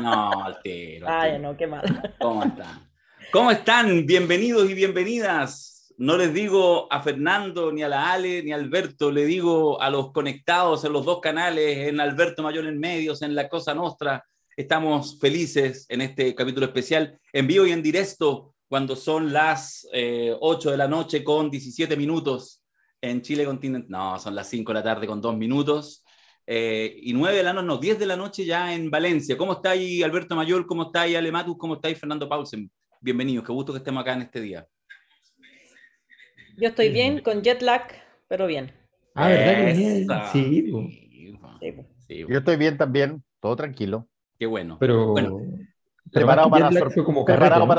No, al Ay, no, qué mal. ¿Cómo están? ¿Cómo están? Bienvenidos y bienvenidas. No les digo a Fernando, ni a la Ale, ni a Alberto, le digo a los conectados en los dos canales, en Alberto Mayor en Medios, en La Cosa Nostra. Estamos felices en este capítulo especial, en vivo y en directo, cuando son las 8 eh, de la noche con 17 minutos en Chile Continental. No, son las 5 de la tarde con 2 minutos eh, y 9 de la noche, no, 10 de la noche ya en Valencia. ¿Cómo está ahí Alberto Mayor? ¿Cómo está ahí Alematus? ¿Cómo está ahí Fernando Paulsen? Bienvenidos, qué gusto que estemos acá en este día. Yo estoy bien, con jet lag, pero bien. Ah, ¿verdad? Sí, Yo estoy bien también, todo tranquilo. Qué bueno. Pero, preparado, para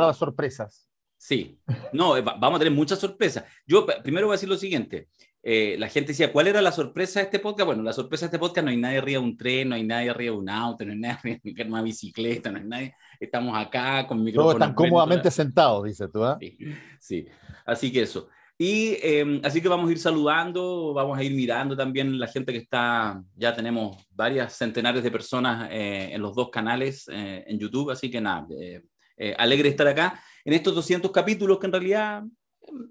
las sorpresas. Sí, no, eh, vamos a tener muchas sorpresas. Yo primero voy a decir lo siguiente. Eh, la gente decía, ¿cuál era la sorpresa de este podcast? Bueno, la sorpresa de este podcast no hay nadie arriba de un tren, no hay nadie arriba de un auto, no hay nadie arriba de una bicicleta, no hay nadie. Estamos acá con micrófonos. Todos están cómodamente sentados, dice tú. ¿eh? Sí, sí, así que eso. Y em, así que vamos a ir saludando, vamos a ir mirando también la gente que está, ya tenemos varias centenares de personas eh, en los dos canales eh, en YouTube, así que nada, alegre estar acá en estos 200 capítulos que en realidad em,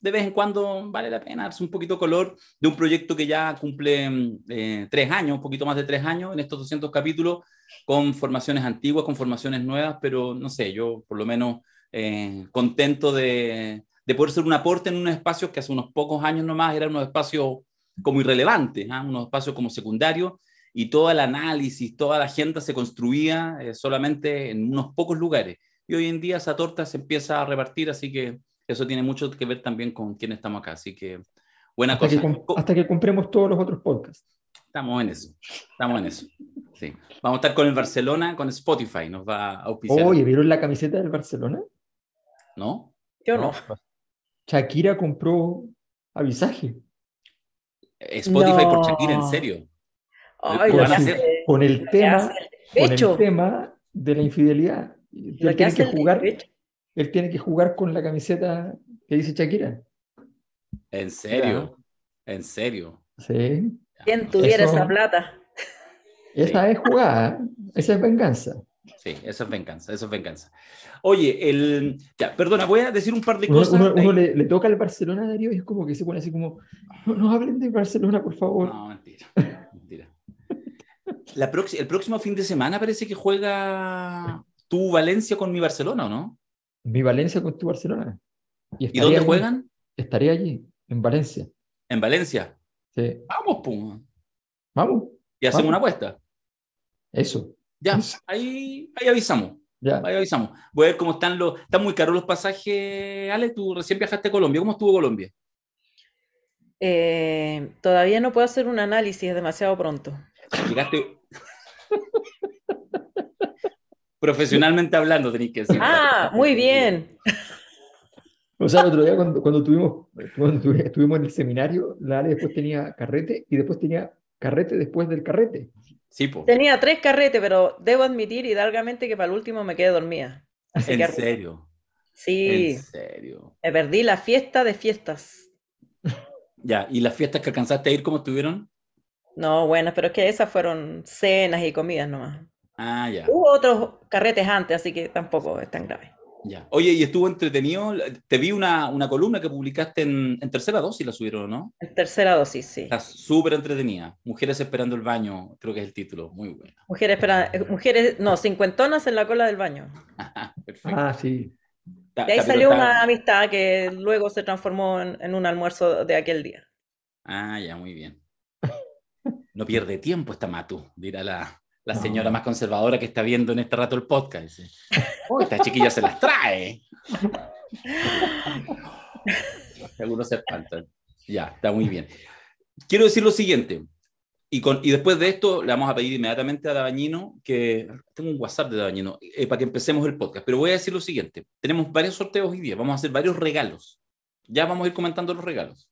de vez en cuando vale la pena darse un poquito color de un proyecto que ya cumple mm, eh, tres años, un poquito más de tres años en estos 200 capítulos, con formaciones antiguas, con formaciones nuevas, pero no sé, yo por lo menos eh, contento de, de, poder ser un aporte en un espacio que hace unos pocos años nomás era un espacio como irrelevante, un unos espacios como ¿ah? secundario y todo el análisis, toda la agenda se construía eh, solamente en unos pocos lugares. Y hoy en día esa torta se empieza a repartir, así que eso tiene mucho que ver también con quién estamos acá. Así que buena cosas cosa. hasta que compremos todos los otros podcasts. Estamos en eso, estamos en eso. Sí. Vamos a estar con el Barcelona, con Spotify, nos va a auspiciar. Oye, ¿vieron la camiseta del Barcelona? ¿No? Yo no. Shakira compró avisaje. Eh, Spotify por Shakira, en serio. con, el tema, con el tema de la infidelidad. Tiene que, que jugar, él tiene que jugar con la camiseta que dice Shakira. ¿En serio? ¿En serio? Sí. ¿Quién tuviera esa plata? Esa es jugada, esa es venganza. Sí, esa es venganza, Esa es venganza. Oye, el, ya, perdona, voy a decir un par de cosas. Uno, le, toca al Barcelona, Darío, y es como que se pone así como, no, hablen de Barcelona, por favor. No, mentira, mentira. el próximo fin de semana parece que juega tu Valencia con mi Barcelona, no? mi Valencia con tu Barcelona. ¿Y, dónde juegan? Estaría allí, en Valencia. ¿En Valencia? Sí. Vamos, pum. Vamos. Y hacemos una apuesta. Eso. Ya, Ahí, avisamos. Ahí avisamos. Voy a ver cómo están los. Están muy caros los pasajes, Ale. Tú recién viajaste a Colombia. ¿Cómo estuvo Colombia? Eh, todavía no puedo hacer un análisis, es demasiado pronto. Llegaste. Profesionalmente hablando, tenéis que decir. Ah, muy bien. O sea, el otro día cuando, cuando, tuvimos, estuvimos en el seminario, la después tenía carrete y después tenía carrete después del carrete. Sí, po. Tenía tres carrete pero debo admitir y largamente que para el último me quedé dormida. ¿En serio? Sí. ¿En serio? perdí la fiesta de fiestas. Ya, ¿y las fiestas que alcanzaste a ir cómo estuvieron? No, buenas, pero es que esas fueron cenas y comidas nomás. Ah, Hubo otros carretes antes, así que tampoco es tan grave. Ya. Oye, y estuvo entretenido. Te vi una, columna que publicaste en, tercera dosis, la subieron, ¿no? En tercera dosis, sí. Está súper entretenida. Mujeres esperando el baño, creo que es el título. Muy bueno. Mujeres esperando, eh, mujeres, no, cincuentonas en la cola del baño. Perfecto. Ah, sí. de ahí salió una amistad que luego se transformó en, en un almuerzo de aquel día. Ah, ya, muy bien. No pierde tiempo esta Matu, dirá la, la señora más conservadora que está viendo en este rato el podcast. Oh, esta chiquilla se las trae. Algunos se espantan. Ya, está muy bien. Quiero decir lo siguiente. Y, con, y después de esto, le vamos a pedir inmediatamente a Dabañino que. Tengo un WhatsApp de Dabañino eh, para que empecemos el podcast. Pero voy a decir lo siguiente: tenemos varios sorteos hoy día. Vamos a hacer varios regalos. Ya vamos a ir comentando los regalos.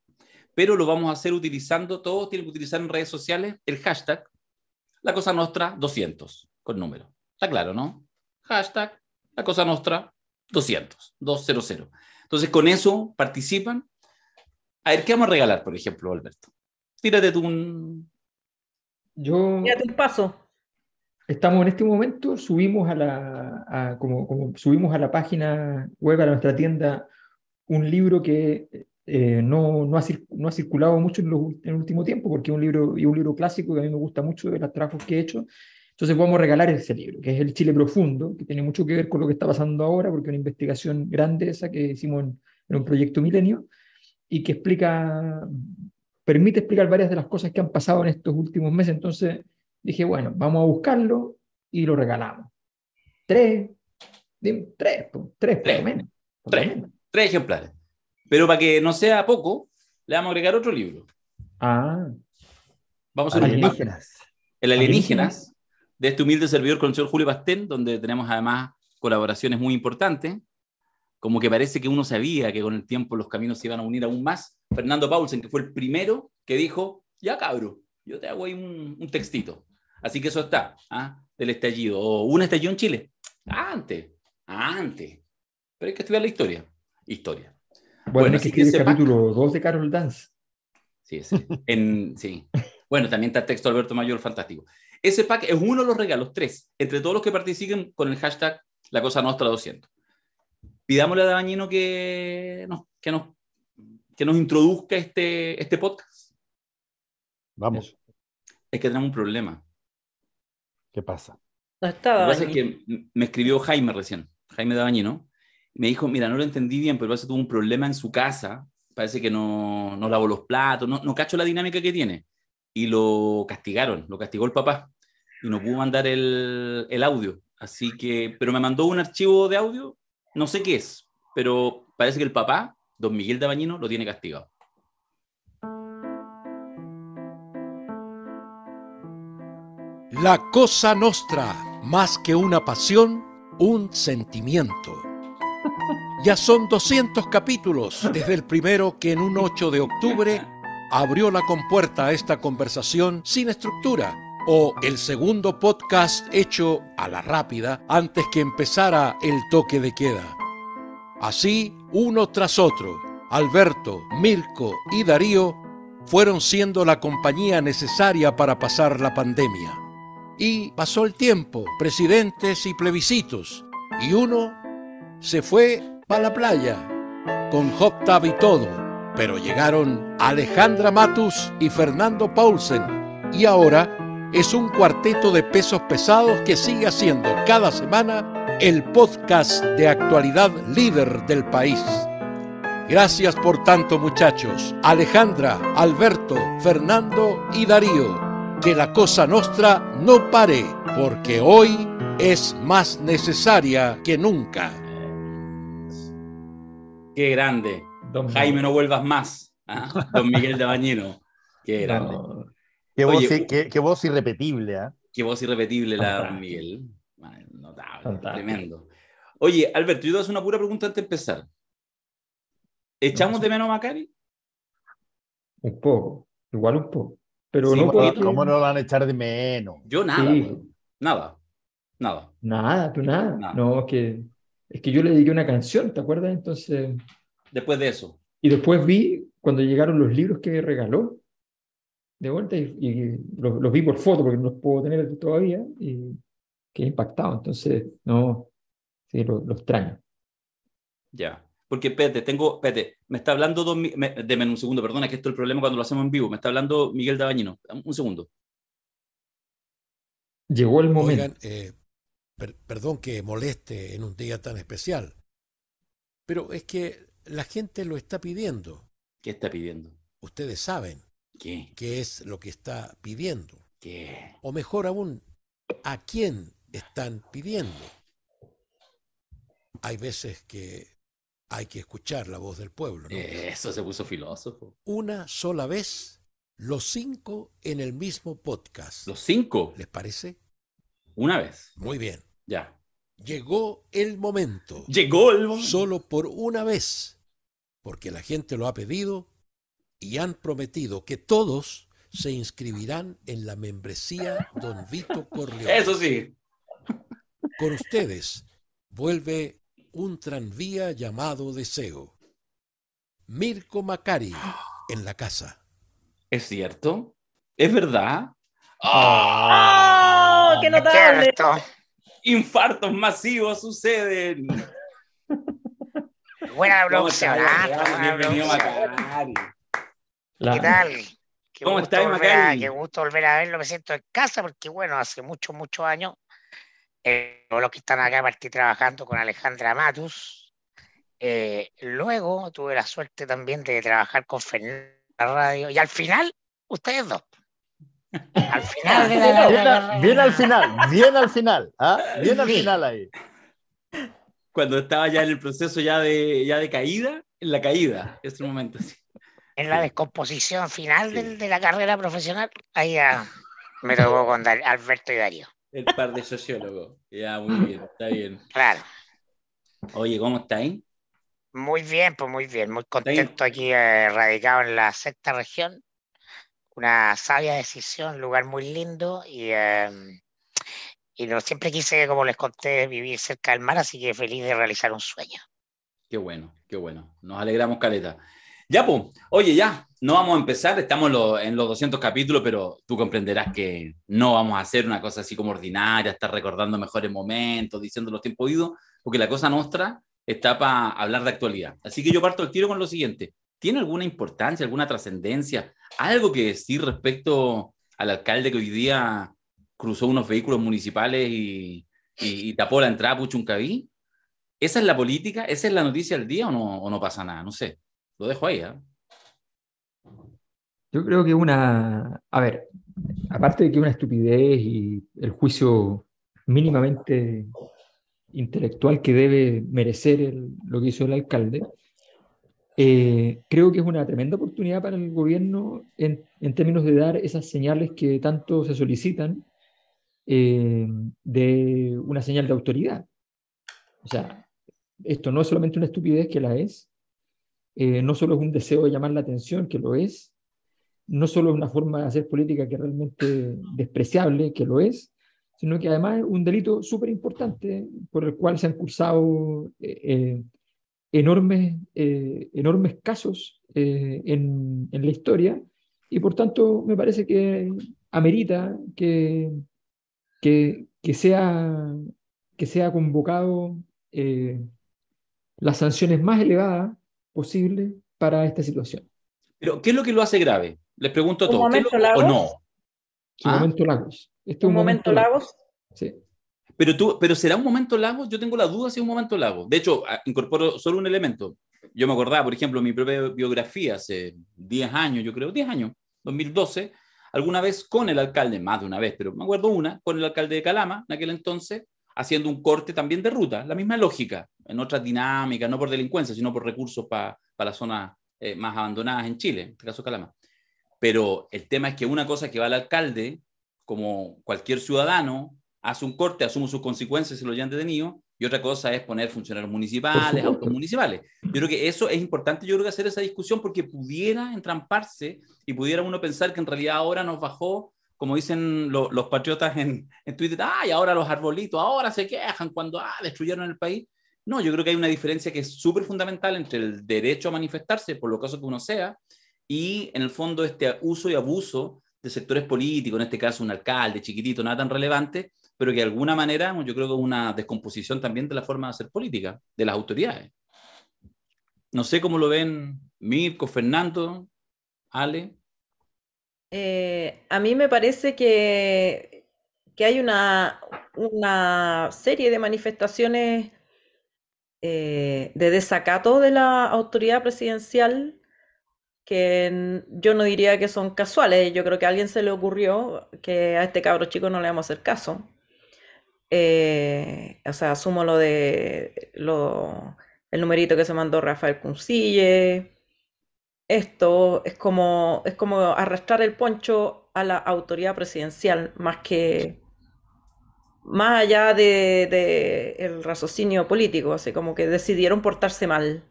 Pero lo vamos a hacer utilizando, todos tienen que utilizar en redes sociales el hashtag la cosa nostra 200, con número. Está claro, ¿no? Hashtag la cosa nostra 200, 200. Entonces, con eso participan. A ver, ¿qué vamos a regalar, por ejemplo, Alberto? Tírate tú un... Yo... Tírate un paso. Estamos en este momento, subimos a la, como, subimos a la página web, a nuestra tienda, un libro que eh, no, no, ha, circulado mucho en, el último tiempo, porque es un libro, y un libro clásico que a mí me gusta mucho de los trabajos que he hecho. Entonces vamos a regalar ese libro, que es El Chile Profundo, que tiene mucho que ver con lo que está pasando ahora, porque es una investigación grande esa que hicimos en, un proyecto milenio, y que explica, permite explicar varias de las cosas que han pasado en estos últimos meses. Entonces dije, bueno, vamos a buscarlo y lo regalamos. Tres, tres, tres, tres, tres ejemplares. Pero para que no sea poco, le vamos a agregar otro libro. Ah. Vamos a Alienígenas. El Alienígenas, de este humilde servidor con el señor Julio bastén donde tenemos además colaboraciones muy importantes. Como que parece que uno sabía que con el tiempo los caminos se iban a unir aún más. Fernando Paulsen, que fue el primero que dijo, ya cabro, yo te hago ahí un, textito. Así que eso está, ¿ah? del estallido. O un estallido en Chile. Antes, antes. Pero hay que estudiar la historia. Historia. Bueno, es que capítulo 2 de Carol Dance. Sí, sí. Bueno, también está el texto Alberto Mayor, fantástico. Ese pack es uno de los regalos, tres, entre todos los que participen con el hashtag La Cosa Nostra 200. Pidámosle a Dabañino que, que, nos, que nos introduzca este, este podcast. Vamos. Es, que tenemos un problema. ¿Qué pasa? Lo que que me escribió Jaime recién, Jaime Dabañino, me dijo, mira, no lo entendí bien, pero parece tuvo un problema en su casa, parece que no, no lavó los platos, no, no cacho la dinámica que tiene. Y lo castigaron, lo castigó el papá y no pudo mandar el, audio. Así que, pero me mandó un archivo de audio, no sé qué es, pero parece que el papá, don Miguel de Bañino, lo tiene castigado. La cosa nostra, más que una pasión, un sentimiento. Ya son 200 capítulos desde el primero que en un 8 de octubre abrió la compuerta a esta conversación sin estructura o el segundo podcast hecho a la rápida antes que empezara el toque de queda. Así, uno tras otro, Alberto, Mirko y Darío fueron siendo la compañía necesaria para pasar la pandemia. Y pasó el tiempo, presidentes y plebiscitos, y uno se fue para la playa, con hot y todo, pero llegaron Alejandra Matus y Fernando Paulsen, y ahora es un cuarteto de pesos pesados que sigue haciendo cada semana el podcast de actualidad líder del país. Gracias por tanto muchachos, Alejandra, Alberto, Fernando y Darío. Que la cosa nuestra no pare, porque hoy es más necesaria que nunca qué grande. Jaime, no vuelvas más. ¿ah? Don Miguel de Bañino, qué grande. Qué, voz, irrepetible. ¿ah? Qué voz irrepetible la Don Miguel. Notable, tremendo. Oye, Alberto, yo te hacer una pura pregunta antes de empezar. ¿Echamos de menos a Macari? Un poco, igual un poco. Pero no ¿Cómo no lo van a echar de menos? Yo nada, nada, nada. Nada, tú nada. No, que es que yo le dediqué una canción, ¿te acuerdas? Entonces... Después de eso. Y después vi cuando llegaron los libros que regaló de vuelta y, los, vi por foto porque no los puedo tener todavía y quedé impactado. Entonces, no, sí, lo, extraño. Ya, porque Pete, tengo, Pete, me está hablando, de me, deme un segundo, perdona que esto es el problema cuando lo hacemos en vivo, me está hablando Miguel Dabañino, un segundo. Llegó el momento. Eh, perdón que moleste en un día tan especial, pero es que la gente lo está pidiendo. ¿Qué está pidiendo? Ustedes saben. ¿Qué? ¿Qué es lo que está pidiendo? ¿Qué? O mejor aún, ¿a quién están pidiendo? Hay veces que hay que escuchar la voz del pueblo. ¿no? Eso se puso filósofo. Una sola vez, los cinco en el mismo podcast. ¿Los cinco? ¿Les parece? Una vez. Muy bien. Ya. Llegó el momento. Llegó el momento. Solo por una vez, porque la gente lo ha pedido y han prometido que todos se inscribirán en la membresía Don Vito Corleone. Eso sí. Con ustedes vuelve un tranvía llamado Deseo. Mirko Macari en la casa. ¿Es cierto? ¿Es verdad? Ah, ah ¡Qué notable! infartos masivos suceden. Buena bloqueada. Bienvenido, Macari. ¿Qué tal? ¿Cómo estás, Macari? Qué gusto volver a verlo. Me siento en casa porque, bueno, hace muchos, muchos años, eh, los que están acá partí trabajando con Alejandra Matus. Eh, luego tuve la suerte también de trabajar con Fernanda Radio. Y al final, ustedes dos. Al final bien, al final, bien ¿ah? al final, bien al final ahí. Cuando estaba ya en el proceso ya de, de caída, en la caída, este momento. En la descomposición final de, la carrera profesional, ahí ya me tocó con Alberto y Darío. El par de sociólogos. Ya, muy bien, está bien. Claro. Oye, ¿cómo está ahí? Muy bien, pues muy bien, muy contento aquí, eh, radicado en la sexta región una sabia decisión, un lugar muy lindo y, em, y no, siempre quise, como les conté, vivir cerca del mar, así que feliz de realizar un sueño. Qué bueno, qué bueno. Nos alegramos, Caleta. Ya, pues, oye, ya, no vamos a empezar, estamos en los 200 capítulos, pero tú comprenderás que no vamos a hacer una cosa así como ordinaria, estar recordando mejores momentos, diciendo los tiempos idos, porque la cosa nuestra está para hablar de actualidad. Así que yo parto el tiro con lo siguiente. ¿Tiene alguna importancia, alguna trascendencia, algo que decir respecto al alcalde que hoy día cruzó unos vehículos municipales y, tapó la entrada a Puchuncaví? ¿Esa es la política? ¿Esa es la noticia del día o no, pasa nada? No sé. Lo dejo ahí. ¿ah? Yo creo que una. A ver, aparte de que una estupidez y el juicio mínimamente intelectual que debe merecer lo que hizo el alcalde, eh, creo que es una tremenda oportunidad para el gobierno en, en términos de dar esas señales que tanto se solicitan eh, de una señal de autoridad. O sea, esto no es solamente una estupidez que la es, eh, no solo es un deseo de llamar la atención que lo es, no solo es una forma de hacer política que es realmente despreciable que lo es, sino que además es un delito súper importante por el cual se han cursado enormes, eh, enormes casos eh, en, la historia y por tanto me parece que amerita que, que, sea, que sea convocado eh, las sanciones más elevadas posibles para esta situación. Pero, ¿qué es lo que lo hace grave? Les pregunto a todos. ¿O no? un momento Lagos. Este momento, lagos. Sí. Pero, tú, pero será un momento lago? Yo tengo la duda si es un momento lago. De hecho, ah, incorporo solo un elemento. Yo me acordaba, por ejemplo, mi propia biografía hace 10 años, yo creo, 10 años, 2012, alguna vez con el alcalde, más de una vez, pero me acuerdo una, con el alcalde de Calama, en aquel entonces, haciendo un corte también de ruta, la misma lógica, en otras dinámicas, no por delincuencia, sino por recursos para las zonas eh, más abandonadas en Chile, en este caso Calama. Pero el tema es que una cosa que va el alcalde, como cualquier ciudadano, hace un corte, asume sus consecuencias si lo hayan detenido, y otra cosa es poner funcionarios municipales, autos municipales. Yo creo que eso es importante, yo creo que hacer esa discusión porque pudiera entramparse y pudiera uno pensar que en realidad ahora nos bajó, como dicen los patriotas en, en Twitter, ay, ahora los arbolitos, ahora se quejan cuando ah, destruyeron el país. No, yo creo que hay una diferencia que es súper fundamental entre el derecho a manifestarse, por lo caso que uno sea, y en el fondo este uso y abuso de sectores políticos, en este caso un alcalde chiquitito, nada tan relevante, pero que de alguna manera yo creo que es una descomposición también de la forma de hacer política, de las autoridades. No sé cómo lo ven Mirko, Fernando, Ale. Eh, a mí me parece que, que hay una, una serie de manifestaciones eh, de desacato de la autoridad presidencial que yo no diría que son casuales, yo creo que a alguien se le ocurrió que a este cabro chico no le vamos a hacer caso. Eh, o sea, asumo lo de lo, el numerito que se mandó Rafael Cuncille. Esto es como, es como arrastrar el poncho a la autoridad presidencial, más que más allá de, el raciocinio político, así como que decidieron portarse mal.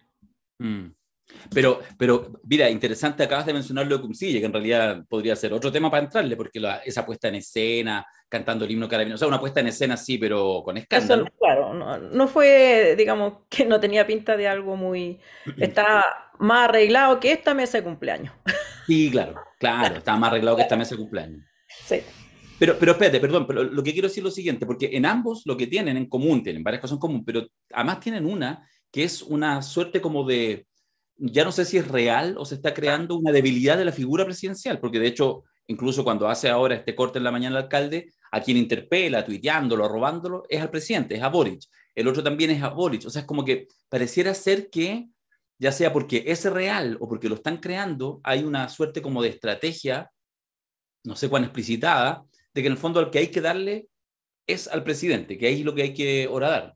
Mm. Pero, pero, mira, interesante, acabas de mencionar lo de Cumcille, que en realidad podría ser otro tema para entrarle, porque esa puesta en escena, cantando el himno carabinero, o sea, una puesta en escena sí, pero con escándalo. Eso, claro, no, fue, digamos, que no tenía pinta de algo muy... Está más arreglado que esta mesa de cumpleaños. Sí, claro, claro, está más arreglado que esta mesa de cumpleaños. Sí. Pero, pero espérate, perdón, pero lo que quiero decir es lo siguiente, porque en ambos lo que tienen en común, tienen varias cosas en común, pero además tienen una que es una suerte como de ya no sé si es real o se está creando una debilidad de la figura presidencial, porque de hecho, incluso cuando hace ahora este corte en la mañana el alcalde, a quien interpela, tuiteándolo, robándolo es al presidente, es a Boric. El otro también es a Boric. O sea, es como que pareciera ser que, ya sea porque es real o porque lo están creando, hay una suerte como de estrategia, no sé cuán explicitada, de que en el fondo al que hay que darle es al presidente, que es lo que hay que horadar.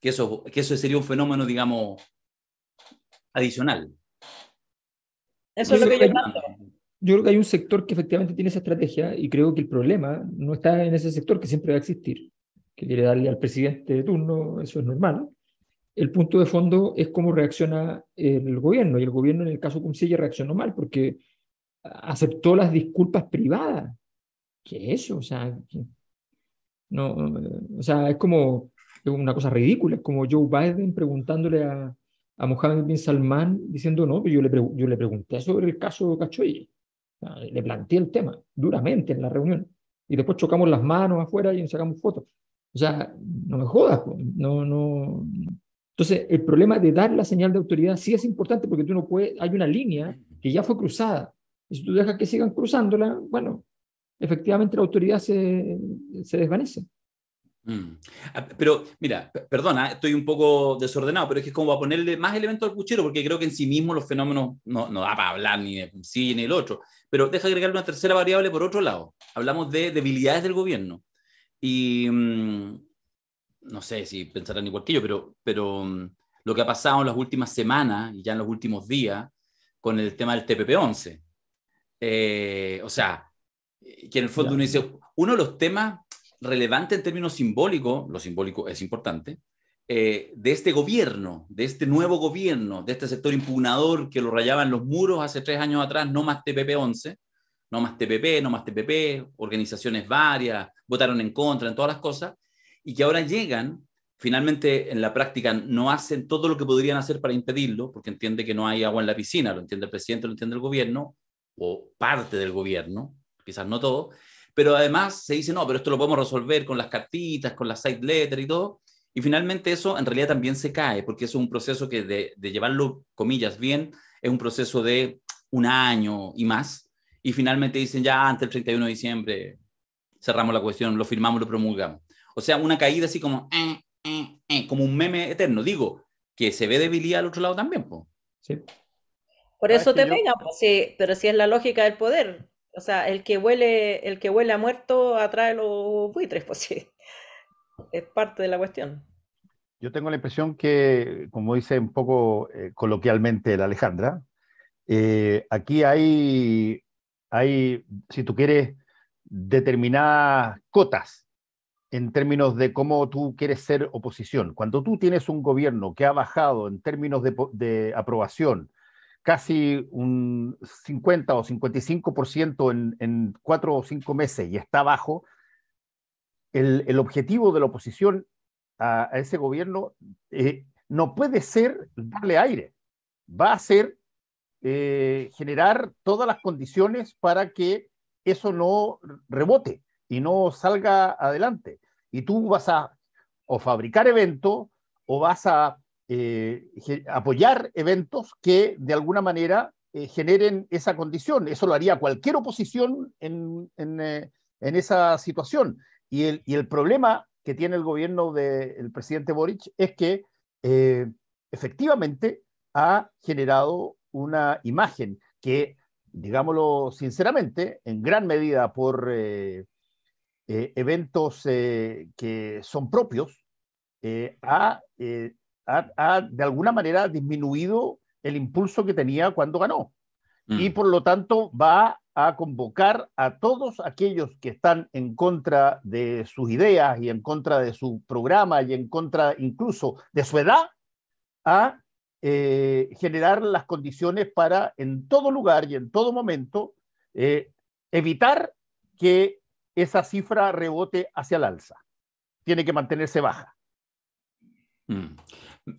Que eso, que eso sería un fenómeno, digamos, adicional. Eso es lo que yo Yo creo que hay un sector que efectivamente tiene esa estrategia y creo que el problema no está en ese sector que siempre va a existir, que quiere darle al presidente de turno, eso es normal. El punto de fondo es cómo reacciona el gobierno y el gobierno en el caso Cumsilla reaccionó mal porque aceptó las disculpas privadas. ¿Qué es eso? O sea, no, o sea, es como una cosa ridícula, es como Joe Biden preguntándole a, a Mohammed bin Salman diciendo, no, yo le, yo le pregunté sobre el caso Cachoy, le planteé el tema duramente en la reunión y después chocamos las manos afuera y nos sacamos fotos. O sea, no me jodas, no, no. Entonces, el problema de dar la señal de autoridad sí es importante porque tú no puedes, hay una línea que ya fue cruzada. Y si tú dejas que sigan cruzándola, bueno, efectivamente la autoridad se desvanece. Mm. Ah, pero mira, perdona, estoy un poco desordenado, pero es que es como a ponerle más elementos al puchero, porque creo que en sí mismo los fenómenos no, no da para hablar ni de sí ni del otro. Pero deja agregar una tercera variable por otro lado. Hablamos de debilidades del gobierno. Y mm, no sé si pensarán igual que yo, pero, pero mm, lo que ha pasado en las últimas semanas y ya en los últimos días con el tema del TPP-11. Eh, o sea, que en el fondo uno dice, uno de los temas relevante en términos simbólicos, lo simbólico es importante, eh, de este gobierno, de este nuevo gobierno, de este sector impugnador que lo rayaban los muros hace tres años atrás, no más TPP-11, no más TPP, no más TPP, organizaciones varias, votaron en contra, en todas las cosas, y que ahora llegan, finalmente en la práctica no hacen todo lo que podrían hacer para impedirlo, porque entiende que no hay agua en la piscina, lo entiende el presidente, lo entiende el gobierno, o parte del gobierno, quizás no todo, pero además se dice, no, pero esto lo podemos resolver con las cartitas, con las side letters y todo. Y finalmente eso en realidad también se cae, porque es un proceso que de, llevarlo, comillas, bien, es un proceso de un año y más. Y finalmente dicen, ya antes del 31 de diciembre cerramos la cuestión, lo firmamos, lo promulgamos. O sea, una caída así como, eh, eh, eh", como un meme eterno. Digo, que se ve debilidad al otro lado también. Por eso te venga sí, pero si sí es la lógica del poder. O sea, el que huele, el que huele a muerto atrae los buitres, pues sí. Es parte de la cuestión. Yo tengo la impresión que, como dice un poco eh, coloquialmente la Alejandra, eh, aquí hay, hay, si tú quieres, determinadas cotas en términos de cómo tú quieres ser oposición. Cuando tú tienes un gobierno que ha bajado en términos de, de aprobación casi un 50 o 55% en, en cuatro o cinco meses y está bajo, el, objetivo de la oposición a, ese gobierno eh, no puede ser darle aire, va a ser eh, generar todas las condiciones para que eso no rebote y no salga adelante. Y tú vas a o fabricar evento o vas a eh, apoyar eventos que de alguna manera eh, generen esa condición. Eso lo haría cualquier oposición en, eh, esa situación. Y el, problema que tiene el gobierno del presidente Boric es que efectivamente ha generado una imagen que, digámoslo sinceramente, en gran medida por eventos que son propios, ha ha, de alguna manera disminuido el impulso que tenía cuando ganó. Mm. Y por lo tanto va a convocar a todos aquellos que están en contra de sus ideas y en contra de su programa y en contra incluso de su edad a eh, generar las condiciones para en todo lugar y en todo momento eh, evitar que esa cifra rebote hacia el alza. Tiene que mantenerse baja. Mm.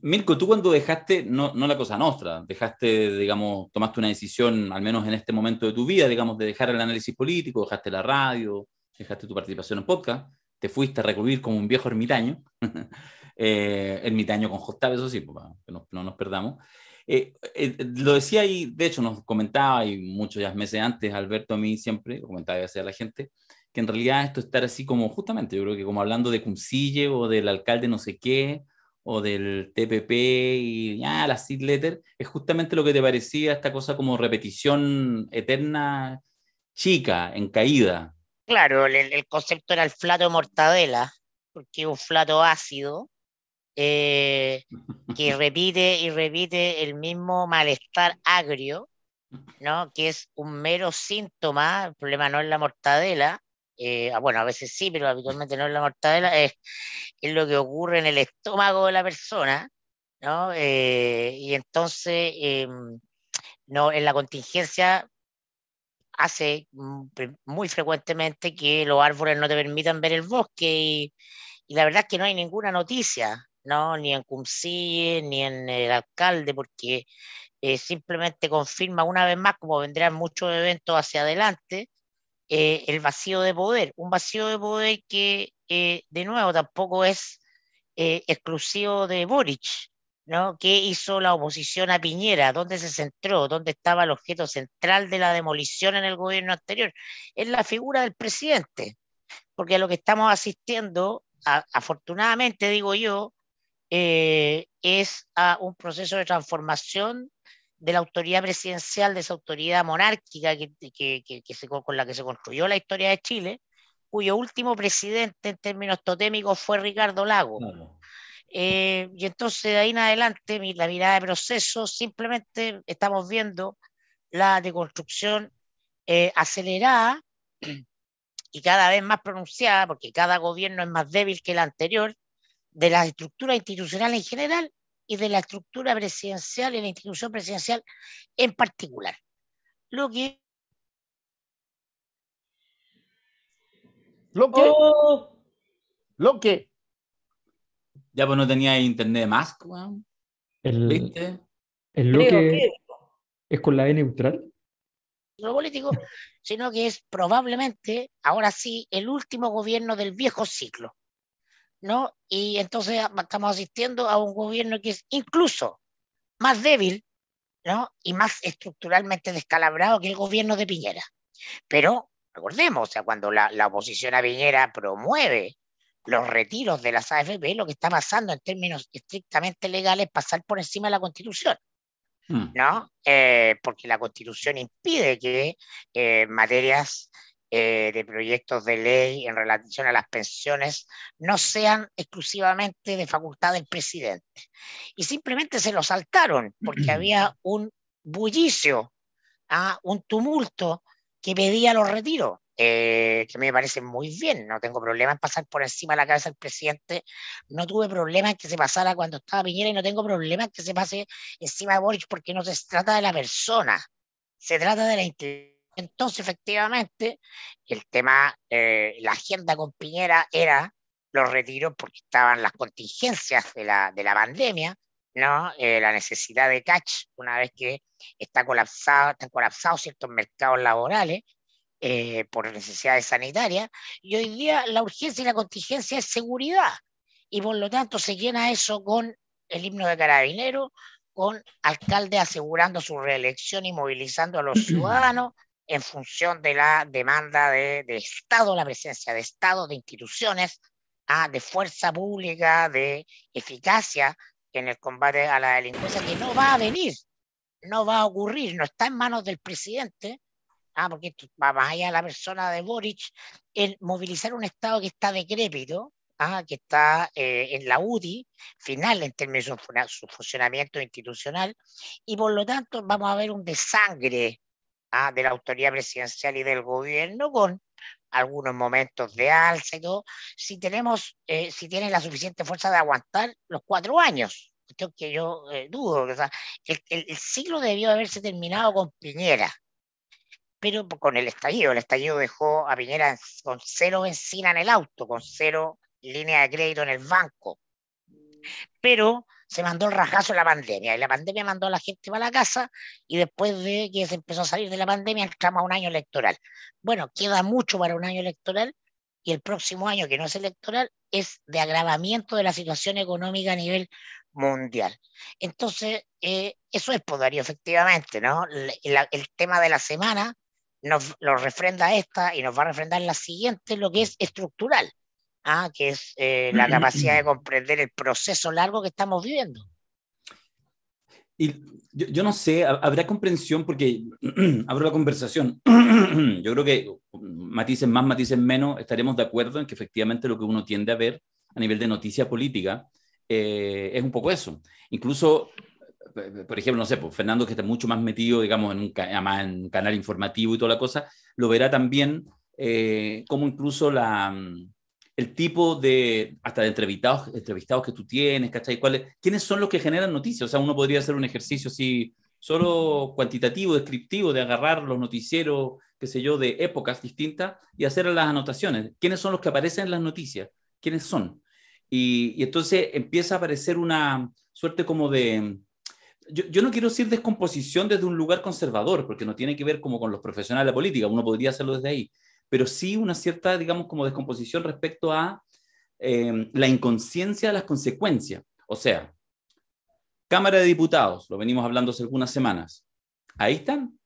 Mirko, tú cuando dejaste, no, la cosa nuestra, dejaste, digamos, tomaste una decisión, al menos en este momento de tu vida, digamos, de dejar el análisis político, dejaste la radio, dejaste tu participación en podcast, te fuiste a recluir como un viejo ermitaño, eh, ermitaño con Jostab, eso sí, para pues, que no, nos perdamos. Eh, eh, lo decía y de hecho nos comentaba, y muchos ya meses antes, Alberto a mí siempre, comentaba hacia a la gente, que en realidad esto estar así como, justamente, yo creo que como hablando de Cuncille o del alcalde no sé qué, o del TPP y la seed letter, es justamente lo que te parecía esta cosa como repetición eterna chica, en caída. Claro, el, concepto era el flato mortadela, porque un flato ácido eh, que repite y repite el mismo malestar agrio, ¿no? que es un mero síntoma, el problema no es la mortadela, eh, ah, bueno, a veces sí, pero habitualmente no es la mortadela, es, es lo que ocurre en el estómago de la persona, ¿no? Eh, y entonces, em, no, en la contingencia hace muy frecuentemente que los árboles no te permitan ver el bosque y, la verdad es que no hay ninguna noticia, ¿no? Ni en Cumsí, ni en el alcalde, porque eh, simplemente confirma una vez más, como vendrán muchos eventos hacia adelante, eh, el vacío de poder, un vacío de poder que, eh, de nuevo, tampoco es eh, exclusivo de Boric, ¿no? ¿Qué hizo la oposición a Piñera? ¿Dónde se centró? ¿Dónde estaba el objeto central de la demolición en el gobierno anterior? Es la figura del presidente, porque a lo que estamos asistiendo, afortunadamente digo yo, es a un proceso de transformación de la autoridad presidencial, de esa autoridad monárquica que, con la que se construyó la historia de Chile, cuyo último presidente en términos totémicos fue Ricardo Lago. Eh, y entonces de ahí en adelante, la mirada de proceso, simplemente estamos viendo la deconstrucción eh, acelerada y cada vez más pronunciada, porque cada gobierno es más débil que el anterior, de las estructuras institucional en general y de la estructura presidencial y la institución presidencial en particular. Lo que. Lo que. Oh. Lo que. Ya, pues no tenía internet más, El, lo que, es con la E neutral. Lo político, sino que es probablemente, ahora sí, el último gobierno del viejo ciclo. Y entonces estamos asistiendo a un gobierno que es incluso más débil, Y más estructuralmente descalabrado que el gobierno de Piñera. Pero recordemos, o sea, cuando la, oposición a Piñera promueve los retiros de las AFP, lo que está pasando en términos estrictamente legales es pasar por encima de la Constitución. Hmm. ¿no? Eh, porque la Constitución impide que eh, materias eh, de proyectos de ley en relación a las pensiones no sean exclusivamente de facultad del presidente. Y simplemente se lo saltaron porque había un bullicio, ¿ah? un tumulto que pedía los retiros. Eh, que me parece muy bien, no tengo problema en pasar por encima de la cabeza del presidente, no tuve problema en que se pasara cuando estaba Piñera y no tengo problema en que se pase encima de Boric porque no se trata de la persona, se trata de la entonces, efectivamente, el tema, eh, la agenda con Piñera era los retiros porque estaban las contingencias de la, de la pandemia, ¿no? Eh, la necesidad de catch una vez que está colapsado, están colapsados ciertos mercados laborales eh, por necesidades sanitarias, y hoy día la urgencia y la contingencia es seguridad, y por lo tanto se llena eso con el himno de carabinero, con alcaldes asegurando su reelección y movilizando a los ciudadanos, en función de la demanda de, Estado, la presencia de Estado, de instituciones, ah, de fuerza pública, de eficacia en el combate a la delincuencia, que no va a venir, no va a ocurrir, no está en manos del presidente, ah, porque va más allá la persona de Boric, en movilizar un Estado que está decrépito, ah, que está eh, en la UDI final en términos de su funcionamiento institucional, y por lo tanto vamos a ver un desangre Ah, de la autoridad presidencial y del gobierno con algunos momentos de alza y todo, si tenemos, eh, si tienen la suficiente fuerza de aguantar los cuatro años, cuestión que yo eh, dudo, o sea, el, el, siglo debió haberse terminado con Piñera, pero con el estallido, el estallido dejó a Piñera con cero benzina en el auto, con cero línea de crédito en el banco, pero se mandó el rajazo la pandemia. Y la pandemia mandó a la gente para la casa y después de que se empezó a salir de la pandemia entramos a un año electoral. Bueno, queda mucho para un año electoral y el próximo año que no es electoral es de agravamiento de la situación económica a nivel mundial. Entonces, eh, eso es poderío, efectivamente, ¿no? El, el, tema de la semana nos lo refrenda esta y nos va a refrendar la siguiente, lo que es estructural. ¿ah? que es eh, la capacidad de comprender el proceso largo que estamos viviendo. Y yo, no sé, habrá comprensión porque abro la conversación. yo creo que matices más, matices menos, estaremos de acuerdo en que efectivamente lo que uno tiende a ver a nivel de noticia política eh, es un poco eso. Incluso, eh, por ejemplo, no sé, pues, Fernando que está mucho más metido, digamos, en un, en canal informativo y toda la cosa, lo verá también como incluso la el tipo de, hasta de entrevistados, entrevistados que tú tienes, ¿cachai? ¿Cuáles, ¿Quiénes son los que generan noticias? O sea, uno podría hacer un ejercicio así, solo cuantitativo, descriptivo, de agarrar los noticieros, qué sé yo, de épocas distintas y hacer las anotaciones. ¿Quiénes son los que aparecen en las noticias? ¿Quiénes son? Y, entonces empieza a aparecer una suerte como de... Yo, yo, no quiero decir descomposición desde un lugar conservador, porque no tiene que ver como con los profesionales de la política, uno podría hacerlo desde ahí, pero sí una cierta, digamos, como descomposición respecto a em, la inconsciencia de las consecuencias. O sea, Cámara de Diputados, lo venimos hablando hace algunas semanas, ahí están.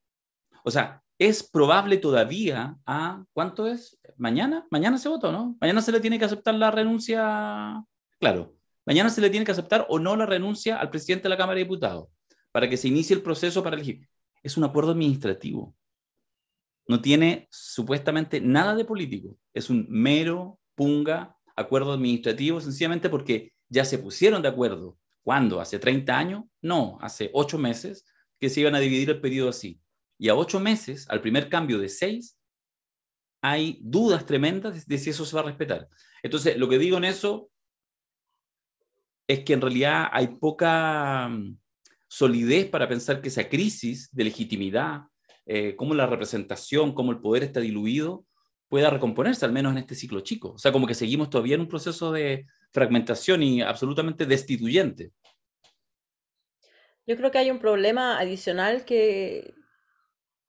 O sea, es probable todavía a, ¿ah? ¿cuánto es? Mañana, mañana se vota, ¿no? Mañana se le tiene que aceptar la renuncia, claro, mañana se le tiene que aceptar o no la renuncia al presidente de la Cámara de Diputados para que se inicie el proceso para elegir. Es un acuerdo administrativo no tiene supuestamente nada de político, es un mero punga acuerdo administrativo, sencillamente porque ya se pusieron de acuerdo. ¿Cuándo? ¿Hace 30 años? No, hace 8 meses que se iban a dividir el periodo así. Y a 8 meses, al primer cambio de 6, hay dudas tremendas de si eso se va a respetar. Entonces, lo que digo en eso es que en realidad hay poca mm, solidez para pensar que esa crisis de legitimidad eh, cómo la representación, cómo el poder está diluido, pueda recomponerse, al menos en este ciclo chico. O sea, como que seguimos todavía en un proceso de fragmentación y absolutamente destituyente. Yo creo que hay un problema adicional que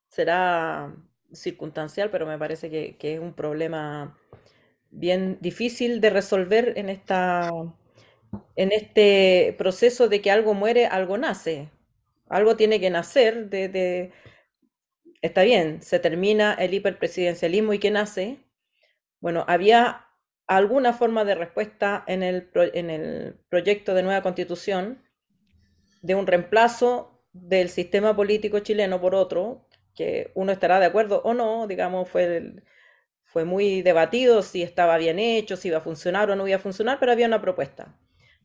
será circunstancial, pero me parece que, es un problema bien difícil de resolver en, esta, en este proceso de que algo muere, algo nace. Algo tiene que nacer de está bien, se termina el hiperpresidencialismo y ¿qué nace? Bueno, había alguna forma de respuesta en el, proyecto de nueva constitución de un reemplazo del sistema político chileno por otro, que uno estará de acuerdo o no, digamos, fue, fue muy debatido si estaba bien hecho, si iba a funcionar o no iba a funcionar, pero había una propuesta.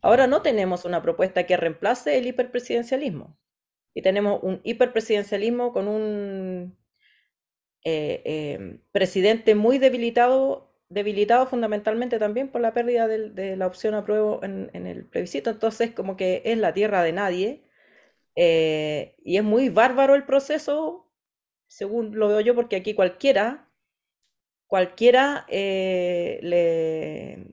Ahora no tenemos una propuesta que reemplace el hiperpresidencialismo y tenemos un hiperpresidencialismo con un eh, eh, presidente muy debilitado, debilitado fundamentalmente también por la pérdida de, la opción a prueba en el plebiscito. Entonces, como que es la tierra de nadie eh, y es muy bárbaro el proceso, según lo veo yo, porque aquí cualquiera, cualquiera le,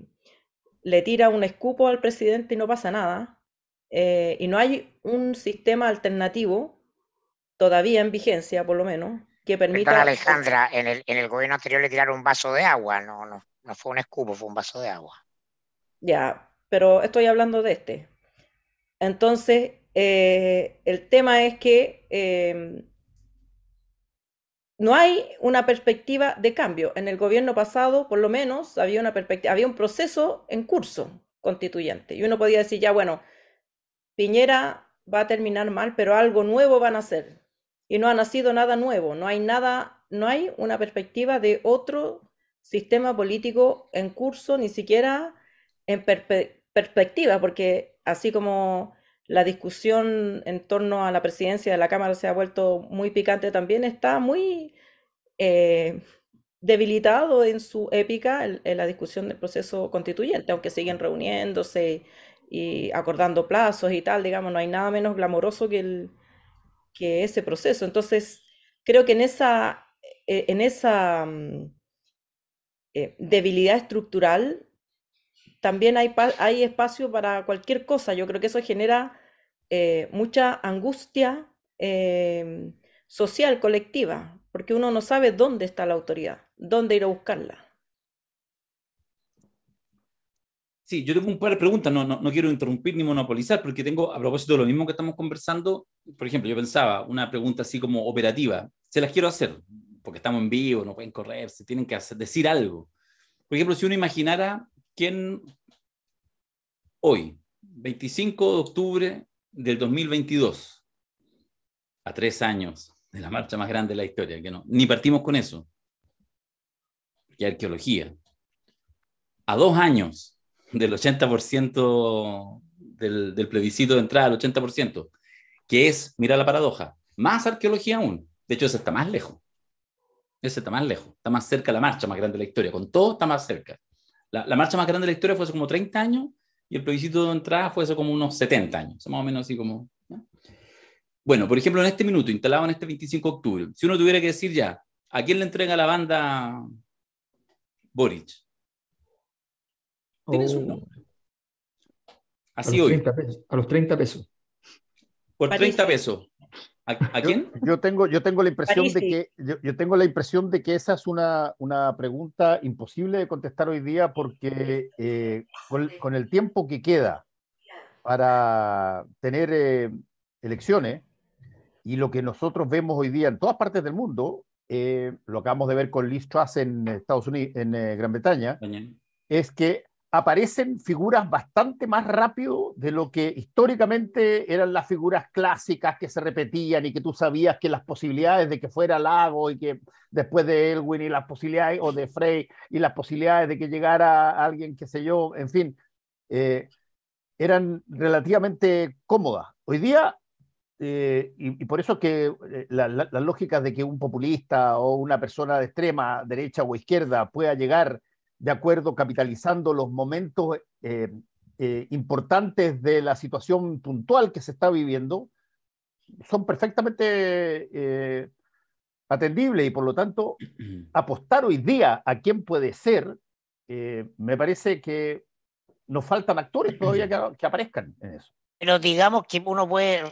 le tira un escupo al presidente y no pasa nada. Eh, y no hay un sistema alternativo todavía en vigencia, por lo menos, que permita... Pero, Alejandra, en el, gobierno anterior le tiraron un vaso de agua, no, fue un escupo, fue un vaso de agua. Ya, pero estoy hablando de este. Entonces, eh, el tema es que em, no hay una perspectiva de cambio. En el gobierno pasado, por lo menos, había, una había un proceso en curso constituyente y uno podía decir, ya, bueno, Piñera va a terminar mal, pero algo nuevo van a hacer. Y no ha nacido nada nuevo, no hay nada, no hay una perspectiva de otro sistema político en curso, ni siquiera en perspectiva, porque así como la discusión en torno a la presidencia de la Cámara se ha vuelto muy picante también, está muy eh, debilitado en su épica la discusión del proceso constituyente, aunque siguen reuniéndose y acordando plazos y tal, digamos, no hay nada menos glamoroso que, el, ese proceso. Entonces, creo que en esa, eh, en esa mm, eh, debilidad estructural también hay, hay, espacio para cualquier cosa. Yo creo que eso genera eh, mucha angustia social, colectiva, porque uno no sabe dónde está la autoridad, dónde ir a buscarla. Sí, yo tengo un par de preguntas, no, quiero interrumpir ni monopolizar, porque tengo, a propósito de lo mismo que estamos conversando, por ejemplo, yo pensaba una pregunta así como operativa, se las quiero hacer, porque estamos en vivo, no pueden correr, se tienen que decir algo. Por ejemplo, si uno imaginara quién hoy, 25 de octubre del 2022, a tres años de la marcha más grande de la historia, que no, ni partimos con eso, que arqueología, a dos años del 80% del, plebiscito de entrada el 80%, que es, mira la paradoja, más arqueología aún. De hecho, ese está más lejos. Ese está más lejos. Está más cerca la marcha más grande de la historia. Con todo está más cerca. La, marcha más grande de la historia fue hace como 30 años y el plebiscito de entrada fue hace como unos 70 años. Más o menos así como... Bueno, por ejemplo, en este minuto, instalado en este 25 de octubre, si uno tuviera que decir ya, ¿a quién le entrega la banda Boric? Tienes un nombre? Oh. Así a hoy. a los 30 pesos. Por 30 pesos. ¿A, quién? Yo, tengo, yo tengo la impresión de que yo, tengo la impresión de que esa es una, una pregunta imposible de contestar hoy día porque eh, con, el tiempo que queda para tener eh, elecciones y lo que nosotros vemos hoy día en todas partes del mundo, eh, lo acabamos de ver con Liz Truss en Estados Unidos, en eh, Gran Bretaña, es que aparecen figuras bastante más rápido de lo que históricamente eran las figuras clásicas que se repetían y que tú sabías que las posibilidades de que fuera Lago y que después de Elwin y las posibilidades, o de Frey y las posibilidades de que llegara alguien, que sé yo, en fin, eh, eran relativamente cómodas. Hoy día, eh, y, por eso que las eh, la, lógicas de que un populista o una persona de extrema derecha o izquierda pueda llegar de acuerdo, capitalizando los momentos eh, eh, importantes de la situación puntual que se está viviendo, son perfectamente eh, atendibles y por lo tanto apostar hoy día a quién puede ser, me parece que nos faltan actores todavía que, aparezcan en eso pero digamos que uno puede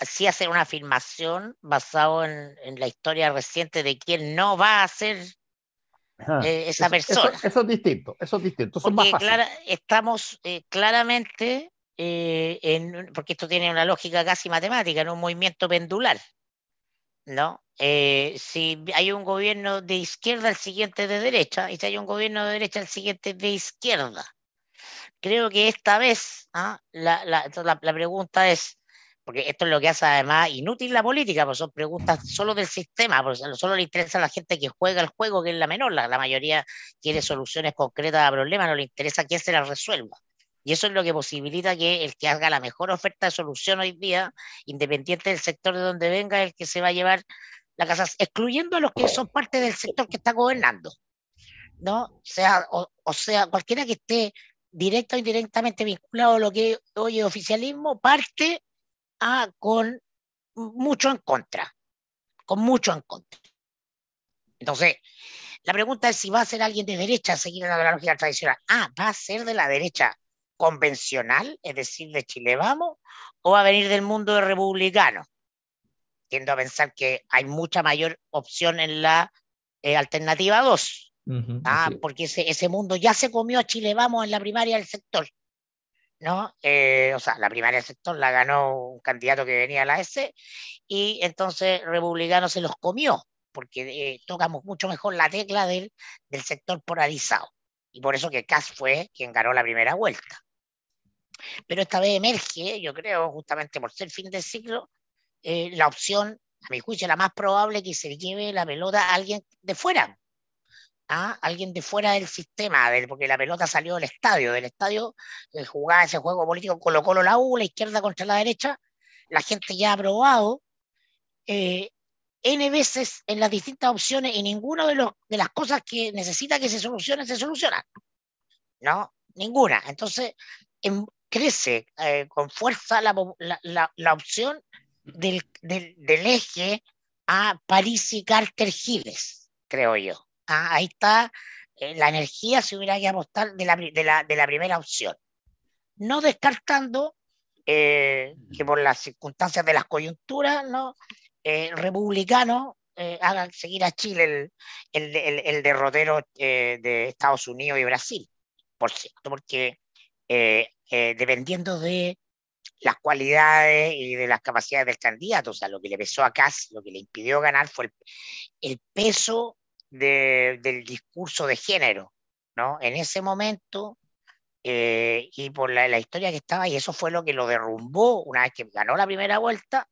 así hacer una afirmación basado en, la historia reciente de quién no va a ser Ah, eh, esa eso, persona. Eso, es distinto, más estamos eh, claramente, eh, en, porque esto tiene una lógica casi matemática, en un movimiento pendular. ¿no? si hay un gobierno de izquierda, el siguiente de derecha, y si hay un gobierno de derecha, el siguiente de izquierda. Creo que esta vez ¿ah? la, la pregunta es, porque esto es lo que hace además inútil la política, porque son preguntas solo del sistema, porque solo le interesa a la gente que juega el juego, que es la menor, la, mayoría quiere soluciones concretas a problemas, no le interesa quién se las resuelva. Y eso es lo que posibilita que el que haga la mejor oferta de solución hoy día, independiente del sector de donde venga, es el que se va a llevar la casa, excluyendo a los que son parte del sector que está gobernando. ¿no? O sea, o, o sea, cualquiera que esté directa o indirectamente vinculado a lo que hoy es oficialismo, parte ah, con mucho en contra, con mucho en contra. Entonces, la pregunta es si va a ser alguien de derecha, a seguir en la analogía tradicional. Ah, va a ser de la derecha convencional, es decir, de Chile Vamos, o va a venir del mundo republicano. Tiendo a pensar que hay mucha mayor opción en la eh, alternativa 2. ah, porque ese, ese mundo ya se comió a Chile Vamos en la primaria del sector. ¿no? Eh, o sea, la primaria del sector la ganó un candidato que venía a la S y entonces republicano se los comió porque eh, tocamos mucho mejor la tecla del, del sector polarizado. Y por eso que Cass fue quien ganó la primera vuelta. Pero esta vez emerge, yo creo, justamente por ser fin de siglo eh, la opción, a mi juicio, la más probable que se lleve la pelota a alguien de fuera, ¿ah? alguien de fuera del sistema, porque la pelota salió del estadio, del estadio eh, jugaba ese juego político Colocó Colo la U, la izquierda contra la derecha, la gente ya ha probado eh, N veces en las distintas opciones y ninguna de, las cosas que necesita que se solucione se soluciona ¿no? Ninguna. Entonces, em, crece eh, con fuerza la, opción del, del, eje a París y Carter Giles, creo yo. Ah, ahí está eh, la energía, se hubiera que apostar de la, de la, de la primera opción. No descartando eh, que por las circunstancias de las coyunturas, ¿no? Eh, republicanos hagan seguir a Chile el, el, el, derrotero de Estados Unidos y Brasil, por cierto, porque dependiendo de las cualidades y de las capacidades del candidato. O sea, lo que le pesó a Cass, lo que le impidió ganar fue el, el peso de, del discurso de género, ¿no? En ese momento eh, y por la, historia que estaba, y eso fue lo que lo derrumbó una vez que ganó la primera vuelta,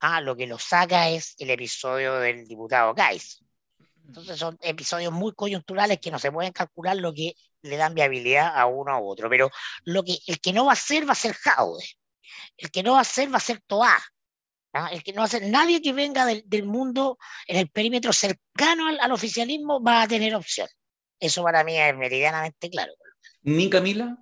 a ah, lo que lo saca es el episodio del diputado Gais. Entonces son episodios muy coyunturales que no se pueden calcular lo que le dan viabilidad a uno u otro, pero lo que, el que no va a ser va a ser Jaude, el que no va a ser va a ser Toá, Ah, que no hace, nadie que venga del, del mundo en el perímetro cercano al, al, oficialismo va a tener opción. Eso para mí es meridianamente claro. ¿Ni Camila?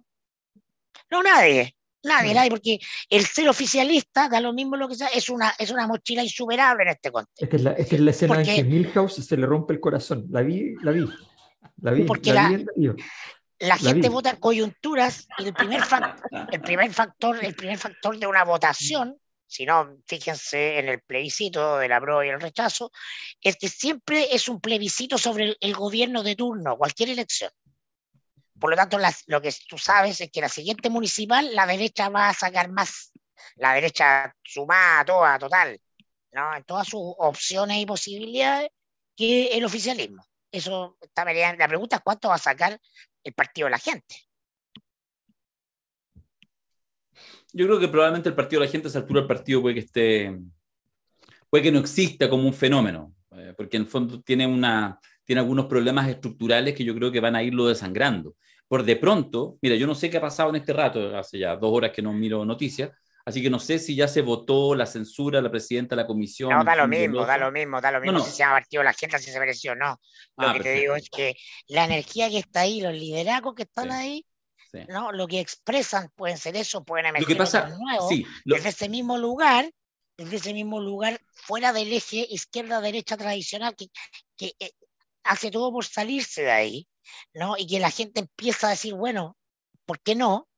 No, nadie. Nadie, mm. nadie, porque el ser oficialista, da lo mismo lo que sea, es una, es una mochila insuperable en este contexto. Es que es la, escena en que Milhouse se le rompe el corazón. La vi, la vi. La vi, porque la, la, gente vota coyunturas y el primer, el primer, factor, el primer factor de una votación si no, fíjense en el plebiscito la prueba y el rechazo, es que siempre es un plebiscito sobre el, gobierno de turno, cualquier elección. Por lo tanto, lo que tú sabes es que la siguiente municipal, la derecha va a sacar más, la derecha sumada, toda, total, en todas sus opciones y posibilidades, que el oficialismo. Eso está La pregunta es cuánto va a sacar el partido de la gente. yo creo que probablemente el partido de la gente a esa altura el partido puede que esté, puede que no exista como un fenómeno, eh, porque en el fondo tiene, una, tiene algunos problemas estructurales que yo creo que van a irlo desangrando. Por de pronto, mira, yo no sé qué ha pasado en este rato, hace ya dos horas que no miro noticias, así que no sé si ya se votó la censura, la presidenta, la comisión. No, da lo mismo, da lo mismo, da lo mismo no, si se ha partido la gente, si se mereció, no. Lo ah, que te digo es que la energía que está ahí, los liderazgos que están ahí, ¿no? Lo que expresan pueden ser eso, pueden emerger lo que pasa, nuevo, desde ese mismo lugar, desde ese mismo lugar, fuera del eje izquierda-derecha tradicional, que, que eh, hace todo por salirse de ahí, ¿no? Y que la gente empieza a decir, bueno, ¿por qué no?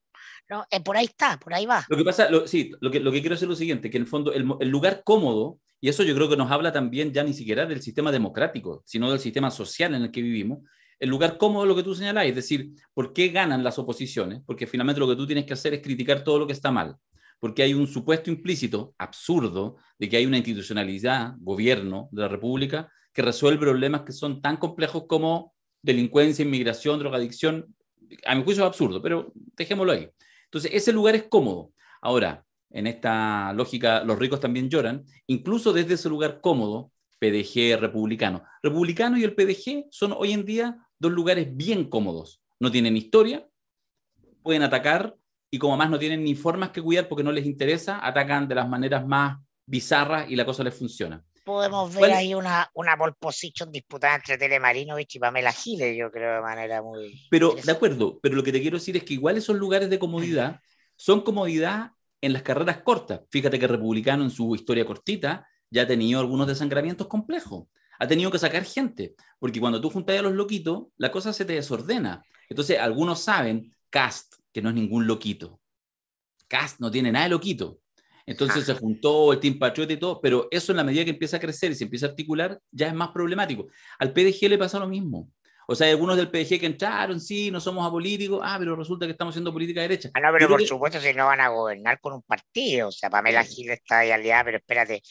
¿No? Eh, por ahí está, por ahí va. Lo que pasa, lo, sí, lo que, lo que quiero hacer es lo siguiente, que en el fondo el lugar cómodo, y eso yo creo que nos habla también ya ni siquiera del sistema democrático, sino del sistema social en el que vivimos, el lugar cómodo es lo que tú señalás, es decir, ¿por qué ganan las oposiciones? Porque finalmente lo que tú tienes que hacer es criticar todo lo que está mal, porque hay un supuesto implícito, absurdo, de que hay una institucionalidad, gobierno de la República, que resuelve problemas que son tan complejos como delincuencia, inmigración, drogadicción. A mi juicio es absurdo, pero dejémoslo ahí. Entonces, ese lugar es cómodo. Ahora, en esta lógica, los ricos también lloran. Incluso desde ese lugar cómodo, PDG republicano. Republicano y el PDG son hoy en día dos lugares bien cómodos. No tienen historia, pueden atacar y como más no tienen ni formas que cuidar porque no les interesa, atacan de las maneras más bizarras y la cosa les funciona. Podemos ver ahí una, una pole position disputada entre Telemarino y Pamela Giles, yo creo, de manera muy... Pero, de acuerdo, pero lo que te quiero decir es que igual esos lugares de comodidad son comodidad en las carreras cortas. Fíjate que Republicano en su historia cortita ya ha tenido algunos desangramientos complejos, ha tenido que sacar gente, porque cuando tú juntas a los loquitos, la cosa se te desordena. Entonces, algunos saben, Cast, que no es ningún loquito. Cast no tiene nada de loquito. Entonces se juntó el Team Patriota y todo, pero eso en la medida que empieza a crecer y se empieza a articular, ya es más problemático. Al PDG le pasa lo mismo. O sea, hay algunos del PDG que entraron, sí, no somos apolíticos, ah, pero resulta que estamos haciendo política derecha. Ah, no, pero por supuesto si no van a gobernar con un partido, o sea, Pamela Gil está ahí aliada, pero espérate,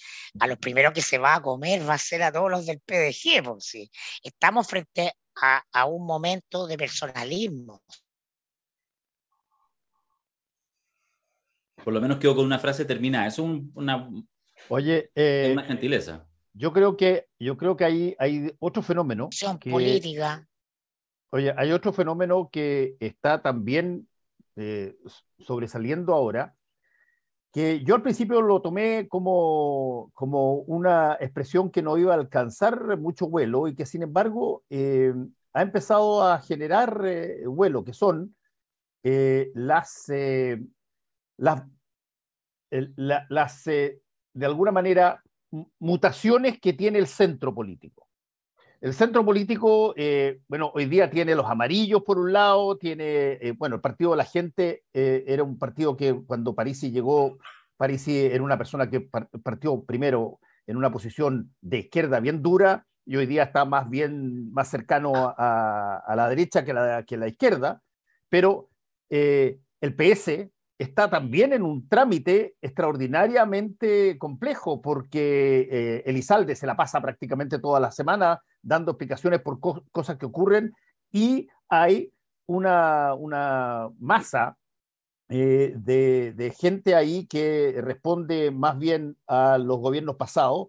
a los primeros que se va a comer va a ser a todos los del PDG, por si estamos frente a, un momento de personalismo. Por lo menos quedo con una frase terminada, es una, Oye, eh, una gentileza. Yo creo que, yo creo que hay, hay otro fenómeno. que, política. Oye, hay otro fenómeno que está también eh, sobresaliendo ahora, que yo al principio lo tomé como, como una expresión que no iba a alcanzar mucho vuelo y que sin embargo eh, ha empezado a generar eh, vuelo, que son las, las, las de alguna manera, mutaciones que tiene el centro político. El centro político, eh, bueno, hoy día tiene los amarillos por un lado, tiene, eh, bueno, el Partido de la Gente eh, era un partido que cuando Parisi llegó, Parisi era una persona que partió primero en una posición de izquierda bien dura y hoy día está más bien, más cercano a, la derecha que la, que la izquierda, pero el PS está también en un trámite extraordinariamente complejo porque eh, Elizalde se la pasa prácticamente toda la semana dando explicaciones por cosas que ocurren y hay una, masa eh, de, gente ahí que responde más bien a los gobiernos pasados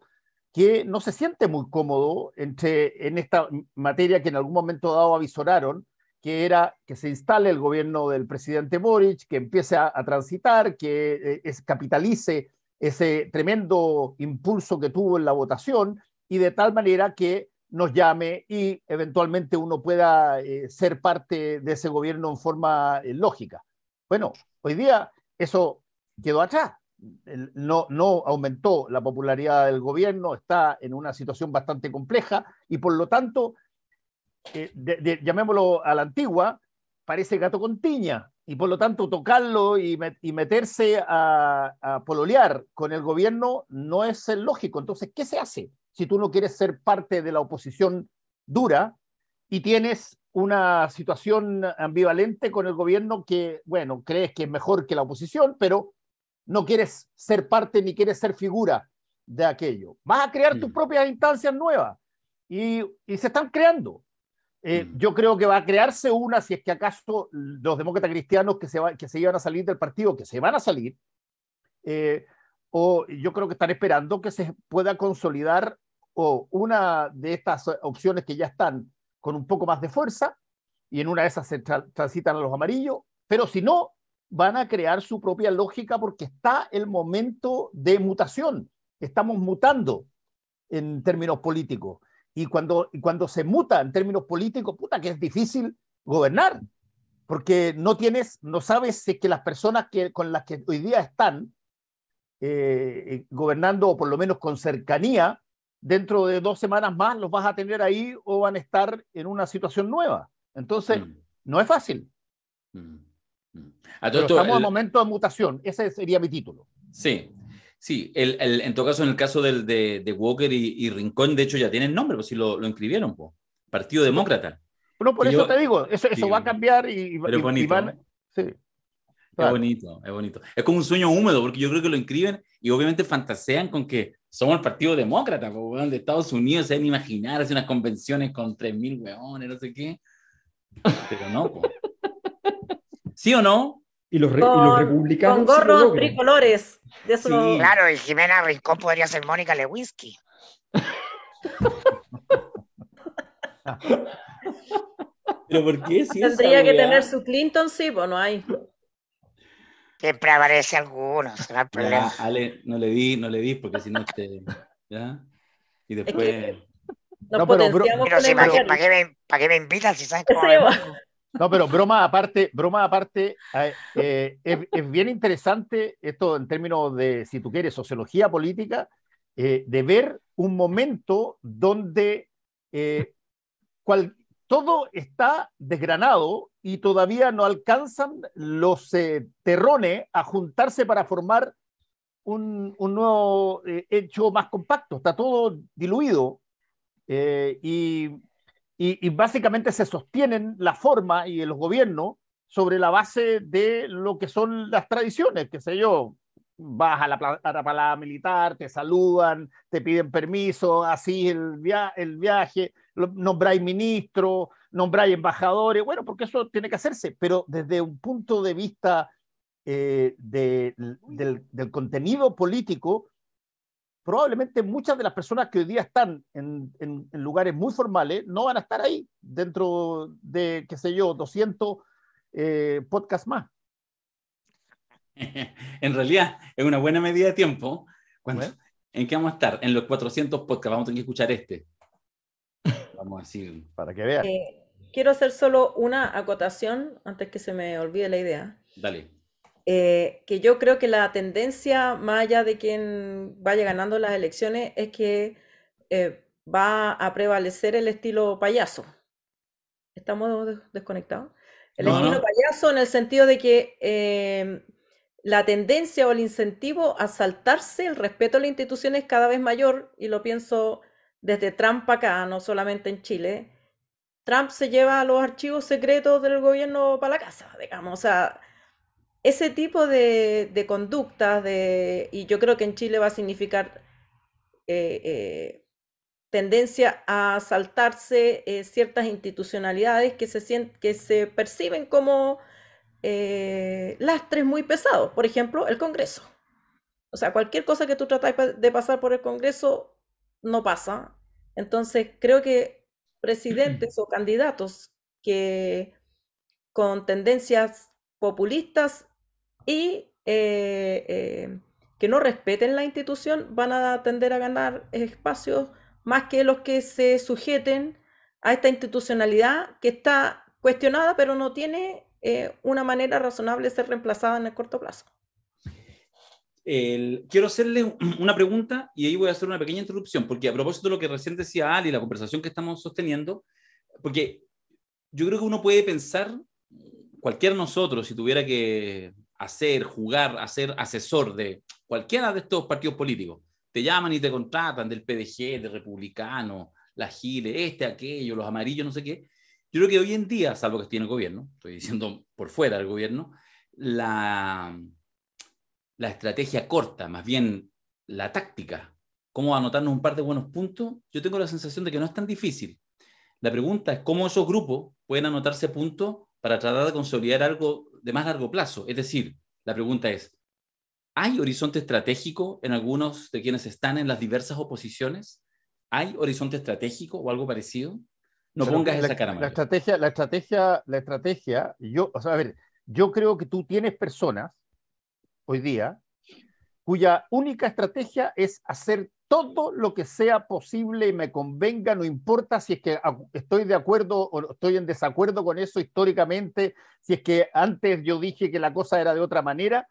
que no se siente muy cómodo entre, en esta materia que en algún momento dado avisoraron que era que se instale el gobierno del presidente Boric, que empiece a, transitar, que eh, es, capitalice ese tremendo impulso que tuvo en la votación y de tal manera que nos llame y eventualmente uno pueda eh, ser parte de ese gobierno en forma eh, lógica. Bueno, hoy día eso quedó atrás. no aumentó la popularidad del gobierno, está en una situación bastante compleja y por lo tanto eh, de, llamémoslo a la antigua, parece gato con tiña. Y por lo tanto, tocarlo y, meterse a, pololear con el gobierno no es lógico. Entonces, ¿qué se hace si tú no quieres ser parte de la oposición dura y tienes una situación ambivalente con el gobierno que, bueno, crees que es mejor que la oposición, pero no quieres ser parte ni quieres ser figura de aquello? Vas a crear tus mm. propias instancias nuevas y, y se están creando. Eh, mm. Yo creo que va a crearse una si es que acaso los demócratas cristianos que se, que se iban a salir del partido, que se van a salir, eh, o yo creo que están esperando que se pueda consolidar o una de estas opciones que ya están con un poco más de fuerza, y en una de esas se transitan a los amarillos, pero si no, van a crear su propia lógica porque está el momento de mutación, estamos mutando en términos políticos y cuando, y cuando se muta en términos políticos, puta, que es difícil gobernar, porque no tienes, no sabes si que las personas que, con las que hoy día están eh, gobernando, o por lo menos con cercanía, dentro de dos semanas más los vas a tener ahí o van a estar en una situación nueva. Entonces, mm. no es fácil. Mm. Mm. estamos en un momento de mutación, ese sería mi título. Sí, Sí, el, el, en todo caso, en el caso del, de, de Walker y, y, Rincón, de hecho ya tienen nombre, pues sí lo, lo inscribieron, pues. Partido Demócrata. Bueno por eso te digo, eso, va a cambiar y, pero bonito, sí, Es bonito, es bonito. Es como un sueño húmedo, porque yo creo que lo inscriben y obviamente fantasean con que somos el Partido Demócrata, porque de Estados Unidos se deben imaginar, hacer unas convenciones con 3.000 hueones, no sé qué. Pero no, ¿Sí o no? Y los, republicanos. Con gorros tricolores. sí. Claro, y Jimena Rincón podría ser Mónica Lewinsky. Pero ¿por qué? Tendría que tener su Clinton, sí, o pues, no hay. Siempre aparece alguno, Ale, no le di, no le di, porque si no te. Y después. no, pero, pero, pero si ¿para, qué, me, invitan si sabes cómo? No, pero broma aparte, broma aparte, eh, eh, es, es, bien interesante esto en términos de, si tú quieres, sociología política, eh, de ver un momento donde cual, todo está desgranado y todavía no alcanzan los terrones a juntarse para formar un, un nuevo hecho más compacto. Está todo diluido y y, básicamente se sostienen la forma y los gobiernos sobre la base de lo que son las tradiciones, qué sé yo, vas a la, palabra militar, te saludan, te piden permiso, así el, el viaje, nombráis ministros, nombráis embajadores, bueno, porque eso tiene que hacerse, pero desde un punto de vista eh, del, del contenido político, probablemente muchas de las personas que hoy día están en, lugares muy formales no van a estar ahí dentro de, qué sé yo, 200 eh, podcasts más. En realidad, es una buena medida de tiempo. ¿En qué vamos a estar? En los 400 podcasts, vamos a tener que escuchar este. Vamos a decir. Para que vean. Eh, quiero hacer solo una acotación antes que se me olvide la idea. Dale eh, que yo creo que la tendencia, más allá de quien vaya ganando las elecciones, es que eh, va a prevalecer el estilo payaso. ¿Estamos desconectados? El estilo payaso en el sentido de que em, la tendencia o el incentivo a saltarse el respeto a la institución es cada vez mayor, y lo pienso desde Trump acá, no solamente en Chile. Trump se lleva los archivos secretos del gobierno para la casa, digamos, o sea, ese tipo de, conductas, de, y yo creo que en Chile va a significar eh, eh, tendencia a saltarse eh, ciertas institucionalidades que se, que se perciben como lastres muy pesados, por ejemplo, el Congreso. O sea, cualquier cosa que tú tratas de pasar por el Congreso no pasa. Entonces, creo que presidentes o candidatos que con tendencias populistas y eh, eh, que no respeten la institución van a tender a ganar espacios más que los que se sujeten a esta institucionalidad que está cuestionada pero no tiene eh, una manera razonable de ser reemplazada en el corto plazo. quiero hacerle una pregunta y ahí voy a hacer una pequeña interrupción, porque a propósito de lo que recién decía Ali, la conversación que estamos sosteniendo, porque yo creo que uno puede pensar, cualquier nosotros, si tuviera que hacer, jugar, hacer asesor de cualquiera de estos partidos políticos. Te llaman y te contratan del PDG, del Republicano, la Gile, este, aquello, los amarillos, no sé qué. Yo creo que hoy en día, salvo que esté en gobierno, estoy diciendo por fuera del gobierno, la, la estrategia corta, más bien la táctica, cómo anotarnos un par de buenos puntos, yo tengo la sensación de que no es tan difícil. La pregunta es cómo esos grupos pueden anotarse puntos para tratar de consolidar algo de más largo plazo. Es decir, la pregunta es, ¿hay horizonte estratégico en algunos de quienes están en las diversas oposiciones? ¿Hay horizonte estratégico o algo parecido? No pongas esa cara. La estrategia, la estrategia, la estrategia, yo, o sea, a ver, yo creo que tú tienes personas hoy día cuya única estrategia es hacer todo lo que sea posible y me convenga, no importa si es que estoy de acuerdo o estoy en desacuerdo con eso históricamente, si es que antes yo dije que la cosa era de otra manera,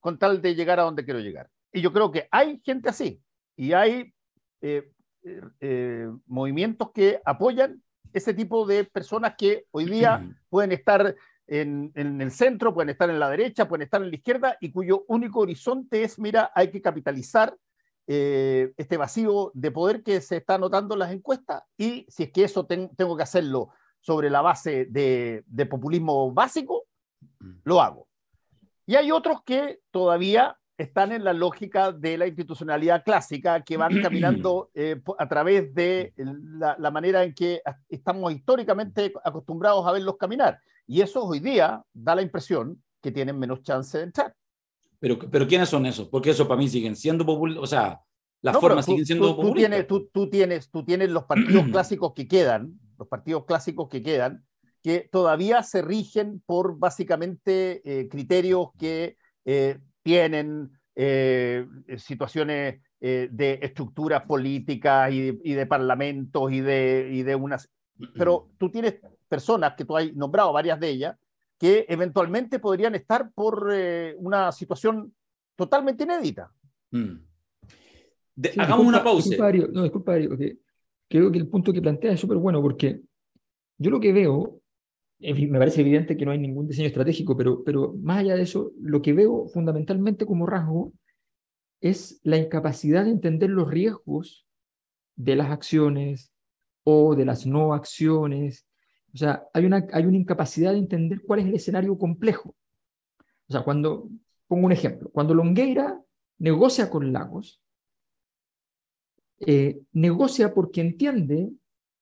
con tal de llegar a donde quiero llegar. Y yo creo que hay gente así y hay eh, eh, eh, movimientos que apoyan ese tipo de personas que hoy día pueden estar en, el centro, pueden estar en la derecha, pueden estar en la izquierda y cuyo único horizonte es, mira, hay que capitalizar eh, este vacío de poder que se está notando en las encuestas y si es que eso tengo que hacerlo sobre la base de, de populismo básico, mm. lo hago. Y hay otros que todavía están en la lógica de la institucionalidad clásica, que van caminando eh, a través de la, manera en que estamos históricamente acostumbrados a verlos caminar. Y eso hoy día da la impresión que tienen menos chance de entrar. Pero, pero ¿quiénes son esos? Porque eso para mí siguen siendo o sea, las formas siguen siendo tú, Tú tienes, tú, tienes, tú tienes los partidos clásicos que quedan, los partidos clásicos que quedan, que todavía se rigen por básicamente eh, criterios que eh, tienen eh, situaciones eh, de estructuras políticas y, de parlamentos y de, unas... Pero tú tienes personas que tú has nombrado, varias de ellas, que eventualmente podrían estar por eh, una situación totalmente inédita. Mm. hagamos una pausa. Disculpa, no, disculpa, creo que el punto que planteas es súper bueno porque yo lo que veo me parece evidente que no hay ningún diseño estratégico, pero, pero más allá de eso, lo que veo fundamentalmente como rasgo es la incapacidad de entender los riesgos de las acciones o de las no acciones. O sea, hay una, hay una incapacidad de entender cuál es el escenario complejo. O sea, cuando, pongo un ejemplo, cuando Longueira negocia con Lagos, eh, negocia porque entiende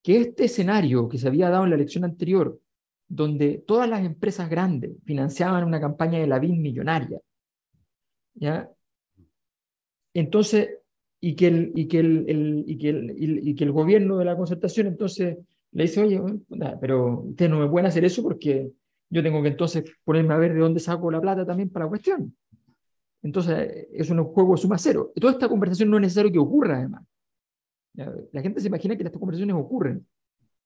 que este escenario que se había dado en la elección anterior, donde todas las empresas grandes financiaban una campaña de la BIM millonaria. Entonces, y que el, y que que gobierno de la concertación entonces le dice, oye, pero ustedes no me pueden hacer eso porque yo tengo que entonces ponerme a ver de dónde saco la plata también para la cuestión. Entonces, es un juego suma cero. Toda esta conversación no es necesario que ocurra, además. La gente se imagina que estas conversaciones ocurren.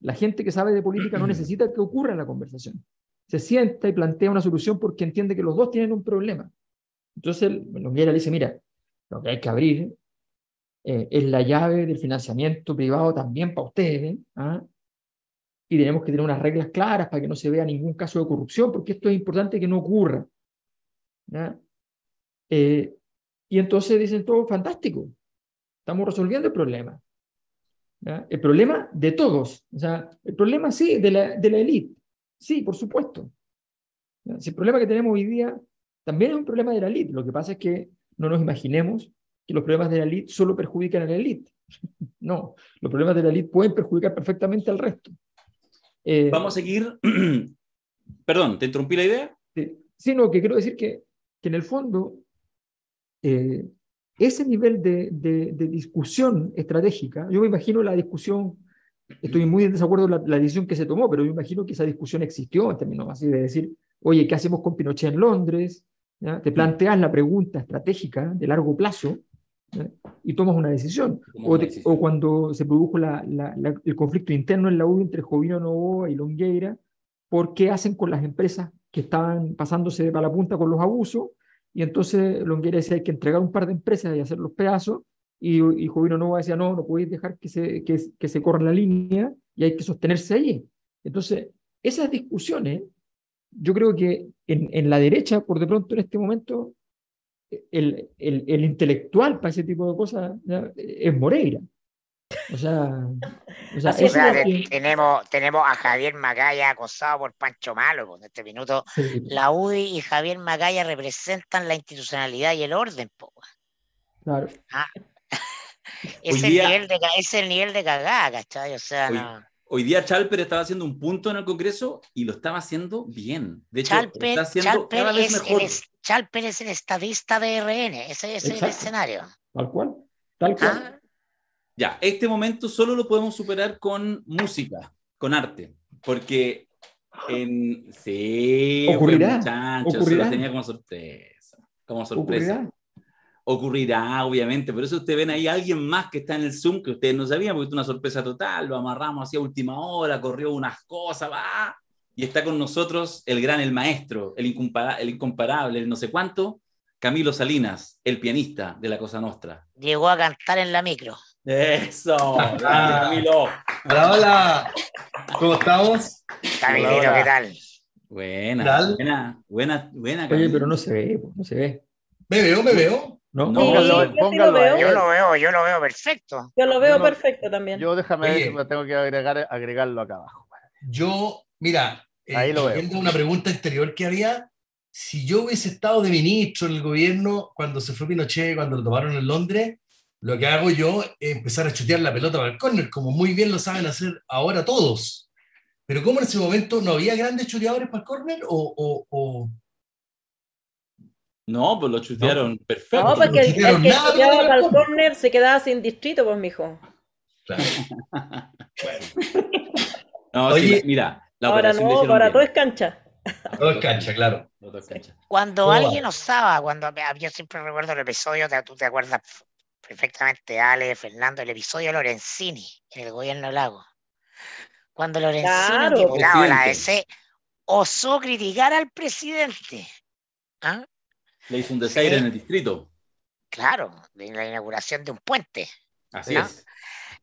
La gente que sabe de política no necesita que ocurra en la conversación. Se sienta y plantea una solución porque entiende que los dos tienen un problema. Entonces, Longuera le dice, mira, lo que hay que abrir eh, es la llave del financiamiento privado también para ustedes. ¿ah? Y tenemos que tener unas reglas claras para que no se vea ningún caso de corrupción, porque esto es importante que no ocurra. Eh, y entonces dicen todo fantástico, estamos resolviendo el problema. El problema de todos. O sea, el problema sí, de la, de la élite. Sí, por supuesto. el problema que tenemos hoy día también es un problema de la élite. Lo que pasa es que no nos imaginemos que los problemas de la élite solo perjudican a la élite. no, los problemas de la élite pueden perjudicar perfectamente al resto. Eh, Vamos a seguir. Perdón, ¿te interrumpí la idea? Sí, no, que quiero decir que, en el fondo eh, ese nivel de, de, discusión estratégica, yo me imagino la discusión, estoy muy en desacuerdo con la, decisión que se tomó, pero yo imagino que esa discusión existió en términos así de decir, oye, ¿qué hacemos con Pinochet en Londres? Te planteas la pregunta estratégica de largo plazo y tomas una decisión. O, o, cuando se produjo la, el conflicto interno en la U entre Jovino Novoa y Longueira, ¿por qué hacen con las empresas que estaban pasándose para la punta con los abusos? Y entonces Longuera decía, hay que entregar un par de empresas y hacer los pedazos. Y, y Jovino Nova decía, no, no podéis dejar que se, que, se corra la línea y hay que sostenerse allí. Entonces, esas discusiones, yo creo que en, en la derecha, por de pronto en este momento, el, el, intelectual para ese tipo de cosas es Moreira. O sea, tenemos, tenemos a Javier Magalla acosado por Pancho Malo en este minuto. La UDI y Javier Magalla representan la institucionalidad y el orden. Claro. Ah. ese es, el nivel de, cagada, ¿cachai? O sea, hoy, día Chalper estaba haciendo un punto en el Congreso y lo estaba haciendo bien. De hecho, Chalper, está haciendo cada vez es El, es el estadista de RN, ese, es el escenario. Tal cual, tal cual. Ah. Ya, este momento solo lo podemos superar con música, con arte, porque en... Sí, ocurrirá. ocurrirá. Se tenía como sorpresa. Como sorpresa. Ocurrirá. obviamente, por eso ustedes ven ahí a alguien más que está en el Zoom que ustedes no sabían, porque es una sorpresa total, lo amarramos así a última hora, corrió unas cosas, va. Y está con nosotros el gran, el maestro, el, el incomparable, el no sé cuánto, Camilo Salinas, el pianista de La Cosa Nostra. Llegó a cantar en la micro. Eso, hola, Camilo. Hola, hola. ¿Cómo estamos? Camilito, ¿qué tal? Buena, buena, buena, buena. Oye, pero no se ve, pues, no se ve. ¿Me veo, me veo? No, no póngalo, yo, lo yo lo veo, yo lo veo perfecto. Yo lo veo perfecto también. Yo déjame, ver, tengo que agregar, agregarlo acá abajo. Yo, mira, eh, una pregunta anterior que había, si yo hubiese estado de ministro en el gobierno cuando se fue Pinochet, cuando lo tomaron en Londres, lo que hago yo es empezar a chutear la pelota para el córner, como muy bien lo saben hacer ahora todos. Pero ¿cómo en ese momento no había grandes chuteadores para el córner o, o, o... No, pues lo chutearon perfecto. No, porque el, el, que para el córner se quedaba sin distrito, pues, mijo. Claro. bueno. Oye, mira, ahora no, ahora todo es cancha. Todo es cancha, claro. Cuando alguien osaba, cuando ah, yo siempre recuerdo el episodio, ¿tú te acuerdas? perfectamente Ale, Fernando, el episodio Lorenzini en el gobierno Lago. Cuando Lorenzini, claro, diputado de la osó criticar al presidente. ¿ah? Le hizo un desaire en el distrito. Claro, en la inauguración de un puente. Así es.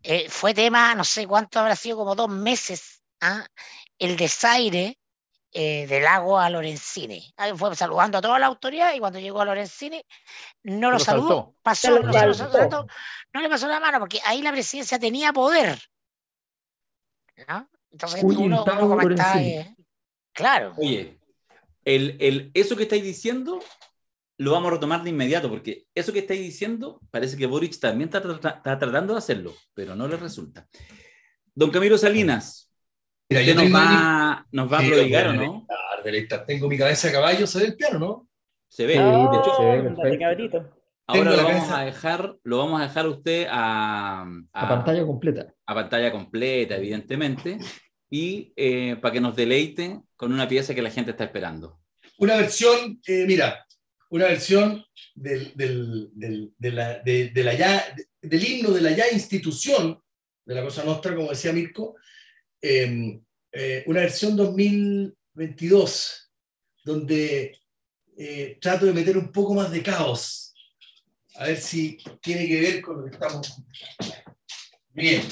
Eh, fue tema, no sé cuánto habrá sido, como dos meses, ¿ah? el desaire eh, del agua a Lorenzini. fue saludando a toda la autoridad y cuando llegó a Lorenzini no lo, saludó, pasó, no le pasó la mano porque ahí la presidencia tenía poder. Entonces uno, eh, claro. Oye, el, eso que estáis diciendo lo vamos a retomar de inmediato porque eso que estáis diciendo parece que Boric también está tratando de hacerlo, pero no le resulta. Don Camilo Salinas, Mira, nos va, a prodigar, ¿o no? tengo mi cabeza a caballo, ¿se ve el piano, no? Se ve, ah, de hecho, se ve Ahora lo vamos, a dejar, lo vamos a dejar usted a, pantalla completa. A pantalla completa, evidentemente. Y eh, para que nos deleite con una pieza que la gente está esperando. Una versión, eh, mira, una versión del, de del himno de la ya institución de la Cosa Nostra, como decía Mirko, Em, eh, una versión 2022 donde eh, trato de meter un poco más de caos. A ver si tiene que ver con lo que estamos bien.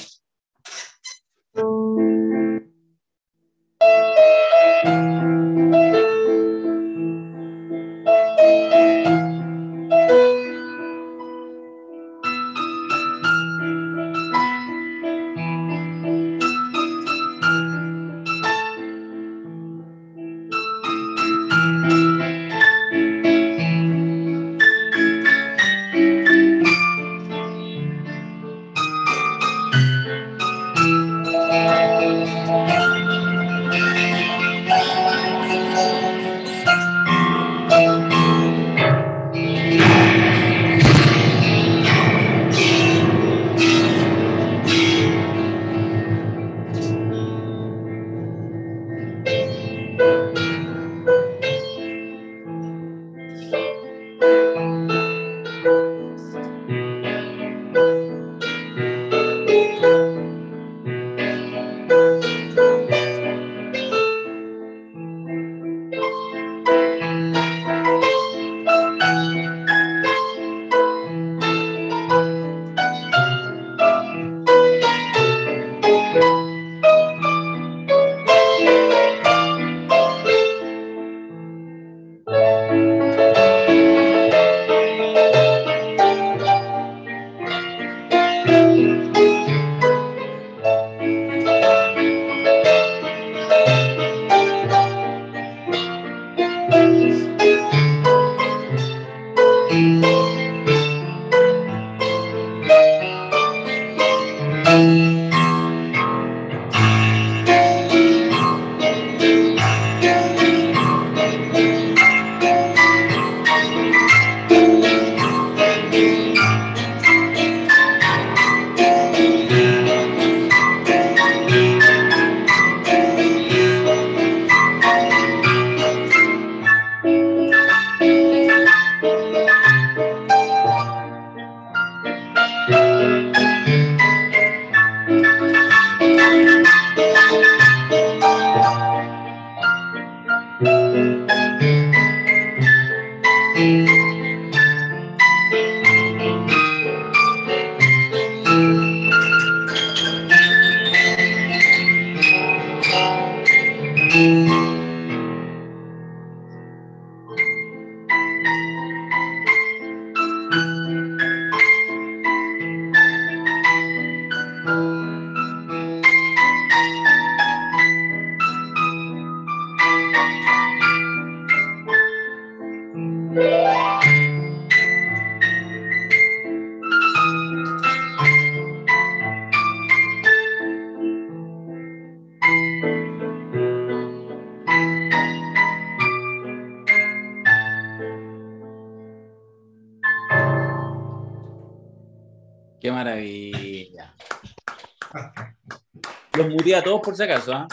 todos por si acaso. ¿ah?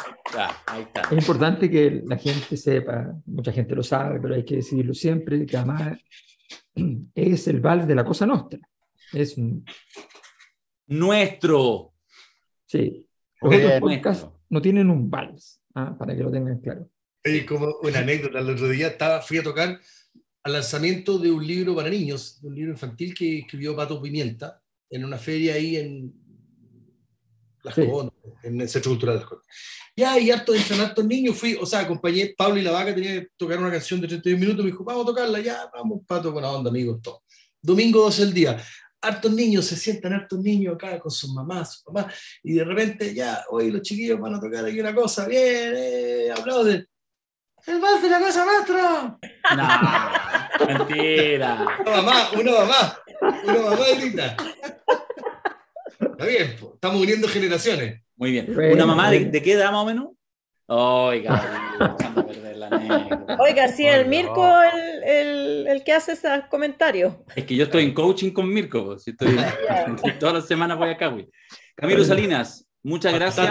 Es importante que la gente sepa, mucha gente lo sabe, pero hay que decirlo siempre, que además es el vals de la cosa nuestra. Es nuestro. Sí. Los otros no tienen un vals, ¿ah? para que lo tengan claro. Y como una anécdota, el otro día estaba, fui a tocar al lanzamiento de un libro para niños, un libro infantil que escribió Pato Pimienta, en una feria ahí en las sí. en el Centro Cultural de Las Ya, y harto de niños, fui, o sea, acompañé, Pablo y la vaca tenía que tocar una canción de 31 minutos, me dijo, vamos a tocarla, ya, vamos, pato, buena onda, amigos, todo. Domingo 12 el día, hartos niños, se sientan hartos niños acá con sus mamás, sus y de repente, ya, hoy los chiquillos van a tocar aquí una cosa, bien, eh, aplauden. ¡El más de la casa maestro! ¡No! ¡Mentira! Una mamá, una mamá, una mamá linda Está bien, estamos uniendo generaciones. Muy bien. ¿Una mamá de, qué edad más o menos? Oiga, la Oiga, sí, el Mirko el, el, que hace esos comentarios. Es que yo estoy en coaching con Mirko, si estoy, todas las semanas voy acá, güey. Camilo Salinas, muchas gracias.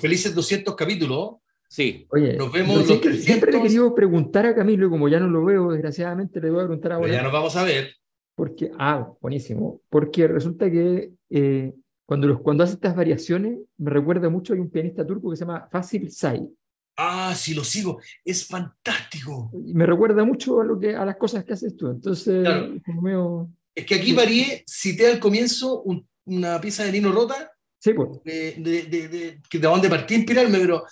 Felices 200 capítulos. Sí. nos vemos siempre, le quería preguntar a Camilo y como ya no lo veo, desgraciadamente le voy a preguntar ahora. ya nos vamos a ver. Porque, ah, buenísimo. Porque resulta que eh, cuando, los, cuando hace estas variaciones, me recuerda mucho, a un pianista turco que se llama Fácil Say. Ah, sí, lo sigo. Es fantástico. Y me recuerda mucho a, lo que, a las cosas que haces tú. Entonces, Es que aquí varié, cité al comienzo una pieza de Lino Rota, sí, pues. de, de, de, que de donde partí a inspirarme, pero...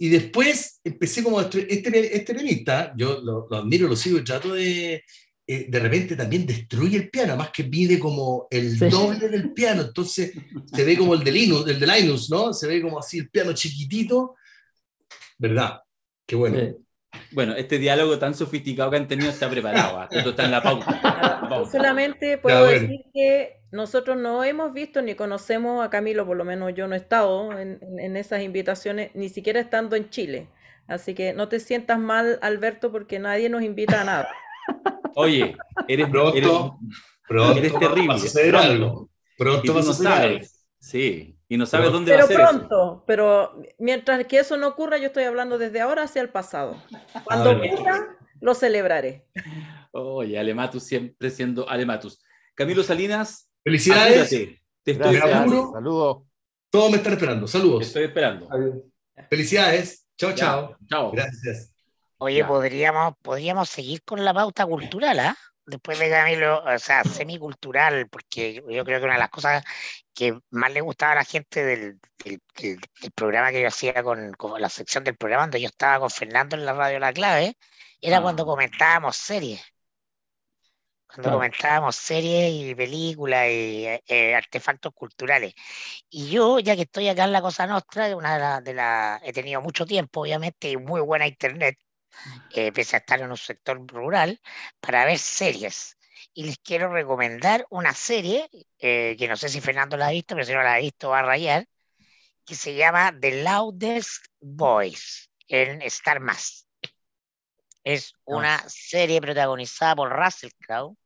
Y después empecé como este, este pianista, yo lo, lo admiro, lo sigo, trato de, eh, de repente también destruye el piano, más que pide como el doble del piano, entonces se ve como el de el de Linus, ¿no? Se ve como así el piano chiquitito, ¿verdad? Qué bueno. Bueno, este diálogo tan sofisticado que han tenido está preparado, ah, está en la pauta. solamente puedo decir que nosotros no hemos visto ni conocemos a Camilo, por lo menos yo no he estado en, esas invitaciones, ni siquiera estando en Chile. Así que no te sientas mal, Alberto, porque nadie nos invita a nada. Oye, eres eres, terrible. Pronto sabes. Sí, y no sabes dónde va a ser. Pero pronto, pero mientras que eso no ocurra, yo estoy hablando desde ahora hacia el pasado. Cuando ocurra, lo celebraré. Oye, oh, Alematus siempre siendo Alematus. Camilo Salinas. Felicidades. Te estoy esperando. Saludos. Todos me están esperando. Saludos. estoy esperando. Felicidades. Chao, chao. Chao. Gracias. Oye, podríamos, podríamos seguir con la pauta cultural, ¿ah? Después de Camilo, o sea, semicultural, porque yo creo que una de las cosas que más le gustaba a la gente del, programa que yo hacía con, la sección del programa donde yo estaba con Fernando en la radio La Clave, era ah. cuando comentábamos series. Cuando comentábamos series y películas y eh, eh, artefactos culturales. Y yo, ya que estoy acá en la Cosa Nostra, una de La, he tenido mucho tiempo, obviamente, y muy buena internet pese a estar en un sector rural, para ver series. Y les quiero recomendar una serie, eh, que no sé si Fernando la ha visto, pero si no la ha visto va a rayar, que se llama The Loudest Voice en Star Mass Es ah. una serie protagonizada por Russell Crowe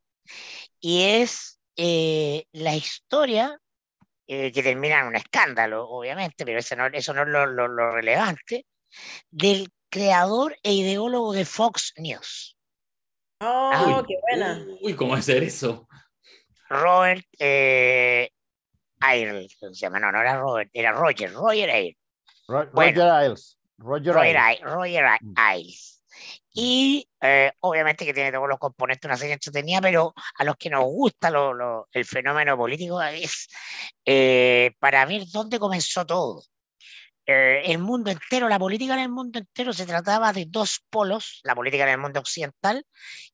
y es eh, la historia eh, que termina en un escándalo, obviamente, pero eso no, eso no es lo, lo relevante, del creador e ideólogo de Fox News. ¡Oh, qué buena! Uy, ¿cómo hacer eso? Robert eh, se llama, no, no era Robert, era Roger, Roger Ayres. Roger Ailes. Roger, Roger Roger Ailes. Mm. Y eh, obviamente que tiene todos los componentes una serie entretenida, pero a los que nos gusta lo, el fenómeno político es eh, para ver dónde comenzó todo. Eh, el mundo entero, la política en el mundo entero se trataba de dos polos, la política en el mundo occidental,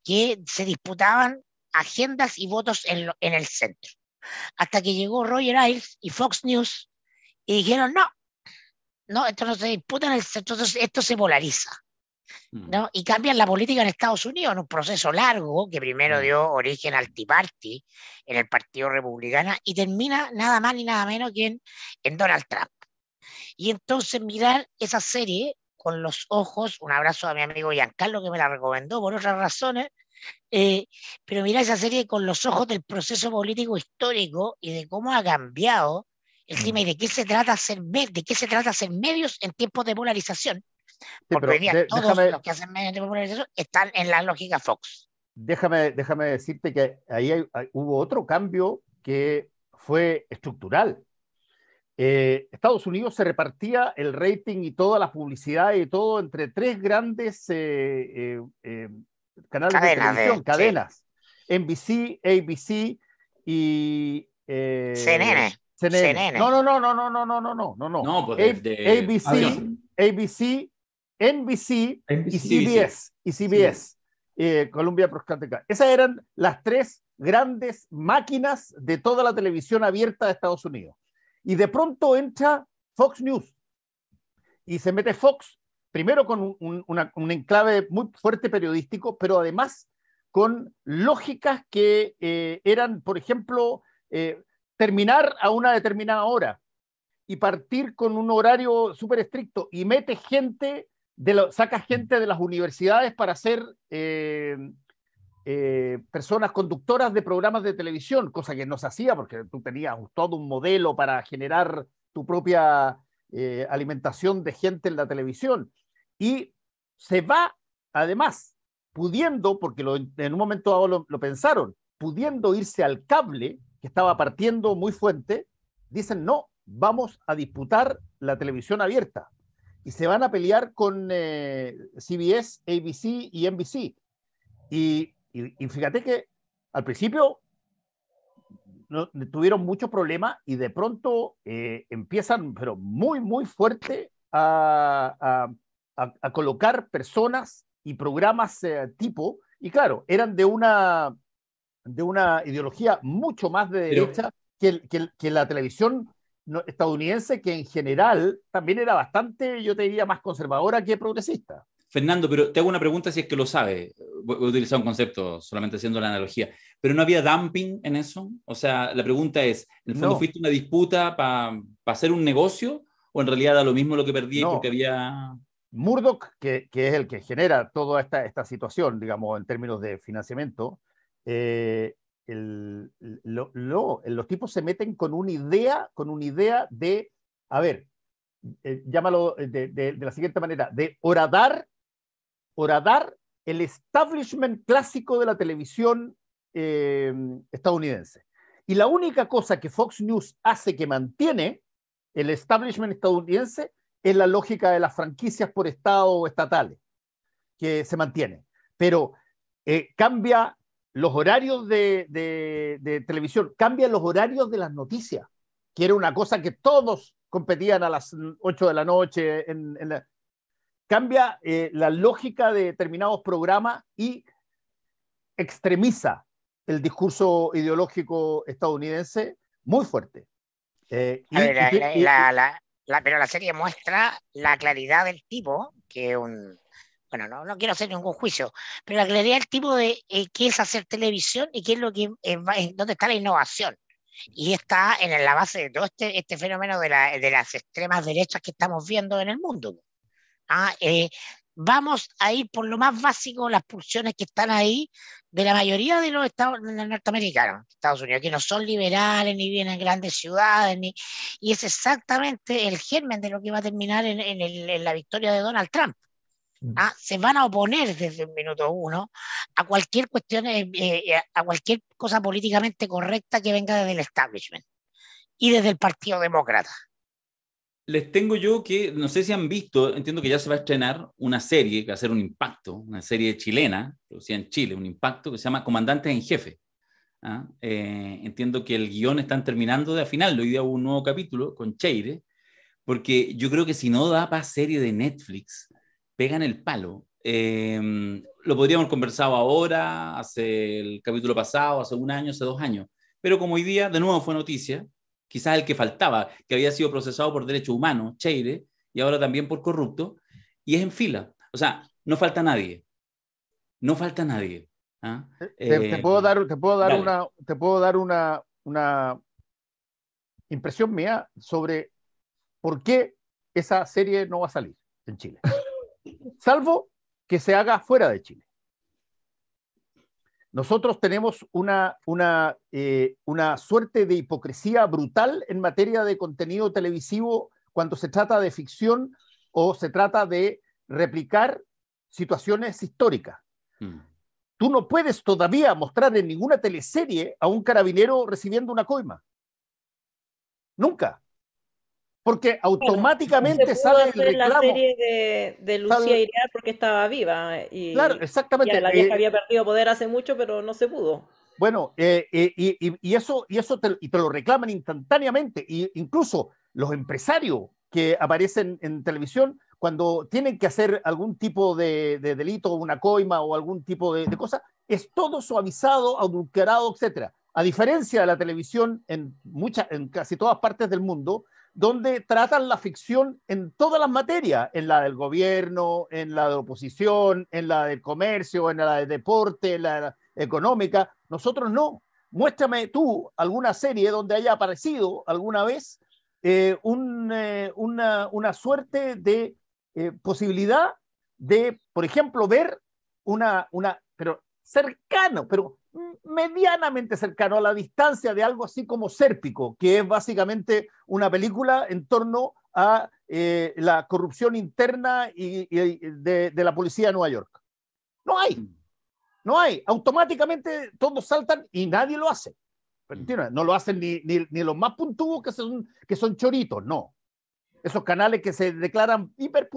que se disputaban agendas y votos en, el centro. Hasta que llegó Roger Ailes y Fox News y dijeron, no, no, esto no se disputa en el centro, esto se polariza. Mm. ¿no? Y cambian la política en Estados Unidos en un proceso largo que primero mm. dio origen al Tea Party en el Partido Republicano y termina nada más ni nada menos que en Donald Trump. Y entonces mirar esa serie con los ojos, un abrazo a mi amigo Giancarlo que me la recomendó por otras razones, eh, pero mirar esa serie con los ojos del proceso político histórico y de cómo ha cambiado el clima mm. y de qué se trata hacer, de qué se trata hacer medios en tiempos de polarización, porque hoy día todos los que hacen medios en tiempos de polarización están en la lógica Fox. Déjame, déjame decirte que ahí hubo otro cambio que fue estructural eh, Estados Unidos se repartía el rating y toda la publicidad y todo entre tres grandes eh, eh, canales de televisión, cadenas, NBC, ABC y... CNN. No, no, no, no, no, no, no, no, no, no. No, ABC, ABC, NBC, y CBS. Y CBS. Columbia Broadcasting Esas eran las tres grandes máquinas de toda la televisión abierta de Estados Unidos. Y de pronto entra Fox News y se mete Fox, primero con un, enclave muy fuerte periodístico, pero además con lógicas que eh, eran, por ejemplo, eh, terminar a una determinada hora y partir con un horario súper estricto y mete gente, de lo, saca gente de las universidades para hacer eh, eh, personas conductoras de programas de televisión, cosa que no se hacía porque tú tenías todo un modelo para generar tu propia eh, alimentación de gente en la televisión. Y se va, además, pudiendo, porque en un momento dado lo, pensaron, pudiendo irse al cable, que estaba partiendo muy fuerte, dicen, no, vamos a disputar la televisión abierta. Y se van a pelear con eh, CBS, ABC y NBC. Y y, fíjate que al principio tuvieron muchos problemas y de pronto eh, empiezan, pero muy, muy fuerte, a, colocar personas y programas eh, tipo, y claro, eran de una, de una ideología mucho más de derecha que, que, la televisión estadounidense, que en general también era bastante, yo te diría, más conservadora que progresista. Fernando, pero te hago una pregunta si es que lo sabe. Voy a utilizar un concepto, solamente haciendo la analogía. ¿Pero no había dumping en eso? O sea, la pregunta es, ¿en el fondo fuiste una disputa para hacer un negocio o en realidad era lo mismo lo que perdí porque había... Murdoch, que, es el que genera toda esta, situación, digamos, en términos de financiamiento, eh, los tipos se meten con una idea, con una idea de, a ver, eh, llámalo de, de, la siguiente manera, de horadar horadar el establishment clásico de la televisión eh, estadounidense. Y la única cosa que Fox News hace que mantiene el establishment estadounidense es la lógica de las franquicias por Estado o estatales, que se mantiene. Pero eh, cambia los horarios de, televisión, cambia los horarios de las noticias, que era una cosa que todos competían a las 8 de la noche, en, en la, cambia eh, la lógica de determinados programas y extremiza el discurso ideológico estadounidense muy fuerte. pero la serie muestra la claridad del tipo, que un, bueno, no, quiero hacer ningún juicio, pero la claridad del tipo de eh, qué es hacer televisión y qué lo que, eh, dónde está la innovación. Y está en la base de todo este, este fenómeno de, de las extremas derechas que estamos viendo en el mundo. Ah, eh, vamos a ir por lo más básico, las pulsiones que están ahí de la mayoría de los estados norteamericanos, Estados Unidos, que no son liberales, ni vienen en grandes ciudades, y es exactamente el germen de lo que va a terminar en, la victoria de Donald Trump. Mm. Ah, se van a oponer desde el minuto uno a cualquier cuestión, eh, eh, a cualquier cosa políticamente correcta que venga desde el establishment y desde el Partido Demócrata les tengo yo que, no sé si han visto, entiendo que ya se va a estrenar una serie que va a ser un impacto, una serie chilena, producida en Chile, un impacto que se llama Comandantes en Jefe. ¿ah? Eh, entiendo que el guión están terminando de final hoy día hubo un nuevo capítulo con Cheire, porque yo creo que si no da para serie de Netflix, pegan el palo. Eh, lo podríamos conversado ahora, hace el capítulo pasado, hace un año, hace dos años, pero como hoy día de nuevo fue noticia, quizás el que faltaba, que había sido procesado por derecho humano, Cheire, y ahora también por corrupto, y es en fila. O sea, no falta nadie. No falta nadie. ¿ah? Te, eh, puedo dar, te puedo dar, una, te puedo dar una, una impresión mía sobre por qué esa serie no va a salir en Chile. Salvo que se haga fuera de Chile. Nosotros tenemos una, una, eh, una suerte de hipocresía brutal en materia de contenido televisivo cuando se trata de ficción o se trata de replicar situaciones históricas. Mm. Tú no puedes todavía mostrar en ninguna teleserie a un carabinero recibiendo una coima. Nunca porque automáticamente sale el reclamo. la serie de, Lucía sale... porque estaba viva. Y, claro, exactamente. la vieja eh, había perdido poder hace mucho, pero no se pudo. Bueno, eh, eh, y, eso, y eso te, y te lo reclaman instantáneamente. Y incluso los empresarios que aparecen en televisión, cuando tienen que hacer algún tipo de, de delito, una coima o algún tipo de, de cosa, es todo suavizado, adulterado, etcétera. A diferencia de la televisión en, muchas, en casi todas partes del mundo, donde tratan la ficción en todas las materias, en la del gobierno, en la de oposición, en la del comercio, en la de deporte, en la, económica. Nosotros no. Muéstrame tú alguna serie donde haya aparecido alguna vez eh, eh, una, suerte de eh, posibilidad de, por ejemplo, ver una, una, pero cercano, pero medianamente cercano a la distancia de algo así como Sérpico, que es básicamente una película en torno a eh, la corrupción interna y, de, la policía de Nueva York. No hay, mm. no hay. Automáticamente todos saltan y nadie lo hace. No lo hacen ni, ni, los más puntuos que son, que son choritos, no. Esos canales que se declaran hiper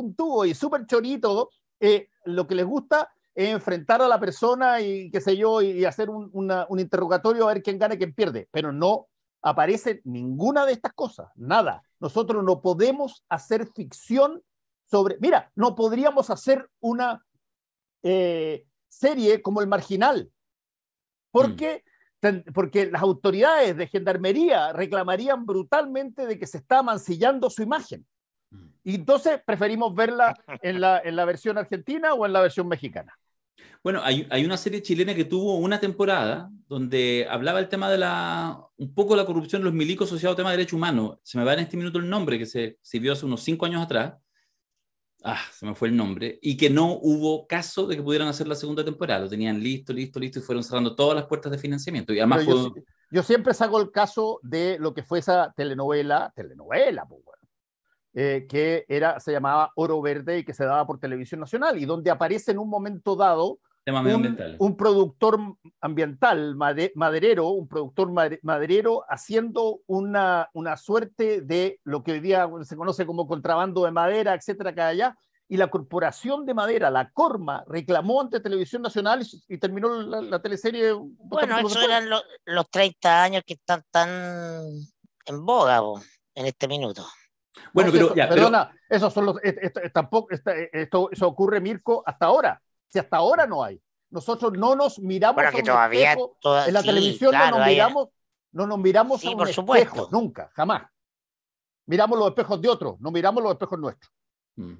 y súper choritos, eh, lo que les gusta enfrentar a la persona y qué sé yo, y hacer un, interrogatorio a ver quién gana y quién pierde, pero no aparece ninguna de estas cosas, nada. Nosotros no podemos hacer ficción sobre, mira, no podríamos hacer una eh, serie como El Marginal, porque, mm. porque las autoridades de gendarmería reclamarían brutalmente de que se está mancillando su imagen. Mm. Y entonces preferimos verla en la versión argentina o en la versión mexicana. Bueno, hay, una serie chilena que tuvo una temporada donde hablaba el tema de la, un poco la corrupción de los milicos asociados al tema de derechos humanos. Se me va en este minuto el nombre que se sirvió hace unos cinco años atrás. Ah, se me fue el nombre. Y que no hubo caso de que pudieran hacer la segunda temporada. Lo tenían listo, listo, listo y fueron cerrando todas las puertas de financiamiento. Y además yo, siempre saco el caso de lo que fue esa telenovela, telenovela, eh, que era, se llamaba Oro Verde y que se daba por Televisión Nacional y donde aparece en un momento dado un, productor ambiental, maderero, un productor maderero haciendo una, suerte de lo que hoy día se conoce como contrabando de madera, etcétera, que allá, y la Corporación de Madera, la Corma, reclamó ante Televisión Nacional y, terminó la, teleserie. Bueno, eso eran los 30 años que están tan en boga en este minuto. Bueno, pero, ya, perdona, son tampoco, eso ocurre, Mirko, hasta ahora. Si hasta ahora no hay. Nosotros no nos miramos en la televisión no nos miramos, no nos miramos a un nunca, jamás. Miramos los espejos de otros, no miramos los espejos nuestros. Mm.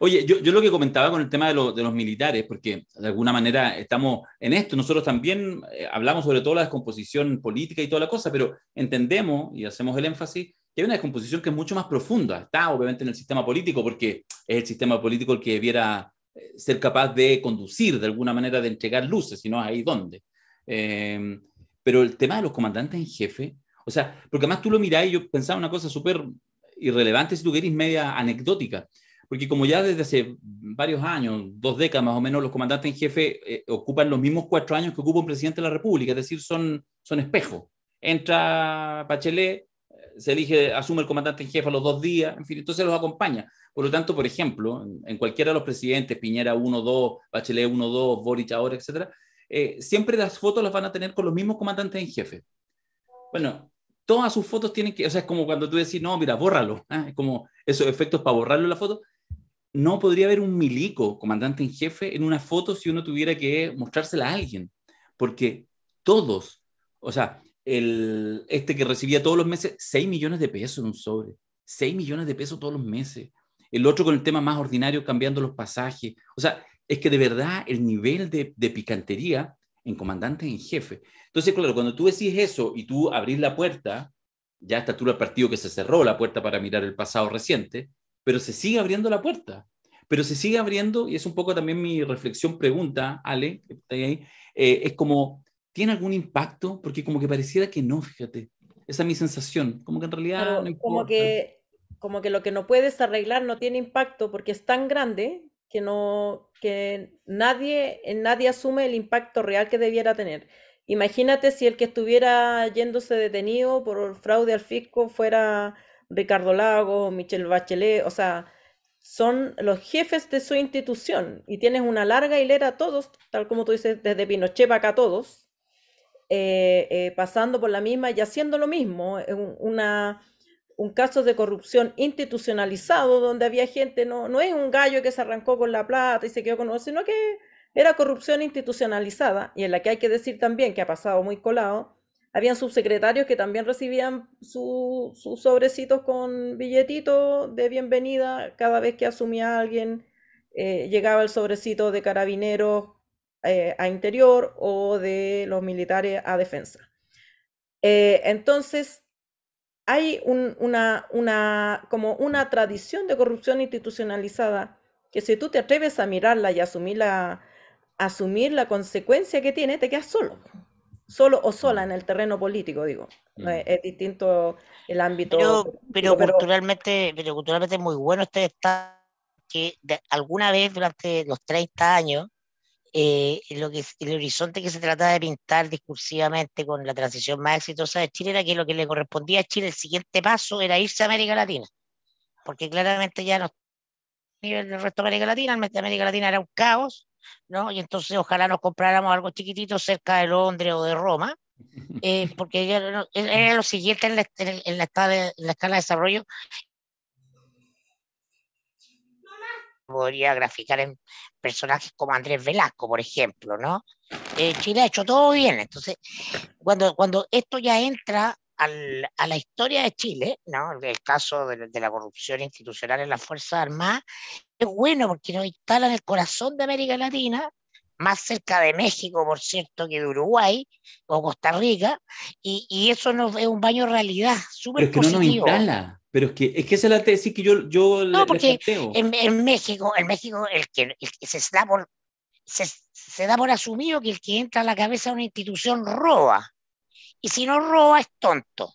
Oye, yo, lo que comentaba con el tema de, de, los militares, porque de alguna manera estamos en esto, nosotros también eh, hablamos sobre todo la descomposición política y toda la cosa, pero entendemos y hacemos el énfasis que hay una descomposición que es mucho más profunda. Está obviamente en el sistema político porque es el sistema político el que debiera eh, ser capaz de conducir de alguna manera, de entregar luces, si no ahí dónde. Em, pero el tema de los comandantes en jefe, o sea, porque además tú lo mirás y yo pensaba una cosa súper irrelevante, si tú querés, media anecdótica. Porque como ya desde hace varios años, dos décadas más o menos, los comandantes en jefe eh, ocupan los mismos cuatro años que ocupa un presidente de la República, es decir, son, son espejo. Entra Bachelet, se elige, asume el comandante en jefe a los dos días, en fin, entonces los acompaña. Por lo tanto, por ejemplo, en, cualquiera de los presidentes, Piñera 1-2, Bachelet 1-2, Boric ahora, etc., eh, siempre las fotos las van a tener con los mismos comandantes en jefe. Bueno, todas sus fotos tienen que, o sea, es como cuando tú decís, no, mira, bórralo, ¿eh? es como esos efectos para borrarlo la foto. No podría haber un milico comandante en jefe en una foto si uno tuviera que mostrársela a alguien, porque todos, o sea, el, este que recibía todos los meses 6 millones de pesos en un sobre, 6 millones de pesos todos los meses, el otro con el tema más ordinario cambiando los pasajes, o sea, es que de verdad el nivel de, de picantería en comandante en jefe. Entonces, claro, cuando tú decís eso y tú abrís la puerta, ya está tú el partido que se cerró la puerta para mirar el pasado reciente, pero se sigue abriendo la puerta. Pero se sigue abriendo, y es un poco también mi reflexión, pregunta, Ale, eh, es como ¿tiene algún impacto? Porque como que pareciera que no, fíjate. Esa es mi sensación, como que en realidad... como, que, como que lo que no puedes arreglar no tiene impacto porque es tan grande que, no, que nadie, nadie asume el impacto real que debiera tener. Imagínate si el que estuviera yéndose detenido por fraude al fisco fuera Ricardo Lago, Michel Bachelet, o sea, son los jefes de su institución y tienes una larga hilera todos, tal como tú dices, desde Pinochet para acá todos, eh, eh, pasando por la misma y haciendo lo mismo. Eh, una, un caso de corrupción institucionalizado donde había gente, no, no es un gallo que se arrancó con la plata y se quedó con uno, sino que era corrupción institucionalizada y en la que hay que decir también que ha pasado muy colado. Habían subsecretarios que también recibían sus sobrecitos con billetitos de bienvenida cada vez que asumía alguien. llegaba el sobrecito de carabineros eh, a interior o de los militares a defensa. Eh, entonces, hay una, una, como una tradición de corrupción institucionalizada que si tú te atreves a mirarla y asumirla, asumir la consecuencia que tiene, te quedas solo, solo o sola mm. en el terreno político, digo. Mm. Es, distinto el ámbito. Pero, culturalmente, pero culturalmente es muy bueno este estado que alguna vez durante los 30 años eh, lo que, el horizonte que se trataba de pintar discursivamente con la transición más exitosa de Chile era que lo que le correspondía a Chile, el siguiente paso era irse a América Latina, porque claramente ya no nivel resto de América Latina, América Latina era un caos, ¿no? Y entonces ojalá nos compráramos algo chiquitito cerca de Londres o de Roma, eh, porque era lo siguiente en la, en la escala de desarrollo, podría graficar en personajes como Andrés Velasco, por ejemplo, ¿no? Eh, Chile ha hecho todo bien, entonces, cuando, cuando esto ya entra a la historia de Chile, ¿no? el caso de, la corrupción institucional en las Fuerzas Armadas, es bueno porque nos instala en el corazón de América Latina, más cerca de México, por cierto, que de Uruguay o Costa Rica, y, eso nos, es un baño de realidad súper positivo. No nos instala. Pero es que, es que esa es la tesis que yo, yo No, porque en, México, en México el que, se, da por, se, da por asumido que el que entra a la cabeza de una institución roba. Y si no roba es tonto.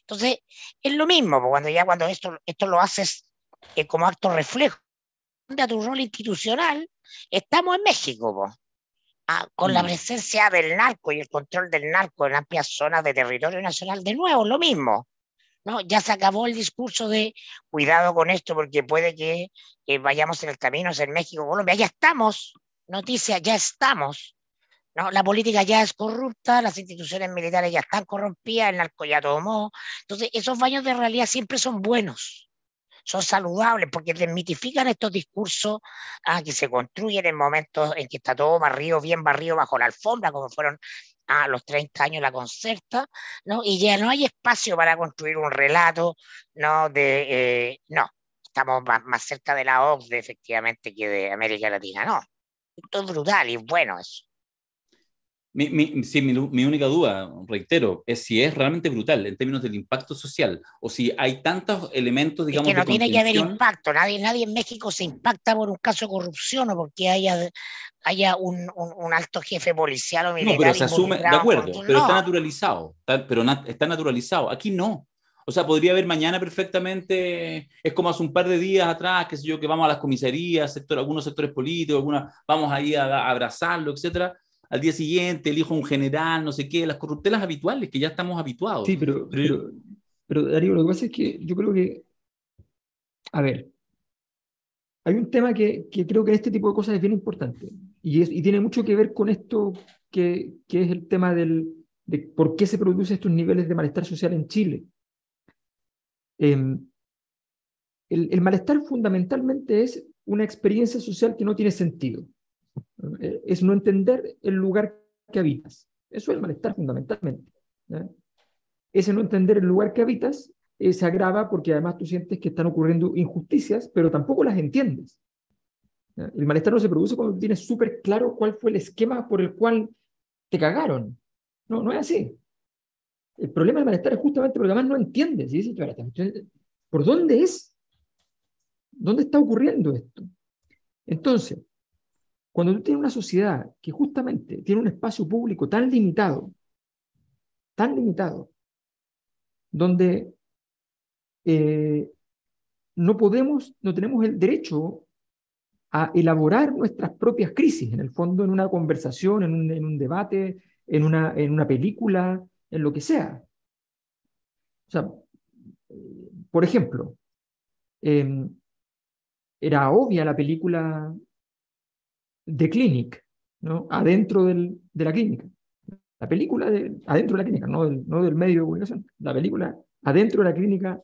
Entonces, es lo mismo, cuando ya cuando esto, esto lo haces eh, como acto reflejo de tu rol institucional, estamos en México, ah, con la mm. presencia del narco y el control del narco en amplias zonas de territorio nacional, de nuevo, lo mismo. ¿no? Ya se acabó el discurso de cuidado con esto porque puede que vayamos en el camino en México, Colombia. Ya estamos, noticia, ya estamos. ¿no? La política ya es corrupta, las instituciones militares ya están corrompidas, el narco ya tomó. Entonces, esos baños de realidad siempre son buenos, son saludables porque desmitifican estos discursos ah, que se construyen en momentos en que está todo barrido, bien barrido bajo la alfombra, como fueron a los 30 años la concerta, ¿no? y ya no hay espacio para construir un relato, ¿no? De, eh, no, estamos más, más, cerca de la OCDE efectivamente que de América Latina, no. Esto es brutal y bueno eso. Mi, mi, única duda, reitero, es si es realmente brutal en términos del impacto social o si hay tantos elementos, digamos. que no de tiene que haber impacto. Nadie, nadie en México se impacta por un caso de corrupción o porque haya, haya un, alto jefe policial o militar. No, pero se asume, de acuerdo, pero está naturalizado. pero está naturalizado. Aquí no. O sea, podría haber mañana perfectamente, es como hace un par de días atrás, qué sé yo, que vamos a las comisarías, sector, algunos sectores políticos, vamos ahí a, a abrazarlo, etcétera al día siguiente elijo un general, no sé qué, las corruptelas habituales que ya estamos habituados. Sí, pero, pero, Darío, lo que pasa es que yo creo que, a ver, hay un tema que, creo que este tipo de cosas es bien importante y, y tiene mucho que ver con esto que, es el tema del, de por qué se producen estos niveles de malestar social en Chile. Em, el, malestar fundamentalmente es una experiencia social que no tiene sentido. Eh, es no entender el lugar que habitas. Eso es el malestar fundamentalmente. Ese no entender el lugar que habitas eh, se agrava porque además tú sientes que están ocurriendo injusticias, pero tampoco las entiendes. El malestar no se produce cuando tienes súper claro cuál fue el esquema por el cual te cagaron. No, no es así. El problema del malestar es justamente porque además no entiendes. ¿por dónde es? ¿Dónde está ocurriendo esto? Entonces, cuando tú tienes una sociedad que justamente tiene un espacio público tan limitado, tan limitado, donde eh, no podemos, no tenemos el derecho a elaborar nuestras propias crisis, en el fondo, en una conversación, en un, debate, en una, en una película, en lo que sea. O sea, por ejemplo, em, era obvia la película The Clinic, ¿no? adentro del, de la clínica. La película de, adentro de la clínica, no del, no del medio de comunicación, la película adentro de la clínica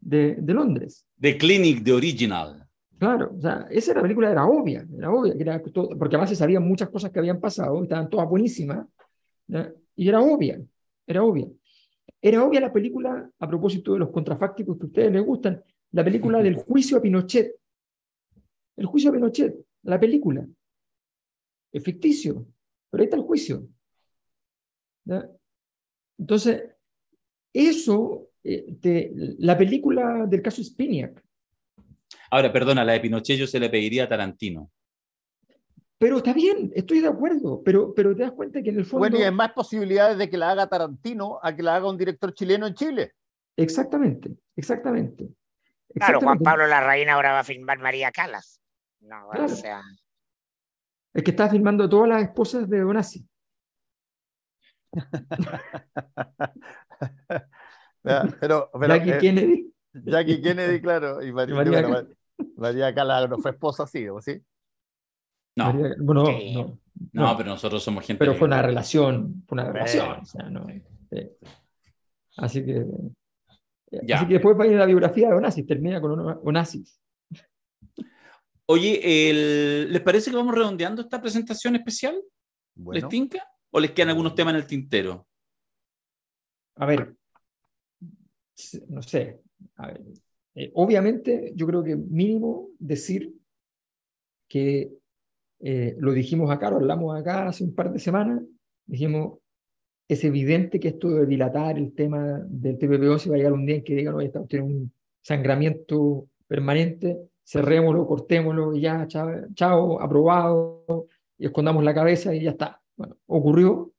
de, de Londres. The Clinic, de Original. Claro, o sea, esa era la película era obvia, era obvia, porque además se sabían muchas cosas que habían pasado, estaban todas buenísimas, y era obvia, era obvia. Era obvia la película, a propósito de los contrafácticos que a ustedes les gustan, la película del juicio a Pinochet. El juicio a Pinochet, la película. Es ficticio, pero ahí está el juicio. Entonces, eso, eh, la película del caso Spiniak. Ahora, perdona, la de Pinochet yo se le pediría a Tarantino. Pero está bien, estoy de acuerdo, pero, pero te das cuenta que en el fondo... Bueno, y hay más posibilidades de que la haga Tarantino a que la haga un director chileno en Chile. Exactamente, exactamente. Claro, Juan Pablo Larraín ahora va a filmar María Calas. No, o sea. Es que está filmando todas las esposas de Donasi. Jackie eh, Kennedy. Jackie Kennedy, claro. Y María, María, no fue esposa, sí, ¿o sí? No. bueno, no. pero nosotros somos gente. Pero fue una relación, fue una relación. Eh, así que. Eh, así que después va a ir la biografía de Onassis, termina con Onassis. Oye, ¿les parece que vamos redondeando esta presentación especial? ¿Les tinca? ¿O les quedan algunos eh. temas en el tintero? A ver, no sé. Eh, obviamente, yo creo que mínimo decir que eh, lo dijimos acá, lo hablamos acá hace un par de semanas, dijimos, es evidente que esto de dilatar el tema del TPPO se va a llegar un día en que digan, oye, tiene un sangramiento permanente, cerrémoslo, cortémoslo, y ya, chao, aprobado, y escondamos la cabeza y ya está. Bueno, ocurrió,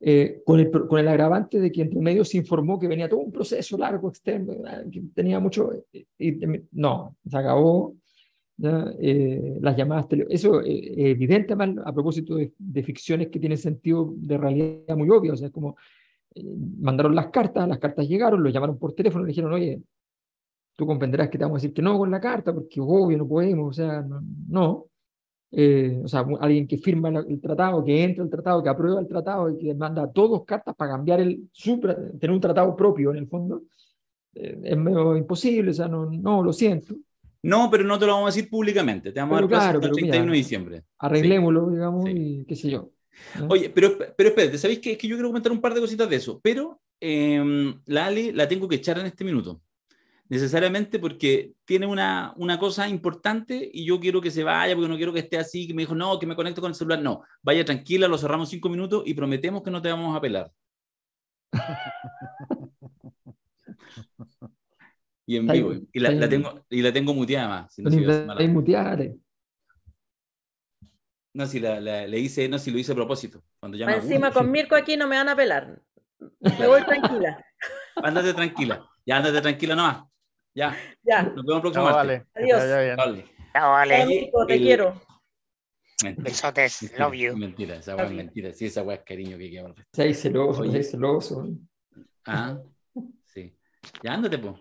eh, con, el, con, el, agravante de que entre medio se informó que venía todo un proceso largo, externo, que tenía mucho... Eh, y, no, se acabó. Eh, las llamadas... eso evidente, a propósito de, ficciones que tienen sentido de realidad muy obvio, o sea, es como mandaron las cartas, las cartas llegaron, lo llamaron por teléfono, le dijeron, oye, Tú comprenderás que te vamos a decir que no con la carta, porque obvio no podemos, o sea, no. Eh, o sea, alguien que firma el tratado, que entra el tratado, que aprueba el tratado y que manda a todos cartas para cambiar el, tener un tratado propio en el fondo, eh, es medio imposible, o sea, no, no, lo siento. No, pero no te lo vamos a decir públicamente, te vamos a dar plazo el 31 de diciembre. Arreglémoslo, digamos, y qué sé yo. Oye, pero, pero espérate, ¿sabéis que, es que yo quiero comentar un par de cositas de eso? Pero em, la Ali la tengo que echar en este minuto necesariamente porque tiene una, una cosa importante y yo quiero que se vaya, porque no quiero que esté así, que me dijo, no, que me conecto con el celular. No, vaya tranquila, lo cerramos cinco minutos y prometemos que no te vamos a pelar. y en vivo. Y la, tengo, muteada más. no, si si le hice, no, si lo hice a propósito. Cuando Encima con Mirko aquí no me van a pelar. Me voy tranquila. Ándate tranquila. Ya ándate tranquila nomás. Ya. Ya. Nos vemos el próximo martes. Adiós. Vale. Chao. vale. te quiero. Besotes, love you. Mentira, esa weá es mentira. Sí, esa weá es cariño que queda. Seis celoso, seis Ah, sí. Ya andate po.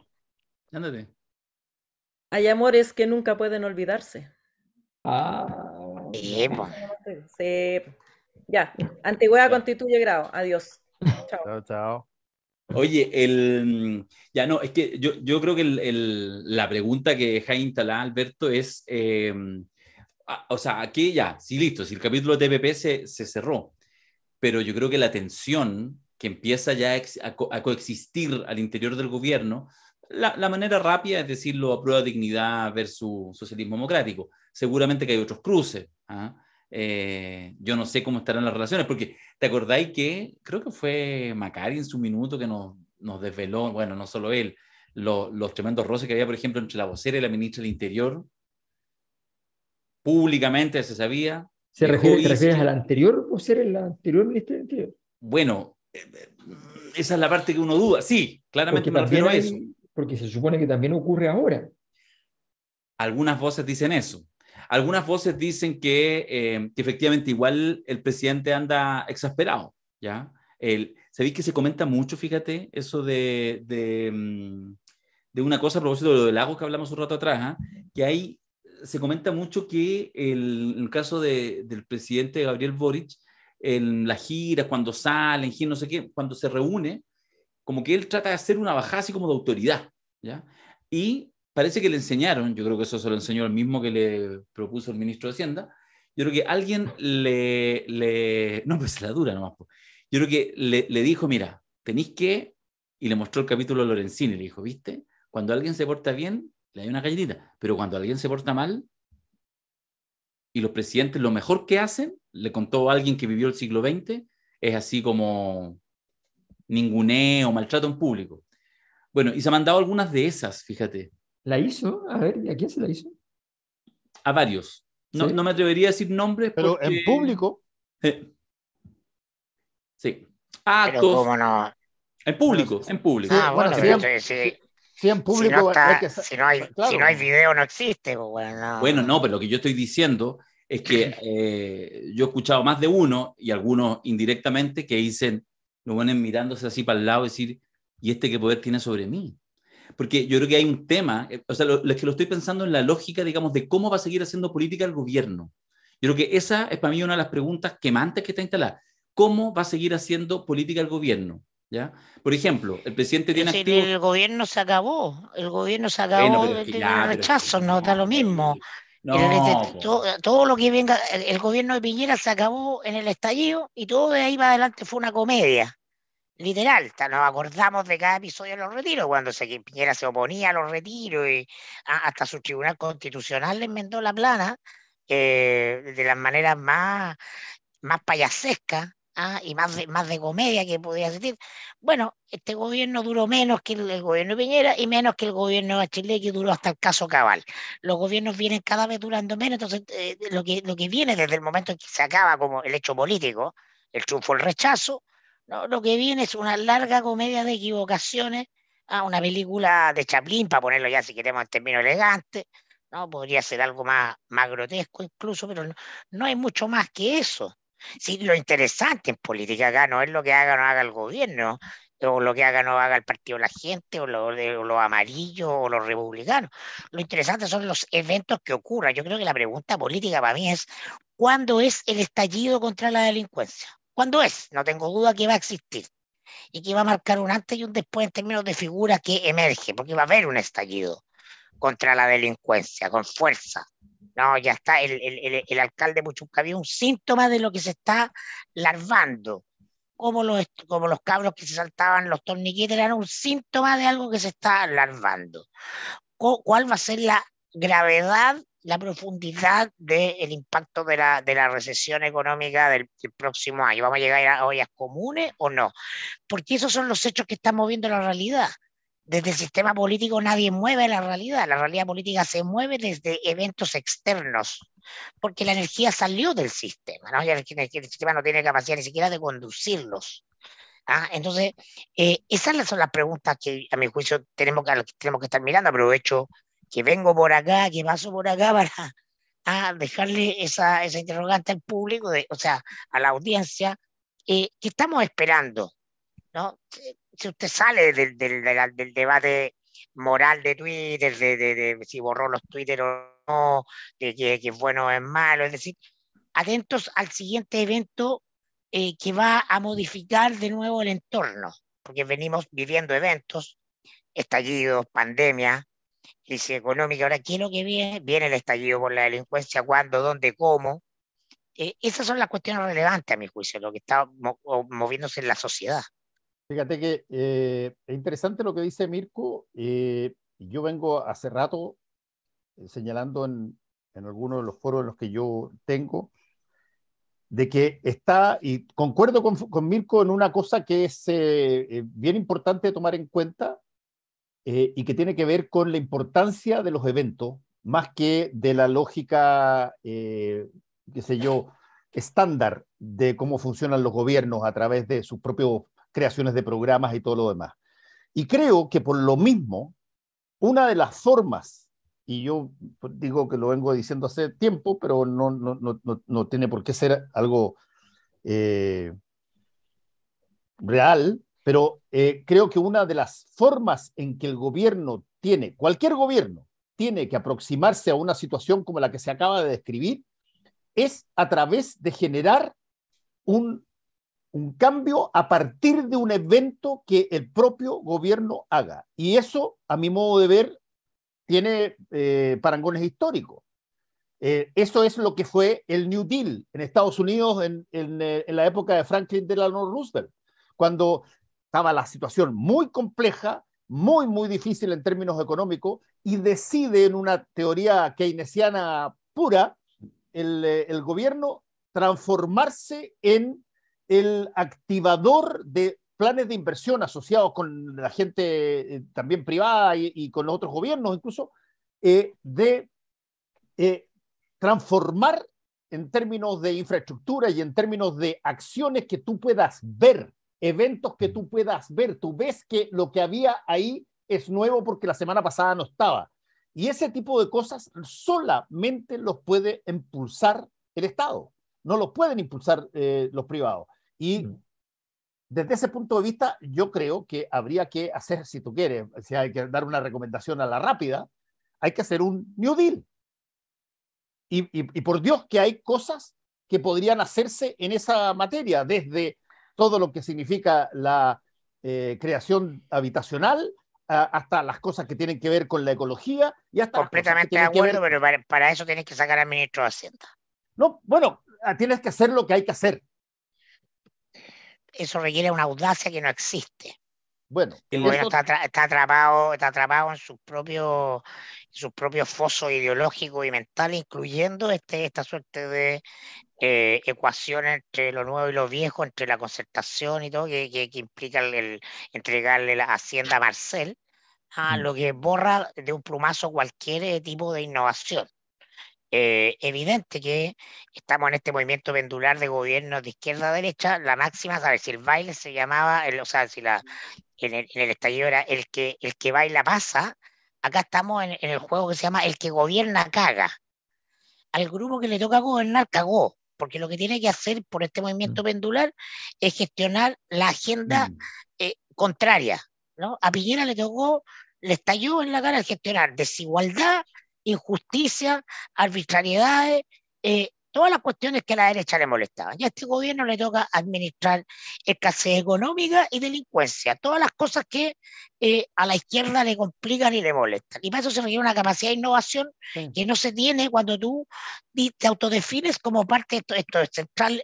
Ya Hay amores que nunca pueden olvidarse. Ah. Sí, po. Sí. Ya. Antigüedad constituye grado. Adiós. Chao, chao. chao. Oye, el, ya no, es que yo, yo creo que el, el, la pregunta que deja instalar Alberto es, em, o sea, aquí ya, sí, listo, si el capítulo de TPP se, cerró, pero yo creo que la tensión que empieza ya a, coexistir al interior del gobierno, la, la, manera rápida es decirlo a prueba de dignidad versus socialismo democrático. Seguramente que hay otros cruces. ¿ah? Eh, yo no sé cómo estarán las relaciones, porque te acordáis que creo que fue Macari en su minuto que nos, nos desveló, bueno, no solo él, los tremendos roces que había, por ejemplo, entre la vocera y la ministra del Interior. Públicamente se sabía. ¿Se refiere, ¿Te refieres a la anterior vocera, la anterior ministra del Interior? Bueno, eh, eh, esa es la parte que uno duda. Sí, claramente me refiero a eso. Porque se supone que también ocurre ahora. Algunas voces dicen eso. Algunas voces dicen que, eh, que efectivamente igual el presidente anda exasperado, ¿ya? El, ¿Sabéis que se comenta mucho, fíjate, eso de, de, mm, de, una cosa a propósito de lo del lago que hablamos un rato atrás, ¿ah? que ahí se comenta mucho que el, el caso del presidente Gabriel Boric, en la gira, cuando sale, en gira no sé qué, cuando se reúne, como que él trata de hacer una bajada así como de autoridad, ¿ya? Y parece que le enseñaron, yo creo que eso se lo enseñó el mismo que le propuso el ministro de Hacienda, yo creo que alguien le, no, pues la dura nomás, yo creo que le, dijo, mira, tenéis que, y le mostró el capítulo a Lorenzini, le dijo, viste, cuando alguien se porta bien, le da una galletita, pero cuando alguien se porta mal, y los presidentes lo mejor que hacen, le contó alguien que vivió el siglo XX, es así como ninguneo, maltrato en público. Bueno, y se han mandado algunas de esas, fíjate. ¿La hizo? A ver, ¿a quién se la hizo? A varios. No, me atrevería a decir nombres. Pero en público. Eh, sí. Pero cómo No? En público, en público. Ah, bueno, sí, sí, en público. Si no, hay, video, no existe. Pues, bueno. bueno, no, pero lo que yo estoy diciendo es que eh, yo he escuchado más de uno y algunos indirectamente que dicen, lo ponen mirándose así para el lado, decir, ¿y este qué poder tiene sobre mí? porque yo creo que hay un tema, eh, o sea, lo, que lo estoy pensando en la lógica, digamos, de cómo va a seguir haciendo política el gobierno. Yo creo que esa es para mí una de las preguntas quemantes que está instalada. ¿Cómo va a seguir haciendo política el gobierno? ¿Ya? Por ejemplo, el presidente tiene activo... El gobierno se acabó, el gobierno se acabó, bueno, rechazo, no, está da lo mismo. No, todo, lo que venga, el, gobierno de Piñera se acabó en el estallido y todo de ahí va adelante fue una comedia literal, nos acordamos de cada episodio de los retiros, cuando se, Piñera se oponía a los retiros y hasta su tribunal constitucional le enmendó la plana eh, de las maneras más, más payasescas ah, y más de, más de comedia que podía existir. Bueno, este gobierno duró menos que el, gobierno de Piñera y menos que el gobierno de Chile, que duró hasta el caso Cabal. Los gobiernos vienen cada vez durando menos, entonces eh, lo, que, lo que viene desde el momento en que se acaba como el hecho político, el triunfo, el rechazo, lo que viene es una larga comedia de equivocaciones a una película de Chaplin, para ponerlo ya si queremos en términos elegantes, ¿no? podría ser algo más, más grotesco incluso, pero no, hay mucho más que eso. lo interesante en política acá no es lo que haga o no haga el gobierno, o lo que haga o no haga el partido la gente, o los lo amarillos, o los republicanos. Lo interesante son los eventos que ocurran. Yo creo que la pregunta política para mí es, ¿cuándo es el estallido contra la delincuencia? ¿Cuándo es, no tengo duda que va a existir y que va a marcar un antes y un después en términos de figura que emerge, porque va a haber un estallido contra la delincuencia con fuerza. No, ya está, el, alcalde Puchuncaví es un síntoma de lo que se está larvando, como los, como los cabros que se saltaban los torniquetes, eran un síntoma de algo que se está larvando. ¿Cuál va a ser la gravedad la profundidad del impacto de la, de la, recesión económica del, próximo año. ¿Vamos a llegar a ollas comunes o no? Porque esos son los hechos que están moviendo la realidad. Desde el sistema político nadie mueve la realidad, la realidad política se mueve desde eventos externos, porque la energía salió del sistema, el, sistema no tiene capacidad ni siquiera de conducirlos. ¿Ah? entonces, eh, esas son las preguntas que a mi juicio tenemos que, tenemos que estar mirando. Aprovecho que vengo por acá, que paso por acá para a dejarle esa, interrogante al público, de, o sea, a la audiencia, eh, que estamos esperando, ¿no? Si usted sale del, del, debate moral de Twitter, de, si borró los Twitter o no, de que, es bueno o es malo, es decir, atentos al siguiente evento eh, que va a modificar de nuevo el entorno, porque venimos viviendo eventos, estallidos, pandemia, crisis económica. Ahora, ¿qué lo que viene? Viene el estallido por la delincuencia, cuándo, dónde, cómo. Eh, esas son las cuestiones relevantes, a mi juicio, lo que está moviéndose en la sociedad. Fíjate que eh, es interesante lo que dice Mirko. Eh, yo vengo hace rato señalando en, algunos de los foros en los que yo tengo, de que está, y concuerdo con, con Mirko en una cosa que es bien importante tomar en cuenta, eh, y que tiene que ver con la importancia de los eventos, más que de la lógica, eh, qué sé yo, estándar de cómo funcionan los gobiernos a través de sus propias creaciones de programas y todo lo demás. Y creo que por lo mismo, una de las formas, y yo digo que lo vengo diciendo hace tiempo, pero no, no, no, no tiene por qué ser algo eh, real, pero eh, creo que una de las formas en que el gobierno tiene, cualquier gobierno, tiene que aproximarse a una situación como la que se acaba de describir, es a través de generar un, un cambio a partir de un evento que el propio gobierno haga. Y eso, a mi modo de ver, tiene eh, parangones históricos. Eh, eso es lo que fue el New Deal en Estados Unidos en, en, en la época de Franklin Delano Roosevelt, cuando estaba la situación muy compleja, muy, muy difícil en términos económicos, y decide en una teoría keynesiana pura, el, eh, gobierno transformarse en el activador de planes de inversión asociados con la gente eh, también privada y, con los otros gobiernos incluso, eh, de transformar en términos de infraestructura y en términos de acciones que tú puedas ver eventos que mm. tú puedas ver. Tú ves que lo que había ahí es nuevo porque la semana pasada no estaba. Y ese tipo de cosas solamente los puede impulsar el Estado, no los pueden impulsar eh, los privados. Y mm. desde ese punto de vista, yo creo que habría que hacer, si tú quieres, si hay que dar una recomendación a la rápida, hay que hacer un New Deal. Y, y por Dios que hay cosas que podrían hacerse en esa materia, desde todo lo que significa la eh, creación habitacional, hasta las cosas que tienen que ver con la ecología y hasta... Completamente de acuerdo, pero para, eso tienes que sacar al ministro de Hacienda. No, bueno, ah, tienes que hacer lo que hay que hacer. Eso requiere una audacia que no existe. Bueno, bueno está, está, atrapado, está atrapado en sus propios sus propio fosos ideológicos y mental, incluyendo este, esta suerte de eh, ecuaciones ecuación entre lo nuevo y lo viejo, entre la concertación y todo, que, implica el, entregarle la hacienda a Marcel, a mm. lo que borra de un plumazo cualquier eh, tipo de innovación. Eh, evidente que estamos en este movimiento pendular de gobiernos de izquierda a derecha, la máxima, ver Si el baile se llamaba, o sea, si la, en, el, estallido era el que, el que baila pasa, acá estamos en, el juego que se llama el que gobierna caga. Al grupo que le toca gobernar cagó porque lo que tiene que hacer por este movimiento mm. pendular es gestionar la agenda mm. eh, contraria. ¿no? A Piñera le tocó, le estalló en la cara el gestionar desigualdad, injusticia, arbitrariedades, eh, todas las cuestiones que a la derecha le molestaban. ya a este gobierno le toca administrar escasez económica y delincuencia, todas las cosas que eh, a la izquierda le complican y le molestan. Y para eso se requiere una capacidad de innovación que no se tiene cuando tú te autodefines como parte, de esto, esto es central,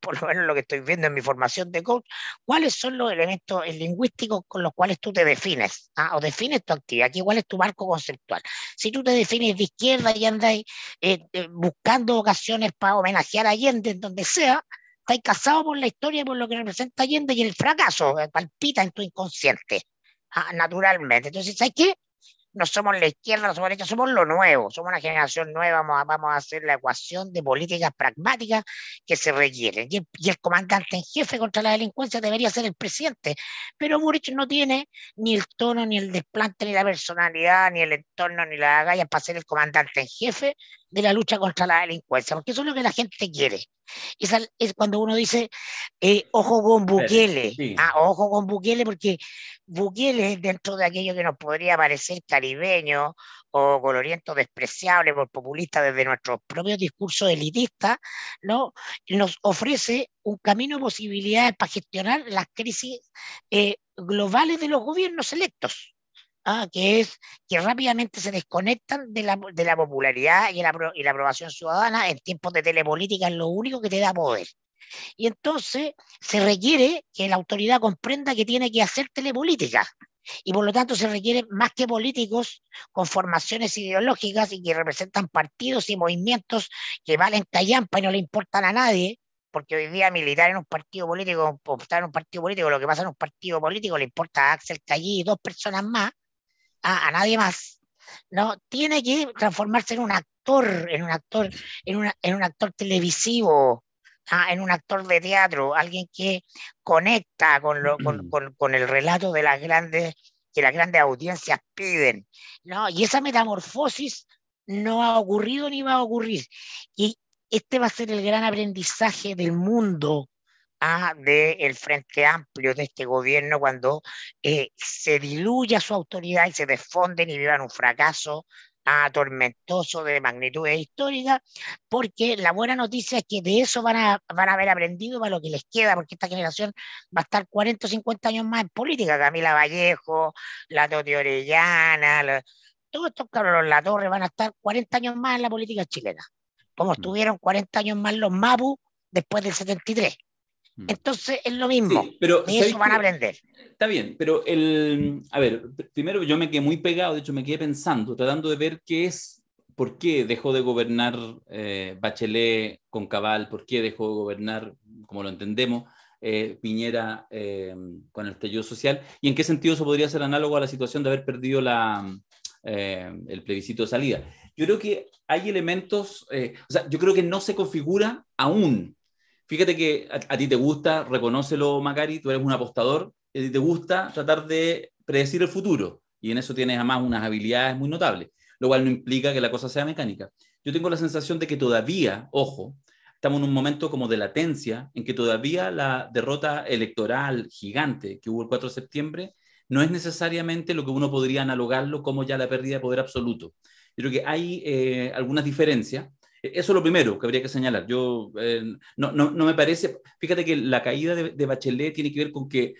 por lo menos lo que estoy viendo en mi formación de coach, cuáles son los elementos lingüísticos con los cuales tú te defines, ah, o defines tu actividad, que igual es tu marco conceptual. Si tú te defines de izquierda y andas eh, eh, buscando ocasiones para homenajear a Allende en donde sea, está casado por la historia por lo que representa Allende y el fracaso eh, palpita en tu inconsciente, ah, naturalmente. Entonces, ¿sabes qué? No somos la izquierda, no somos somos lo nuevo, somos una generación nueva, vamos a, vamos a hacer la ecuación de políticas pragmáticas que se requieren. Y el, comandante en jefe contra la delincuencia debería ser el presidente, pero Murich no tiene ni el tono, ni el desplante, ni la personalidad, ni el entorno, ni la agallas para ser el comandante en jefe de la lucha contra la delincuencia, porque eso es lo que la gente quiere. es cuando uno dice, eh, ojo con Bukele, ah, ojo con Bukele, porque Bukele es dentro de aquello que nos podría parecer caribeño o coloriento despreciable por populista desde nuestros propios discursos elitistas, ¿no? nos ofrece un camino de posibilidades para gestionar las crisis eh, globales de los gobiernos electos. Ah, que es que rápidamente se desconectan de la, de la popularidad y la, y la aprobación ciudadana en tiempos de telepolítica, es lo único que te da poder. Y entonces se requiere que la autoridad comprenda que tiene que hacer telepolítica. Y por lo tanto se requiere más que políticos con formaciones ideológicas y que representan partidos y movimientos que valen callampa y no le importan a nadie, porque hoy día militar en un partido político, estar en un partido político, lo que pasa en un partido político le importa a Axel Callí y dos personas más, a, nadie más. No, tiene que transformarse en un actor, en un actor, en, un actor televisivo, ¿ah? en un actor de teatro, alguien que conecta mm. con, con, el relato de las grandes, que las grandes audiencias piden. Y esa metamorfosis no ha ocurrido ni va a ocurrir. Y este va a ser el gran aprendizaje del mundo del Frente Amplio de este gobierno cuando eh, se diluya su autoridad y se desfonden y vivan un fracaso atormentoso tormentoso de magnitud e histórica porque la buena noticia es que de eso van a, van a haber aprendido para lo que les queda, porque esta generación va a estar 40 o 50 años más en política, Camila Vallejo, la Toti Orellana, todos estos cabros, la Torre, van a estar 40 años más en la política chilena, como mm. estuvieron 40 años más los Mapu después del 73. Mm. Entonces es lo mismo. pero y eso van a aprender. Está bien, pero el. A ver, primero yo me quedé muy pegado, de hecho me quedé pensando, tratando de ver qué es, por qué dejó de gobernar eh, Bachelet con Cabal, por qué dejó de gobernar, como lo entendemos, eh, Piñera eh, con el estallido social, y en qué sentido eso podría ser análogo a la situación de haber perdido la, el plebiscito de salida. Yo creo que hay elementos, o sea, yo creo que no se configura aún Fíjate que a, ti te gusta, reconócelo, Magari, tú eres un apostador, y te gusta tratar de predecir el futuro, y en eso tienes además unas habilidades muy notables, lo cual no implica que la cosa sea mecánica. Yo tengo la sensación de que todavía, ojo, estamos en un momento como de latencia, en que todavía la derrota electoral gigante que hubo el 4 de septiembre no es necesariamente lo que uno podría analogarlo como ya la pérdida de poder absoluto. Yo creo que hay eh, algunas diferencias eso es lo primero que habría que señalar. Yo eh, no, me parece, fíjate que la caída de, Bachelet tiene que ver con que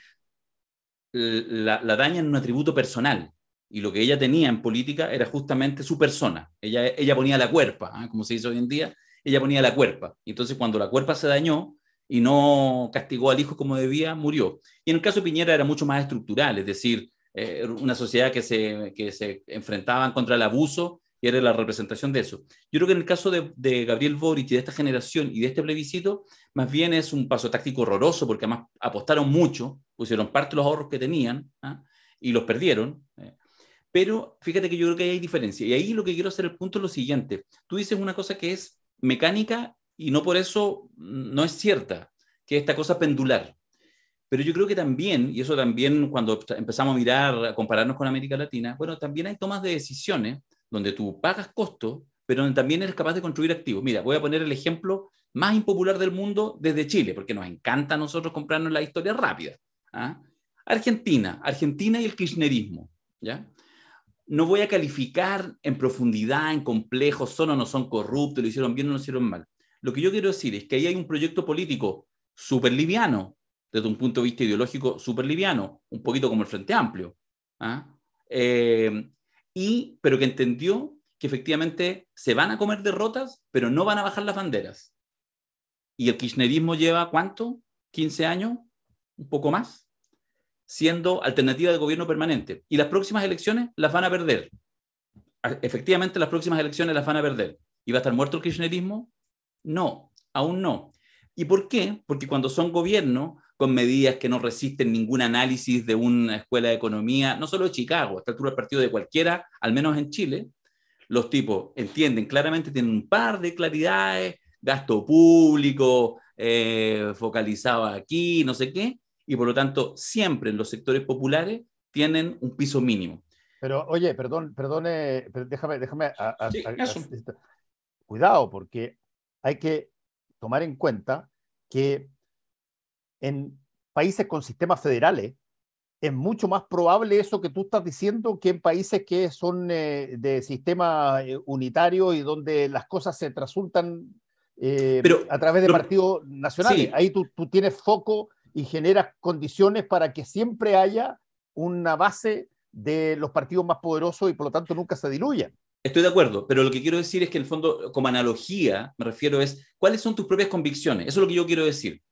la, la en un atributo personal, y lo que ella tenía en política era justamente su persona. Ella, ella ponía la cuerpa, ¿ah? como se dice hoy en día, ella ponía la cuerpa. entonces cuando la cuerpa se dañó y no castigó al hijo como debía, murió. Y en el caso de Piñera era mucho más estructural, es decir, eh, una sociedad que se, que se enfrentaban contra el abuso y era la representación de eso. Yo creo que en el caso de, Gabriel Boric y de esta generación y de este plebiscito, más bien es un paso táctico horroroso, porque además apostaron mucho, pusieron parte de los ahorros que tenían ¿ah? y los perdieron. Eh. Pero fíjate que yo creo que hay diferencia. Y ahí lo que quiero hacer el punto es lo siguiente. Tú dices una cosa que es mecánica y no por eso no es cierta, que es esta cosa pendular. Pero yo creo que también, y eso también cuando empezamos a mirar, a compararnos con América Latina, bueno, también hay tomas de decisiones donde tú pagas costos, pero donde también eres capaz de construir activos. Mira, voy a poner el ejemplo más impopular del mundo desde Chile, porque nos encanta a nosotros comprarnos la historia rápida ¿ah? Argentina, Argentina y el kirchnerismo. ¿ya? No voy a calificar en profundidad, en complejo, son o no son corruptos, lo hicieron bien o lo hicieron mal. Lo que yo quiero decir es que ahí hay un proyecto político súper liviano, desde un punto de vista ideológico súper liviano, un poquito como el Frente Amplio, ¿ah? eh, pero que entendió que efectivamente se van a comer derrotas, pero no van a bajar las banderas. Y el kirchnerismo lleva, ¿cuánto? ¿15 años? ¿Un poco más? Siendo alternativa de gobierno permanente. Y las próximas elecciones las van a perder. Ah, efectivamente, las próximas elecciones las van a perder. ¿Y va a estar muerto el kirchnerismo? No, aún no. ¿Y por qué? Porque cuando son gobierno con medidas que no resisten ningún análisis de una escuela de economía, no solo de Chicago, a esta altura del partido de cualquiera, al menos en Chile, los tipos entienden claramente, tienen un par de claridades, gasto público, eh, focalizado aquí, no sé qué, y por lo tanto siempre en los sectores populares tienen un piso mínimo. Pero oye, perdón, perdone, déjame, déjame. cuidado, porque hay que tomar en cuenta que en países con sistemas federales, es mucho más probable eso que tú estás diciendo que en países que son eh, de sistema eh, unitario y donde las cosas se trasultan eh, a través de partidos nacionales. Ahí tú, tú, tienes foco y generas condiciones para que siempre haya una base de los partidos más poderosos y por lo tanto nunca se diluyan. Estoy de acuerdo, pero lo que quiero decir es que en el fondo, como analogía, me refiero es, ¿cuáles son tus propias convicciones? Eso es lo que yo quiero decir.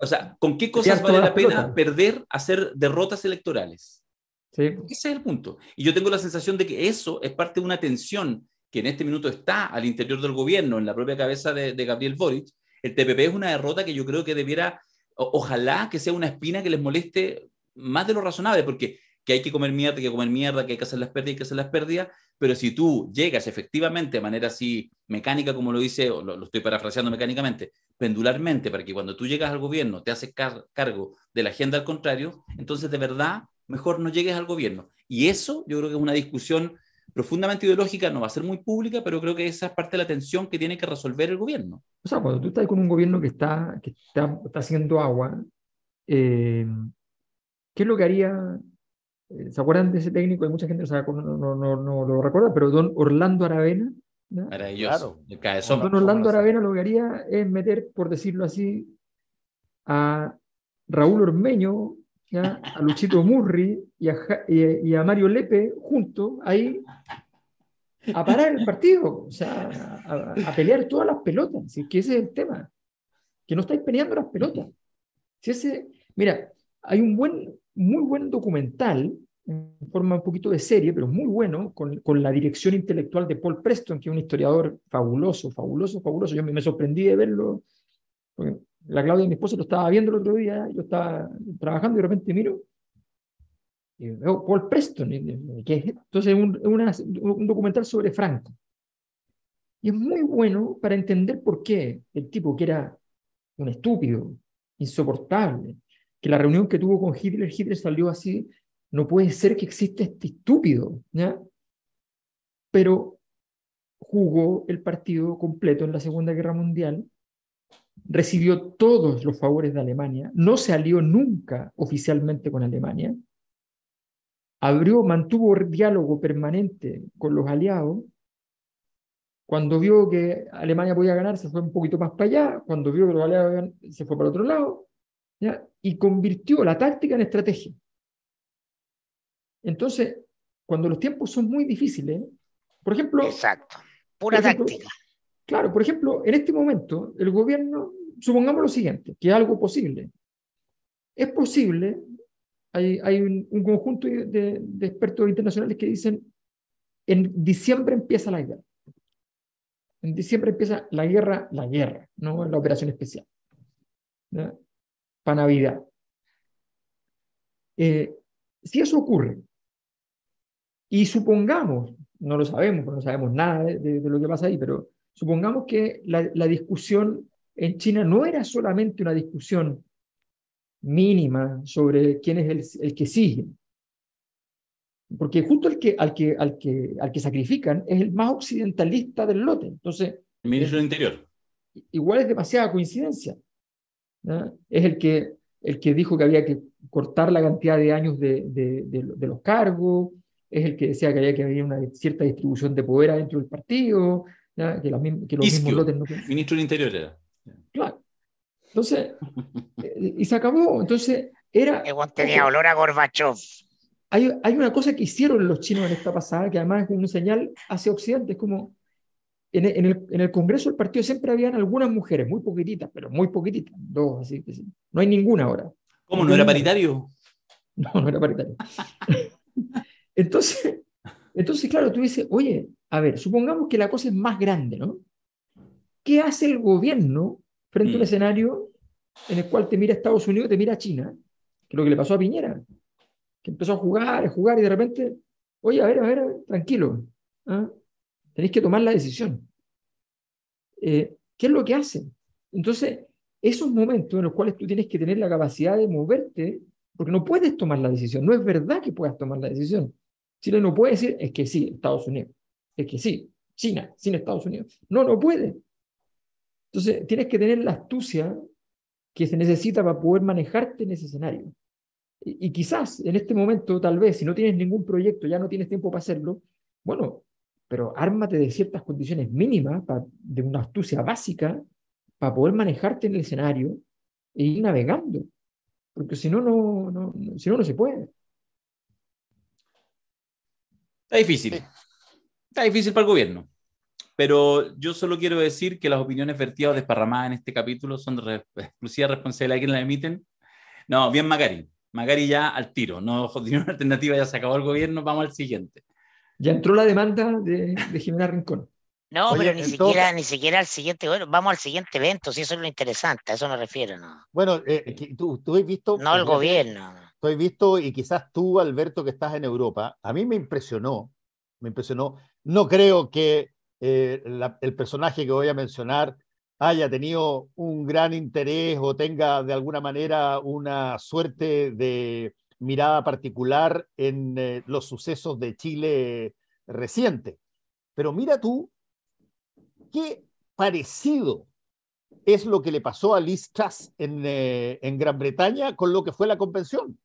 O sea, ¿con qué cosas vale la pena perder, hacer derrotas electorales? Ese es el punto. Y yo tengo la sensación de que eso es parte de una tensión que en este minuto está al interior del gobierno, en la propia cabeza de, Gabriel Boric. El TPP es una derrota que yo creo que debiera, ojalá que sea una espina que les moleste más de lo razonable, porque que hay que comer mierda, que hay que comer mierda, que hay que hacer las pérdidas, que hay que hacer las pérdidas, pero si tú llegas efectivamente de manera así mecánica, como lo dice, o lo, estoy parafraseando mecánicamente, pendularmente, para que cuando tú llegas al gobierno te haces cargo de la agenda al contrario, entonces de verdad mejor no llegues al gobierno. Y eso yo creo que es una discusión profundamente ideológica, no va a ser muy pública, pero creo que esa es parte de la tensión que tiene que resolver el gobierno. O sea, cuando tú estás con un gobierno que está, que está, haciendo agua, eh, ¿qué es lo que haría eh, ¿Se acuerdan de ese técnico? Hay mucha gente que no, lo recuerda, pero don Orlando Aravena. Maravilloso. Don Orlando Aravena lo que haría es meter, por decirlo así, a Raúl Ormeño, a Luchito Murri y a, Mario Lepe juntos ahí a parar el partido, o sea, a, pelear todas las pelotas, que ese es el tema, que no estáis peleando las pelotas. Si ese, mira, hay un buen muy buen documental, en forma un poquito de serie, pero muy bueno, con, la dirección intelectual de Paul Preston, que es un historiador fabuloso, fabuloso, fabuloso. Yo me, sorprendí de verlo, porque la Claudia, mi esposa, lo estaba viendo el otro día, yo estaba trabajando y de repente miro, y veo Paul Preston, Entonces es entonces un, un documental sobre Franco. Y es muy bueno para entender por qué el tipo que era un estúpido, insoportable, que la reunión que tuvo con Hitler, Hitler salió así, no puede ser que exista este estúpido, ¿ya? Pero jugó el partido completo en la Segunda Guerra Mundial, recibió todos los favores de Alemania, no se alió nunca oficialmente con Alemania, abrió, mantuvo diálogo permanente con los aliados. Cuando vio que Alemania podía ganar, se fue un poquito más para allá. Cuando vio que los aliados se fue para otro lado y convirtió la táctica en estrategia. Entonces, cuando los tiempos son muy difíciles, por ejemplo... Exacto, pura táctica. Claro, por ejemplo, en este momento el gobierno, supongamos lo siguiente, que es algo posible. Es posible, hay, hay un, conjunto de, de expertos internacionales que dicen, en diciembre empieza la guerra. En diciembre empieza la guerra, la guerra, no la operación especial. ¿Ya? para Navidad. Eh, si eso ocurre, y supongamos, no lo sabemos, no sabemos nada de, lo que pasa ahí, pero supongamos que la, discusión en China no era solamente una discusión mínima sobre quién es el, que sigue, porque justo el que, al, que, al, que, al que sacrifican es el más occidentalista del lote. Entonces, el del Interior. Igual es demasiada coincidencia. ¿eh? es el que, el que dijo que había que cortar la cantidad de años de, los cargos, es el que decía que había que haber una cierta distribución de poder dentro del partido, que, los, mismos lotes no... Ministro del Interior era. Claro. Entonces, eh, y se acabó. Entonces, era... Tenía olor a Gorbachev. Hay, hay, una cosa que hicieron los chinos en esta pasada, que además es una señal hacia Occidente, es como, en, el, Congreso del partido siempre habían algunas mujeres, muy poquititas, pero muy poquititas, dos, así, sí. No hay ninguna ahora. ¿Cómo? ¿No era paritario? No, no era paritario. entonces, entonces, claro, tú dices, oye, a ver, supongamos que la cosa es más grande, ¿no? ¿Qué hace el gobierno frente a un mm. escenario en el cual te mira Estados Unidos, te mira China, que es lo que le pasó a Piñera, que empezó a jugar, a jugar y de repente, oye, a ver, a ver, a ver tranquilo, ¿ah? Tenés que tomar la decisión. Eh, ¿Qué es lo que hacen? Entonces, esos momentos en los cuales tú tienes que tener la capacidad de moverte, porque no puedes tomar la decisión. No es verdad que puedas tomar la decisión. Chile no puede decir, es que sí, Estados Unidos. Es que sí, China, sin Estados Unidos. No, no puede. Entonces, tienes que tener la astucia que se necesita para poder manejarte en ese escenario. y, quizás en este momento, tal vez, si no tienes ningún proyecto, ya no tienes tiempo para hacerlo, bueno, pero ármate de ciertas condiciones mínimas, de una astucia básica, para poder manejarte en el escenario e ir navegando, porque si no, no, si no, no se puede. Está difícil. Está difícil para el gobierno. Pero yo solo quiero decir que las opiniones vertidas o desparramadas en este capítulo son de exclusiva responsabilidad de quien las emiten. No, bien Magari. Magari ya al tiro, no tiene una alternativa, ya se acabó el gobierno, vamos al siguiente. Ya entró la demanda de, de Jimena Rincón. No, pero ni siquiera, ni siquiera al siguiente, bueno, vamos al siguiente evento, si eso es lo interesante, a eso me refiero, ¿no? Bueno, eh, tú, tú has visto... No el gobierno. Tú visto, y quizás tú, Alberto, que estás en Europa, a mí me impresionó, me impresionó, no creo que eh, el personaje que voy a mencionar haya tenido un gran interés o tenga de alguna manera una suerte de mirada particular en eh, los sucesos de Chile reciente. Pero mira tú qué parecido es lo que le pasó a Liz Truss eh, en, Gran Bretaña con lo que fue la convención.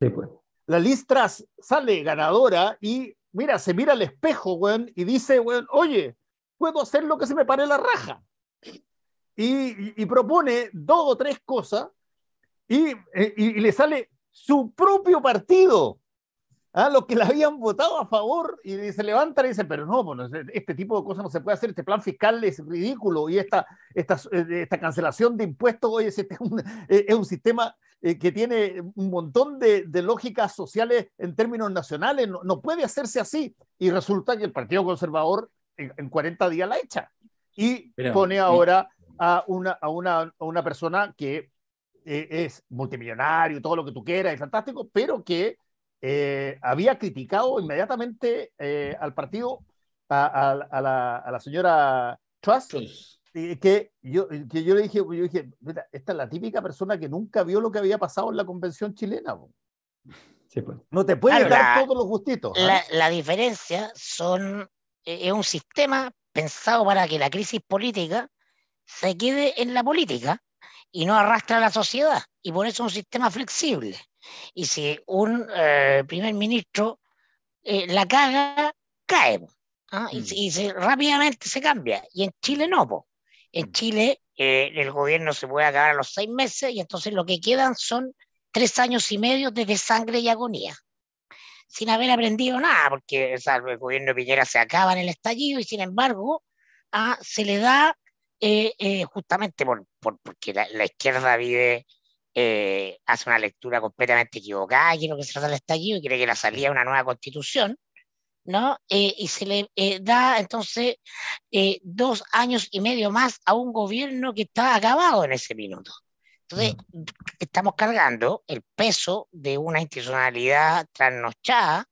Sí, pues. La Liz Truss sale ganadora y mira, se mira al espejo, y dice, oye, puedo hacer lo que se me pare la raja. Y, propone dos o tres cosas y, eh, y, le sale su propio partido, a ¿ah? los que le habían votado a favor, y se levantan y dicen, pero no, bueno, pues, este tipo de cosas no se puede hacer, este plan fiscal es ridículo y esta, esta, eh, cancelación de impuestos hoy este eh, es, un, sistema eh, que tiene un montón de, lógicas sociales en términos nacionales, no, puede hacerse así. Y resulta que el Partido Conservador en, 40 días la echa y pone ahora a una, a, una, a una persona que eh, es multimillonario, todo lo que tú quieras, es fantástico, pero que eh, había criticado inmediatamente eh, al partido, a, la, señora Truss, que yo, que yo le dije, yo dije mira, esta es la típica persona que nunca vio lo que había pasado en la convención chilena. Pues. No te puede dar todos los gustitos. ¿ah? La, la, diferencia son, e, es un sistema pensado para que la crisis política se quede en la política y no arrastra a la sociedad. Y por eso es un sistema flexible. Y si un eh, primer ministro eh, la caga, cae. ¿ah? Y, mm. rápidamente se cambia. Y en Chile no. En mm. Chile eh, el gobierno se puede acabar a los seis meses y entonces lo que quedan son tres años y medio de sangre y agonía. Sin haber aprendido nada, porque el gobierno de Piñera se acaba en el estallido y sin embargo ah, se le da eh, eh, justamente por, porque la, izquierda vive, eh, hace una lectura completamente equivocada, quiere que se trata el estallido, quiere que la salida una nueva constitución, ¿no? y se le da entonces dos años y medio más a un gobierno que está acabado en ese minuto. Entonces, mm. estamos cargando el peso de una institucionalidad trasnochada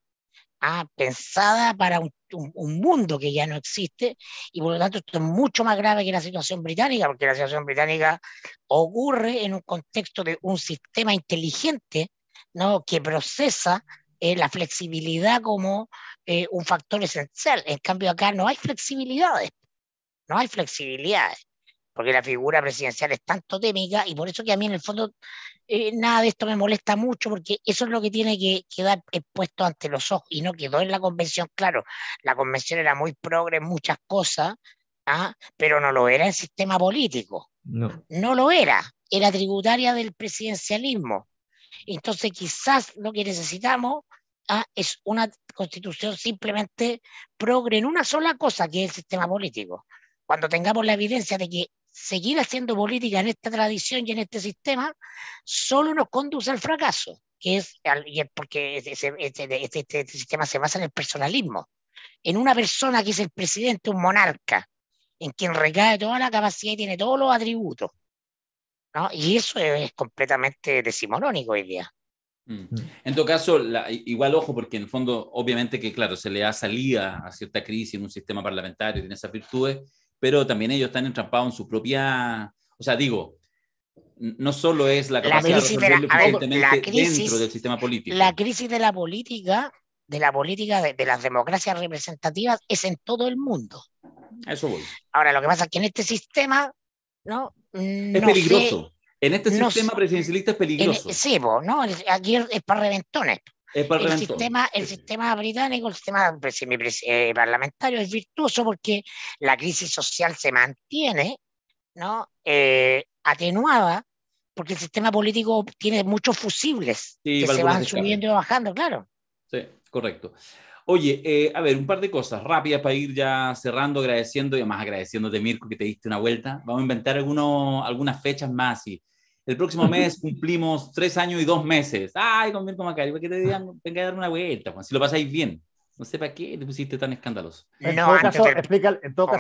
Ah, pensada para un, mundo que ya no existe y por lo tanto esto es mucho más grave que la situación británica, porque la situación británica ocurre en un contexto de un sistema inteligente ¿no? que procesa eh, la flexibilidad como eh, un factor esencial. En cambio acá no hay flexibilidades, no hay flexibilidades porque la figura presidencial es tan totémica y por eso que a mí en el fondo eh, nada de esto me molesta mucho, porque eso es lo que tiene que quedar expuesto ante los ojos y no quedó en la convención, claro, la convención era muy progre en muchas cosas, ¿ah? pero no lo era el sistema político, no. no lo era, era tributaria del presidencialismo. Entonces quizás lo que necesitamos Ah, es una constitución simplemente progre en una sola cosa, que es el sistema político. Cuando tengamos la evidencia de que seguir haciendo política en esta tradición y en este sistema solo nos conduce al fracaso, que es, porque este, este, sistema se basa en el personalismo, en una persona que es el presidente, un monarca, en quien recae toda la capacidad y tiene todos los atributos. ¿no? Y eso es completamente decimonónico hoy día. Mm. Mm. En todo caso, igual ojo, porque en el fondo, obviamente que, claro, se le da salida a cierta crisis en un sistema parlamentario, tiene esas virtudes, pero también ellos están entrampados en su propia, o sea, digo, no solo es la capacidad de, la, dentro del sistema político. La crisis de la política, de la política de, las democracias representativas es en todo el mundo. Eso voy. Ahora, lo que pasa es que en este sistema, ¿no? Mm, es peligroso. en este sistema presidencialista es peligroso. En, sí, pues, ¿no? Aquí es para reventones el, sistema, el sistema británico, el sistema parlamentario es virtuoso porque la crisis social se mantiene, ¿no? Eh, atenuada, porque el sistema político tiene muchos fusibles que se van subiendo y bajando, claro. Sí, correcto. Oye, eh, a ver, un par de cosas rápidas para ir ya cerrando, agradeciendo y además agradeciéndote, Mirko, que te diste una vuelta. Vamos a inventar algunos, algunas fechas más y el próximo mes cumplimos tres años y dos meses. Ay, con Mirko Macari, ¿para te digan? Venga a dar una vuelta, si lo pasáis bien. No sé para qué te pusiste tan escandaloso. En todo, caso,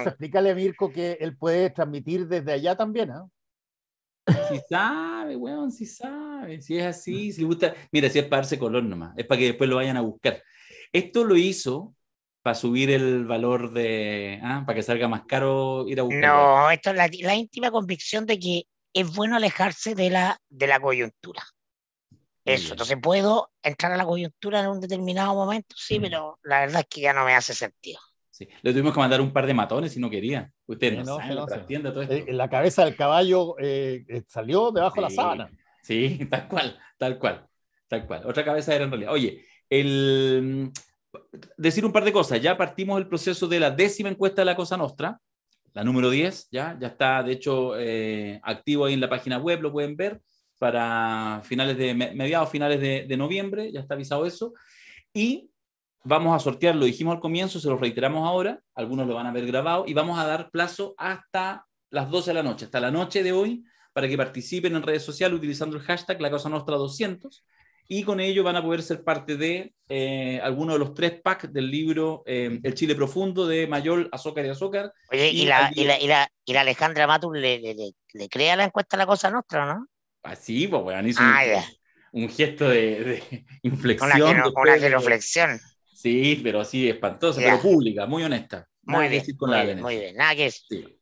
explícale, a Mirko que él puede transmitir desde allá también, ¿no? ¿ah? Si sabe, weón, si sabe, si es así, si le gusta. Mira, si es para darse color nomás, es para que después lo vayan a buscar. Esto lo hizo para subir el valor de. ¿ah? Para que salga más caro ir a buscar. No, esto es la, íntima convicción de que es bueno alejarse de la, de la coyuntura. Eso, entonces puedo entrar a la coyuntura en un determinado momento, sí, pero la verdad es que ya no me hace sentido. Sí. Le tuvimos que mandar un par de matones si no quería. Usted no, sabe, la, todo eh, la cabeza del caballo eh, eh, salió debajo de la sábana. Sí, tal cual, tal cual, tal cual. Otra cabeza era en realidad. Oye, el mm, decir un par de cosas. Ya partimos el proceso de la décima encuesta de la Cosa Nostra la número 10, ya, ya está, de hecho, eh, activo ahí en la página web, lo pueden ver, para finales de, mediados, finales de, noviembre, ya está avisado eso. Y vamos a sortear, lo dijimos al comienzo, se lo reiteramos ahora, algunos lo van a ver grabado, y vamos a dar plazo hasta las 12 de la noche, hasta la noche de hoy, para que participen en redes sociales utilizando el hashtag La Cosa nuestra 200 y con ello van a poder ser parte de eh, alguno de los tres packs del libro eh, El Chile Profundo de Mayol, Azúcar y Azúcar. Oye, y, la, y, la, y, la, Alejandra Matus le, le, le, crea la encuesta la cosa nuestra, ¿no? Ah, sí, pues bueno, hizo ah, un, gesto de, de inflexión. Una, Sí, pero así espantosa, pero pública, muy honesta. Muy bien, con la bien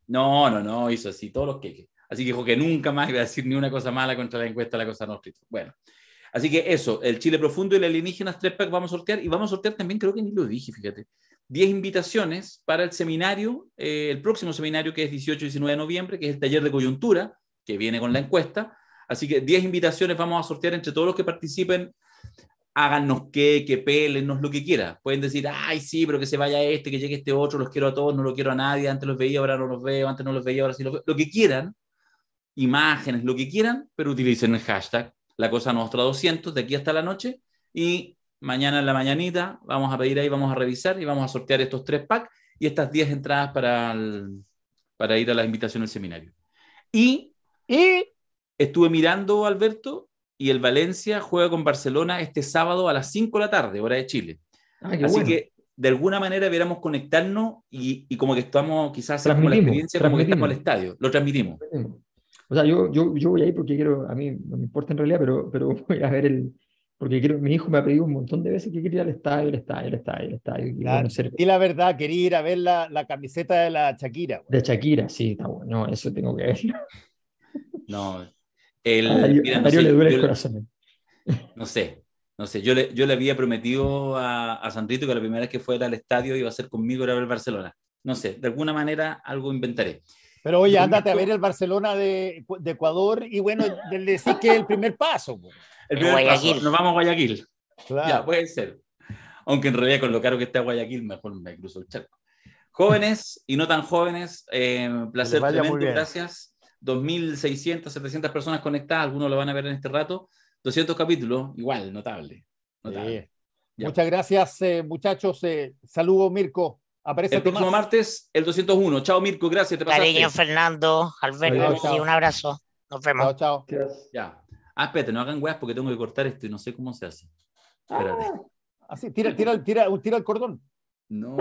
No, no, no, hizo así todos los que Así que dijo que nunca más iba a decir ni una cosa mala contra la encuesta la cosa nuestra. Bueno. Así que eso, el Chile Profundo y el Alienígenas 3 Pack vamos a sortear y vamos a sortear también, creo que ni lo dije, fíjate, 10 invitaciones para el seminario, eh, el próximo seminario que es 18 y 19 de noviembre, que es el taller de coyuntura, que viene con la encuesta. Así que 10 invitaciones vamos a sortear entre todos los que participen. Háganos que, que pélenos lo que quieran. Pueden decir, ay, sí, pero que se vaya este, que llegue este otro, los quiero a todos, no lo quiero a nadie, antes los veía, ahora no los veo, antes no los veía, ahora sí los veo. Lo que quieran, imágenes, lo que quieran, pero utilicen el hashtag la Cosa nuestra 200 de aquí hasta la noche y mañana en la mañanita vamos a pedir ahí, vamos a revisar y vamos a sortear estos tres packs y estas 10 entradas para, para ir a la invitación al seminario. Y, estuve mirando, Alberto, y el Valencia juega con Barcelona este sábado a las 5 de la tarde, hora de Chile. Ah, Así que de alguna manera viéramos conectarnos y, como que estamos quizás con la experiencia, como que estamos al estadio, lo transmitimos. O sea, yo, yo, yo voy ahí porque quiero, a mí no me importa en realidad, pero, pero voy a ver el, porque quiero, mi hijo me ha pedido un montón de veces que quería ir al estadio, al estadio, al estadio, al estadio. Y, la verdad, quería ir a ver la, la camiseta de la Shakira. De Shakira, sí, está bueno, eso tengo que ver. No, el, estadio sé, le duele el corazón. ¿eh? No sé, no sé, yo le, yo le había prometido a, a Santito que la primera vez que fuera al estadio iba a ser conmigo era ver Barcelona. No sé, de alguna manera algo inventaré. Pero oye, ándate a ver el Barcelona de, Ecuador y bueno, decir que el primer paso. El primer Paso, nos vamos a Guayaquil. Ya, puede ser. Aunque en realidad con lo caro que está Guayaquil, mejor me cruzo el charco. Jóvenes y no tan jóvenes, eh, placer tremendo, gracias. 2.600, 700 personas conectadas, algunos lo van a ver en este rato. 200 capítulos, igual, notable. notable. Muchas gracias, eh, muchachos. Saludo, eh, saludos, Mirko. Aparece el próximo martes, el 201. Chao, Mirko. Gracias. Te Cariño, Fernando, Alberto. y un abrazo. Nos vemos. Chao, chao. Ya. Ah, espérate, no hagan weas porque tengo que cortar esto y no sé cómo se hace. Espérate. Ah, así, tira, tira, tira, tira el cordón. No.